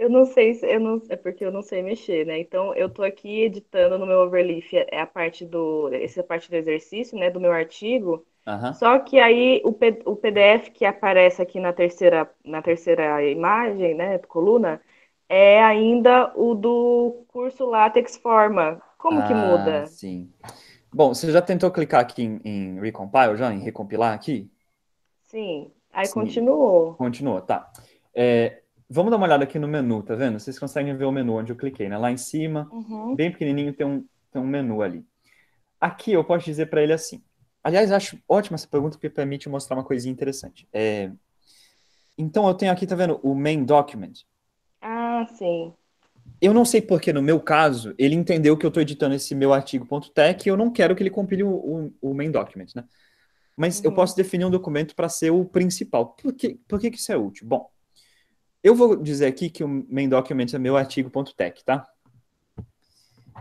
Eu não sei, se, eu não, é porque eu não sei mexer, né? Então eu tô aqui editando no meu overleaf é, é a parte do essa é parte do exercício, né, do meu artigo. Uhum. Só que aí o, P, o PDF que aparece aqui na terceira na terceira imagem, né, coluna, é ainda o do curso Latex Forma. Como ah, que muda? Sim. Bom, você já tentou clicar aqui em, em recompile, já em recompilar aqui? Sim. Aí sim. continuou. Continua, tá. É, Vamos dar uma olhada aqui no menu, tá vendo? Vocês conseguem ver o menu onde eu cliquei, né? Lá em cima, uhum. bem pequenininho, tem um, tem um menu ali. Aqui eu posso dizer para ele assim. Aliás, acho ótima essa pergunta porque permite mostrar uma coisinha interessante. É... Então eu tenho aqui, tá vendo, o main document. Ah, sim. Eu não sei porque, no meu caso, ele entendeu que eu estou editando esse meu artigo.tech e eu não quero que ele compile o, o, o main document, né? Mas uhum. eu posso definir um documento para ser o principal. Por que, por que, que isso é útil? Bom, eu vou dizer aqui que o main document é meu artigo.tech, tá?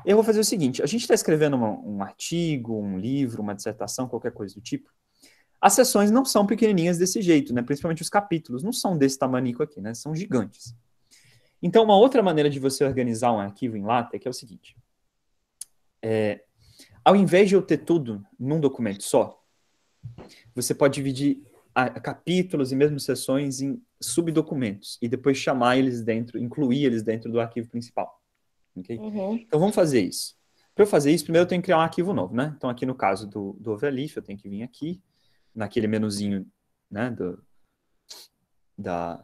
Eu vou fazer o seguinte, a gente está escrevendo uma, um artigo, um livro, uma dissertação, qualquer coisa do tipo. As sessões não são pequenininhas desse jeito, né? Principalmente os capítulos, não são desse tamanico aqui, né? São gigantes. Então, uma outra maneira de você organizar um arquivo em LaTeX é, é o seguinte. É, ao invés de eu ter tudo num documento só, você pode dividir a, ah, a capítulos e mesmo sessões em subdocumentos e depois chamar eles dentro, incluir eles dentro do arquivo principal. Okay? Uhum. Então vamos fazer isso. Para eu fazer isso, primeiro eu tenho que criar um arquivo novo, né? Então aqui no caso do, do Overleaf, eu tenho que vir aqui, naquele menuzinho, né, do, da,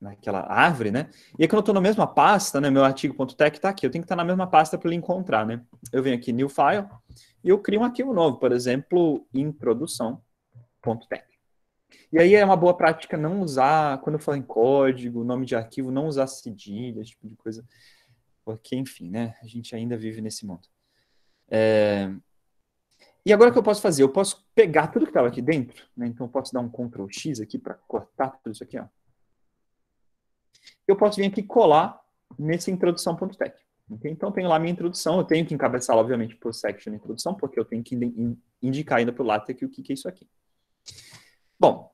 naquela árvore, né? E aí, é quando eu estou na mesma pasta, né, meu artigo.tech está aqui, eu tenho que estar tá na mesma pasta para ele encontrar, né? Eu venho aqui, new file, e eu crio um arquivo novo, por exemplo, introdução.tech. E aí é uma boa prática não usar, quando eu falo em código, nome de arquivo, não usar cedilha, esse tipo de coisa. Porque, enfim, né? A gente ainda vive nesse mundo. É... E agora o que eu posso fazer? Eu posso pegar tudo que estava tá aqui dentro, né? Então eu posso dar um Ctrl X aqui para cortar tudo isso aqui, ó. Eu posso vir aqui colar nesse introdução.tech. Okay? Então eu tenho lá minha introdução, eu tenho que encabeçar, obviamente, por section introdução, porque eu tenho que indicar ainda para o LaTeX o que, que é isso aqui. Bom,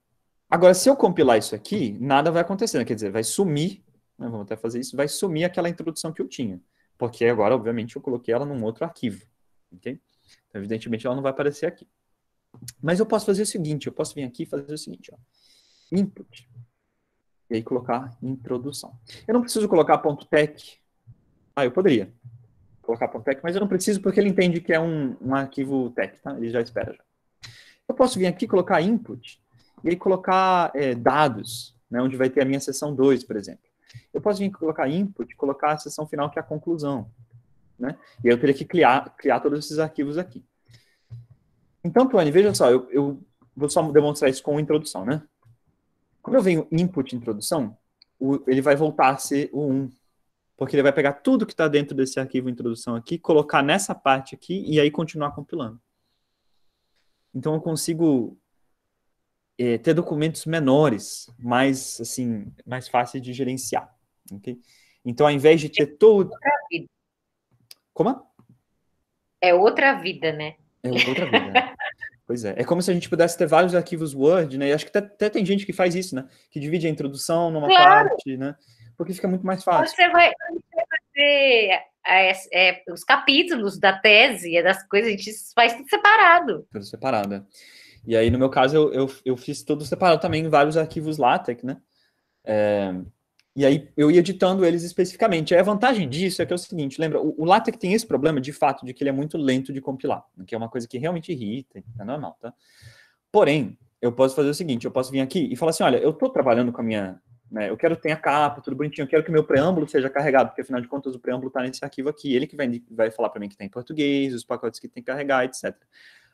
agora se eu compilar isso aqui, nada vai acontecer, né? quer dizer, vai sumir, né? vamos até fazer isso, vai sumir aquela introdução que eu tinha, porque agora, obviamente, eu coloquei ela num outro arquivo, ok? Então, evidentemente, ela não vai aparecer aqui. Mas eu posso fazer o seguinte, eu posso vir aqui e fazer o seguinte, ó. input, e aí colocar introdução. Eu não preciso colocar ponto .tech, ah, eu poderia colocar ponto .tech, mas eu não preciso porque ele entende que é um, um arquivo .tech, tá? Ele já espera já. Eu posso vir aqui e colocar input, e aí colocar é, dados, né, onde vai ter a minha sessão 2, por exemplo. Eu posso vir colocar input, colocar a sessão final, que é a conclusão. Né? E aí eu teria que criar, criar todos esses arquivos aqui. Então, Tony veja só, eu, eu vou só demonstrar isso com introdução, né? Quando eu venho input introdução, o, ele vai voltar a ser o 1. Porque ele vai pegar tudo que está dentro desse arquivo introdução aqui, colocar nessa parte aqui e aí continuar compilando. Então eu consigo é, ter documentos menores, mais assim, mais fácil de gerenciar, ok? Então, ao invés de é ter todo... Como? É outra vida, né? É outra vida. Né? pois é. É como se a gente pudesse ter vários arquivos Word, né? E acho que até, até, tem gente que faz isso, né? Que divide a introdução numa claro. parte, né? Porque fica muito mais fácil. Você vai, fazer é, é, os capítulos da tese, é das coisas, a gente faz tudo separado. Tudo separado, é. E aí, no meu caso, eu, eu, eu fiz tudo separado também em vários arquivos LaTeX, né? É, e aí eu ia editando eles especificamente. Aí a vantagem disso é que é o seguinte, lembra, o, o LaTeX tem esse problema, de fato, de que ele é muito lento de compilar, que é uma coisa que realmente irrita, é normal, tá? Porém, eu posso fazer o seguinte, eu posso vir aqui e falar assim, olha, eu estou trabalhando com a minha, né, eu quero ter a capa, tudo bonitinho, eu quero que meu preâmbulo seja carregado, porque afinal de contas o preâmbulo está nesse arquivo aqui, ele que vai, vai falar para mim que tem tá em português, os pacotes que tem que carregar, etc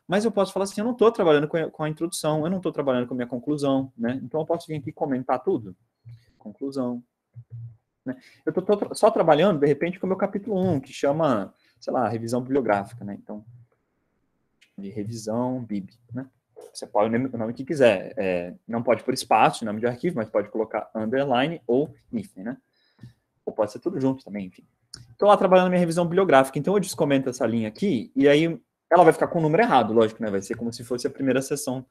mas eu posso falar assim, eu não estou trabalhando com a, introdução, eu não estou trabalhando com a minha conclusão, né? Então eu posso vir aqui comentar tudo. Conclusão. Né? Eu estou só trabalhando, de repente, com o meu capítulo 1, que chama, sei lá, revisão bibliográfica, né? Então, de revisão BIB, né? Você pode o nome que quiser. É, não pode por espaço, nome de arquivo, mas pode colocar underline ou enfim né? Ou pode ser tudo junto também, enfim. Estou lá trabalhando minha revisão bibliográfica, então eu descomento essa linha aqui, e aí ela vai ficar com o número errado, lógico, né? Vai ser como se fosse a primeira sessão,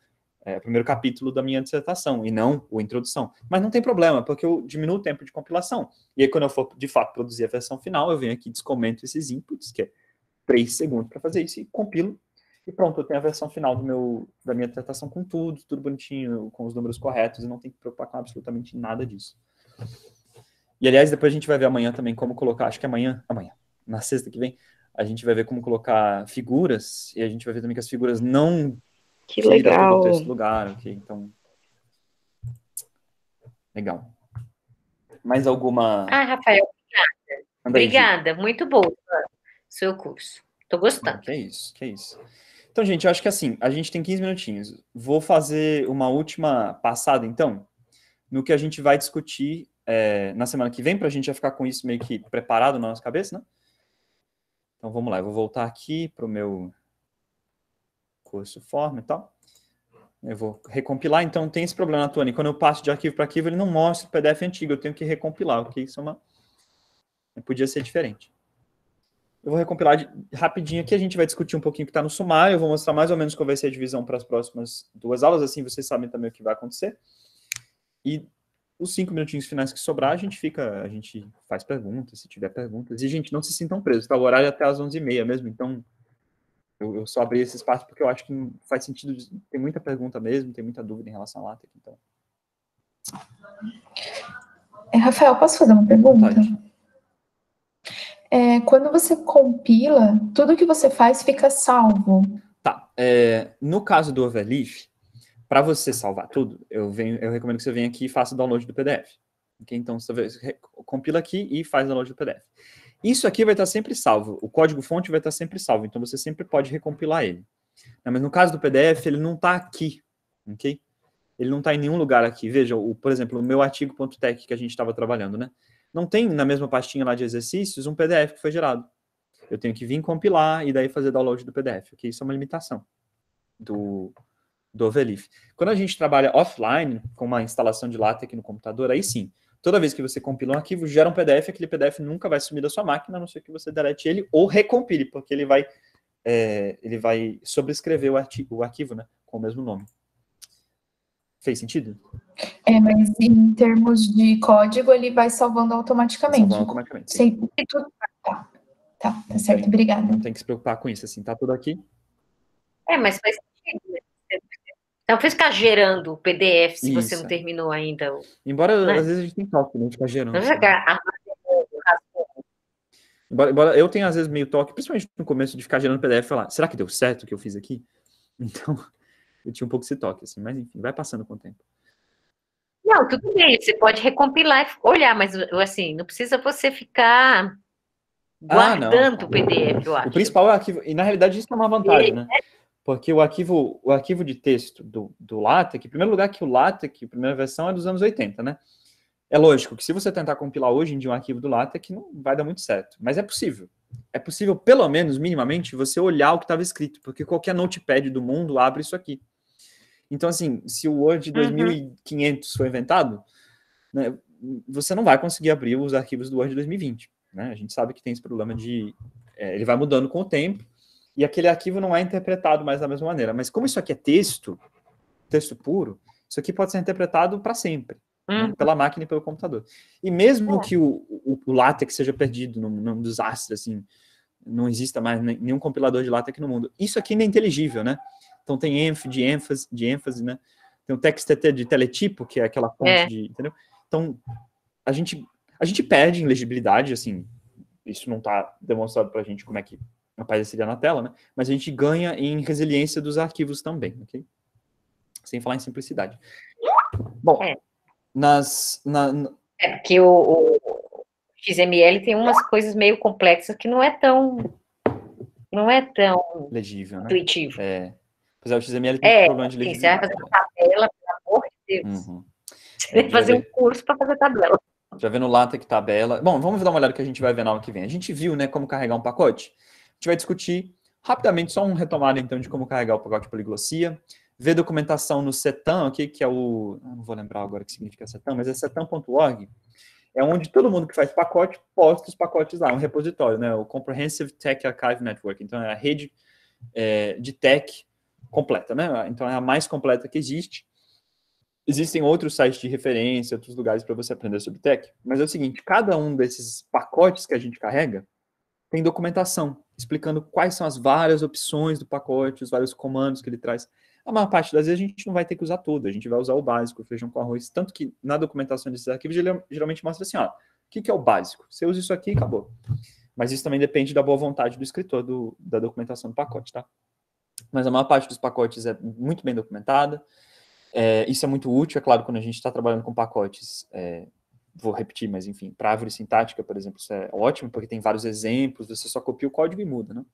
é, o primeiro capítulo da minha dissertação, e não o introdução. Mas não tem problema, porque eu diminuo o tempo de compilação. E aí, quando eu for, de fato, produzir a versão final, eu venho aqui, descomento esses inputs, que é três segundos para fazer isso, e compilo e pronto, eu tenho a versão final do meu, da minha dissertação com tudo, tudo bonitinho, com os números corretos, e não tem que preocupar com absolutamente nada disso. E, aliás, depois a gente vai ver amanhã também como colocar, acho que é amanhã, amanhã, na sexta que vem, a gente vai ver como colocar figuras e a gente vai ver também que as figuras não que legal do texto lugar, ok? Então legal. Mais alguma? Ah, Rafael, obrigada. Andrei, obrigada, muito boa seu curso. Tô gostando. Que isso, que isso. Então, gente, eu acho que assim, a gente tem 15 minutinhos. Vou fazer uma última passada, então, no que a gente vai discutir é, na semana que vem, para a gente já ficar com isso meio que preparado na nossa cabeça, né? Então vamos lá, eu vou voltar aqui para o meu curso forma e tal. Eu vou recompilar, então tem esse problema, Tony. Quando eu passo de arquivo para arquivo, ele não mostra o PDF antigo, eu tenho que recompilar, ok? Isso é uma... Podia ser diferente. Eu vou recompilar de... rapidinho aqui, a gente vai discutir um pouquinho o que está no sumário, eu vou mostrar mais ou menos qual vai ser a divisão para as próximas duas aulas, assim vocês sabem também o que vai acontecer. E os cinco minutinhos finais que sobrar, a gente fica, a gente faz perguntas, se tiver perguntas, e, gente, não se sintam presos, tá? O horário é até às 11h30 mesmo, então eu, eu, só abri esse espaço porque eu acho que faz sentido, tem muita pergunta mesmo, tem muita dúvida em relação à LaTeX, então. É, Rafael, posso fazer uma pergunta? É, quando você compila, tudo que você faz fica salvo. Tá. É, no caso do Overleaf, para você salvar tudo, eu, venho, eu recomendo que você venha aqui e faça o download do PDF. Okay? Então, você compila aqui e faz o download do PDF. Isso aqui vai estar sempre salvo. O código-fonte vai estar sempre salvo. Então, você sempre pode recompilar ele. Não, mas no caso do PDF, ele não está aqui. Ok? Ele não está em nenhum lugar aqui. Veja, o, por exemplo, o meu artigo.tech que a gente estava trabalhando, né? Não tem na mesma pastinha lá de exercícios um PDF que foi gerado. Eu tenho que vir compilar e daí fazer download do PDF, Isso é uma limitação do, do Overleaf. Quando a gente trabalha offline, com uma instalação de LaTeX no computador, aí sim, toda vez que você compila um arquivo, gera um PDF, aquele PDF nunca vai sumir da sua máquina, a não ser que você delete ele ou recompile, porque ele vai, é, ele vai sobrescrever o, artigo, o arquivo né, com o mesmo nome. Fez sentido? É, mas em termos de código, ele vai salvando automaticamente. Salvando automaticamente. Sim. Sem... Tá, tá, tá certo, obrigada. Não tem que se preocupar com isso, assim, tá tudo aqui? É, mas faz sentido, né? Talvez então, ficar gerando o PDF se Isso. você não terminou ainda. Embora né? às vezes a gente tem toque, né? De ficar gerando. né? embora, embora, eu tenha às vezes meio toque, principalmente no começo de ficar gerando PDF e falar, será que deu certo o que eu fiz aqui? Então, eu tinha um pouco esse toque, assim, mas enfim, vai passando com o tempo. Não, tudo bem, você pode recompilar e olhar, mas assim, não precisa você ficar ah, guardando ah, o PDF, eu acho. O principal é o arquivo, e na realidade isso é uma vantagem, e, né? É porque o arquivo, o arquivo de texto do, do LaTeX, em primeiro lugar que o LaTeX, a primeira versão, é dos anos 80, né? É lógico que se você tentar compilar hoje em dia um arquivo do LaTeX, não vai dar muito certo, mas é possível. É possível, pelo menos, minimamente, você olhar o que estava escrito, porque qualquer notepad do mundo abre isso aqui. Então, assim, se o Word uhum. 2500 foi inventado, né, você não vai conseguir abrir os arquivos do Word 2020. Né? A gente sabe que tem esse problema de... É, ele vai mudando com o tempo, e aquele arquivo não é interpretado mais da mesma maneira. Mas como isso aqui é texto, texto puro, isso aqui pode ser interpretado para sempre. Né? Uhum. Né, pela máquina e pelo computador. E mesmo é. que o, o, o LaTeX seja perdido num, num desastre, assim, não exista mais nenhum compilador de LaTeX no mundo, isso aqui ainda é inteligível, né? Então tem enf de ênfase, de ênfase, né? Tem o TXT de teletipo, que é aquela fonte é. de, entendeu? Então, a gente, a gente perde em legibilidade, assim, isso não está demonstrado para a gente como é que apareceria na tela, né? Mas a gente ganha em resiliência dos arquivos também, ok? Sem falar em simplicidade. Bom, é. nas... Na, na... É, porque o, o, XML tem umas coisas meio complexas que não é tão... Não é tão... Legível, né? Intuitivo. É. Pois é, o XML tem é, um problema de legibilidade. Assim, você vai fazer uma tabela, pelo amor de Deus. Uhum. Você é, tem que fazer um curso para fazer tabela. Já vendo que tabela. Bom, vamos dar uma olhada que a gente vai ver na aula que vem. A gente viu, né, como carregar um pacote gente vai discutir rapidamente, só um retomado então de como carregar o pacote de poliglossia, ver documentação no CETAM, aqui, que é o... não vou lembrar agora o que significa CETAM, mas é cetam.org, é onde todo mundo que faz pacote posta os pacotes lá, é um repositório, né? O Comprehensive Tech Archive Network, então é a rede é, de tech completa, né? Então é a mais completa que existe. Existem outros sites de referência, outros lugares para você aprender sobre tech, mas é o seguinte, cada um desses pacotes que a gente carrega, tem documentação explicando quais são as várias opções do pacote, os vários comandos que ele traz. A maior parte das vezes a gente não vai ter que usar tudo, a gente vai usar o básico, o feijão com arroz. Tanto que na documentação desses arquivos geralmente mostra assim: ó, o que, que é o básico? Você usa isso aqui e acabou. Mas isso também depende da boa vontade do escritor do, da documentação do pacote, tá? Mas a maior parte dos pacotes é muito bem documentada. É, isso é muito útil, é claro, quando a gente está trabalhando com pacotes é, vou repetir, mas enfim, para árvore sintática, por exemplo, isso é ótimo, porque tem vários exemplos, você só copia o código e muda, né?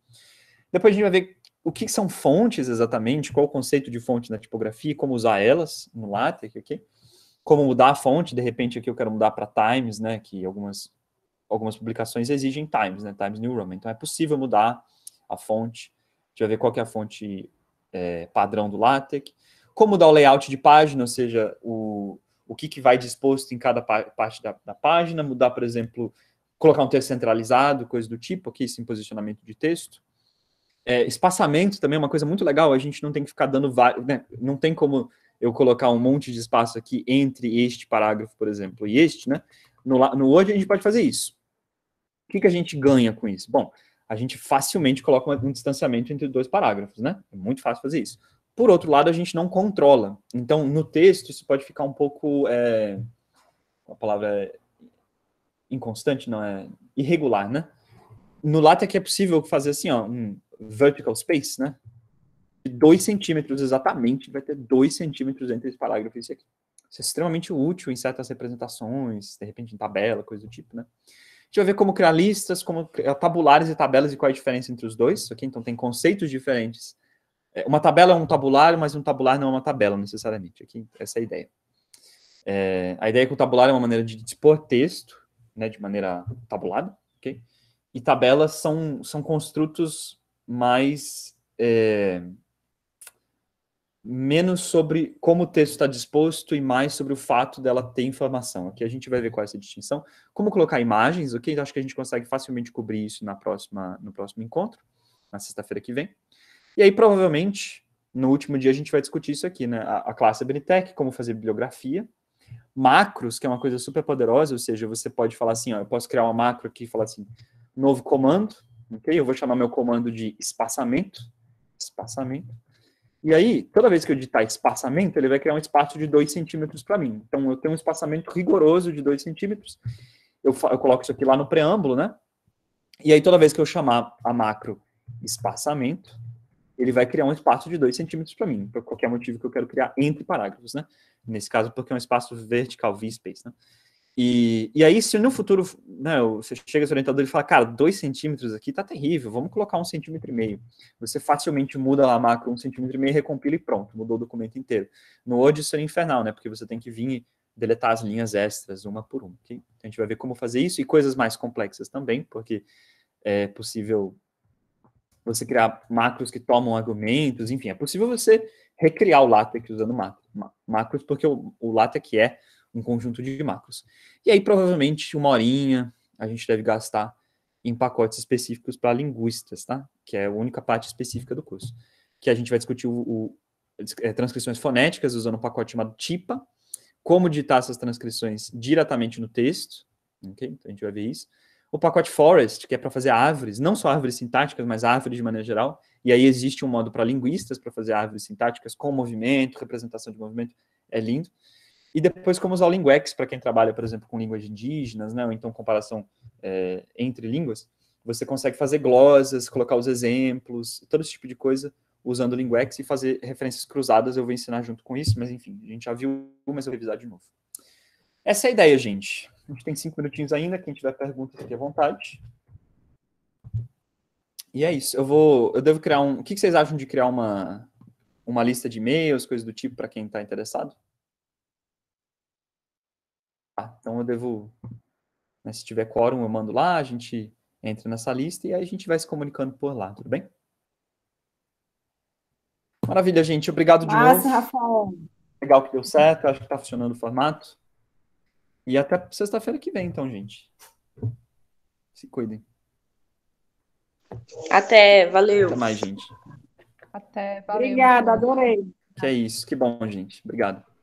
Depois a gente vai ver o que são fontes exatamente, qual o conceito de fonte na tipografia, como usar elas no LaTeX aqui, como mudar a fonte, de repente aqui eu quero mudar para Times, né, que algumas, algumas publicações exigem Times, né, Times New Roman, então é possível mudar a fonte, a gente vai ver qual que é a fonte é, padrão do LaTeX, como mudar o layout de página, ou seja, o, o que, que vai disposto em cada parte da, da página, mudar, por exemplo, colocar um texto centralizado, coisa do tipo, aqui, sim, posicionamento de texto. É, espaçamento também é uma coisa muito legal, a gente não tem que ficar dando vários, né? não tem como eu colocar um monte de espaço aqui entre este parágrafo, por exemplo, e este, né? No, no Word a gente pode fazer isso. O que, que a gente ganha com isso? Bom, a gente facilmente coloca um, um distanciamento entre dois parágrafos, né? É muito fácil fazer isso. Por outro lado, a gente não controla. Então, no texto, isso pode ficar um pouco. É, a palavra é inconstante, não é? Irregular, né? No LaTeX é, é possível fazer assim, ó, um vertical space, né? De dois centímetros exatamente, vai ter dois centímetros entre esse parágrafo e esse aqui. Isso é extremamente útil em certas representações, de repente em tabela, coisa do tipo, né? Deixa eu ver como criar listas, como criar tabulares e tabelas e qual é a diferença entre os dois. Ok? então, tem conceitos diferentes é, uma tabela é um tabular, mas um tabular não é uma tabela, necessariamente. Aqui, essa é a ideia. É, a ideia é que o tabular é uma maneira de dispor texto, né, de maneira tabulada, ok? E tabelas são, são construtos mais... É, menos sobre como o texto está disposto e mais sobre o fato dela ter informação. Aqui a gente vai ver qual é essa distinção. Como colocar imagens, ok? Então, acho que a gente consegue facilmente cobrir isso na próxima, no próximo encontro, na sexta-feira que vem. E aí, provavelmente, no último dia a gente vai discutir isso aqui, né? A, a classe Abnitec, como fazer bibliografia, macros, que é uma coisa super poderosa, ou seja, você pode falar assim, ó, eu posso criar uma macro aqui e falar assim, novo comando, ok? Eu vou chamar meu comando de espaçamento, espaçamento. E aí, toda vez que eu digitar espaçamento, ele vai criar um espaço de 2 centímetros para mim. Então, eu tenho um espaçamento rigoroso de 2 centímetros. Eu, eu coloco isso aqui lá no preâmbulo, né? E aí, toda vez que eu chamar a macro espaçamento, ele vai criar um espaço de 2 centímetros para mim, por qualquer motivo que eu quero criar entre parágrafos, né? Nesse caso, porque é um espaço vertical, v-space, né? E, e aí, se no futuro, né, você chega seu orientador e fala, cara, 2 centímetros aqui tá terrível, vamos colocar um centímetro e meio. Você facilmente muda lá a macro um centímetro e meio, recompila e pronto, mudou o documento inteiro. No Word isso é infernal, né? Porque você tem que vir e deletar as linhas extras uma por uma. Então, a gente vai ver como fazer isso e coisas mais complexas também, porque é possível você criar macros que tomam argumentos, enfim, é possível você recriar o LaTeX usando macros, porque o, o LaTeX é um conjunto de macros. E aí, provavelmente, uma horinha a gente deve gastar em pacotes específicos para linguistas, tá? Que é a única parte específica do curso. Que a gente vai discutir o, o é, transcrições fonéticas usando um pacote chamado TIPA, como digitar essas transcrições diretamente no texto, ok? Então a gente vai ver isso o pacote Forest, que é para fazer árvores, não só árvores sintáticas, mas árvores de maneira geral. E aí existe um modo para linguistas para fazer árvores sintáticas com movimento, representação de movimento, é lindo. E depois como usar o Linguex para quem trabalha, por exemplo, com línguas indígenas, né? ou então comparação é, entre línguas. Você consegue fazer glosas, colocar os exemplos, todo esse tipo de coisa usando o Linguex e fazer referências cruzadas. Eu vou ensinar junto com isso, mas enfim, a gente já viu, mas eu vou revisar de novo. Essa é a ideia, gente. A gente tem cinco minutinhos ainda, quem tiver perguntas, fique à vontade. E é isso. Eu vou. Eu devo criar um. O que vocês acham de criar uma, uma lista de e-mails, coisas do tipo, para quem está interessado? Ah, então eu devo. Né, se tiver quórum, eu mando lá, a gente entra nessa lista e aí a gente vai se comunicando por lá, tudo bem? Maravilha, gente. Obrigado de Nossa, novo. Rafael. Legal que deu certo, acho que está funcionando o formato. E até sexta-feira que vem, então, gente. Se cuidem. Até, valeu. Até mais, gente. Até, valeu. Obrigada, adorei. Que é isso, que bom, gente. Obrigado.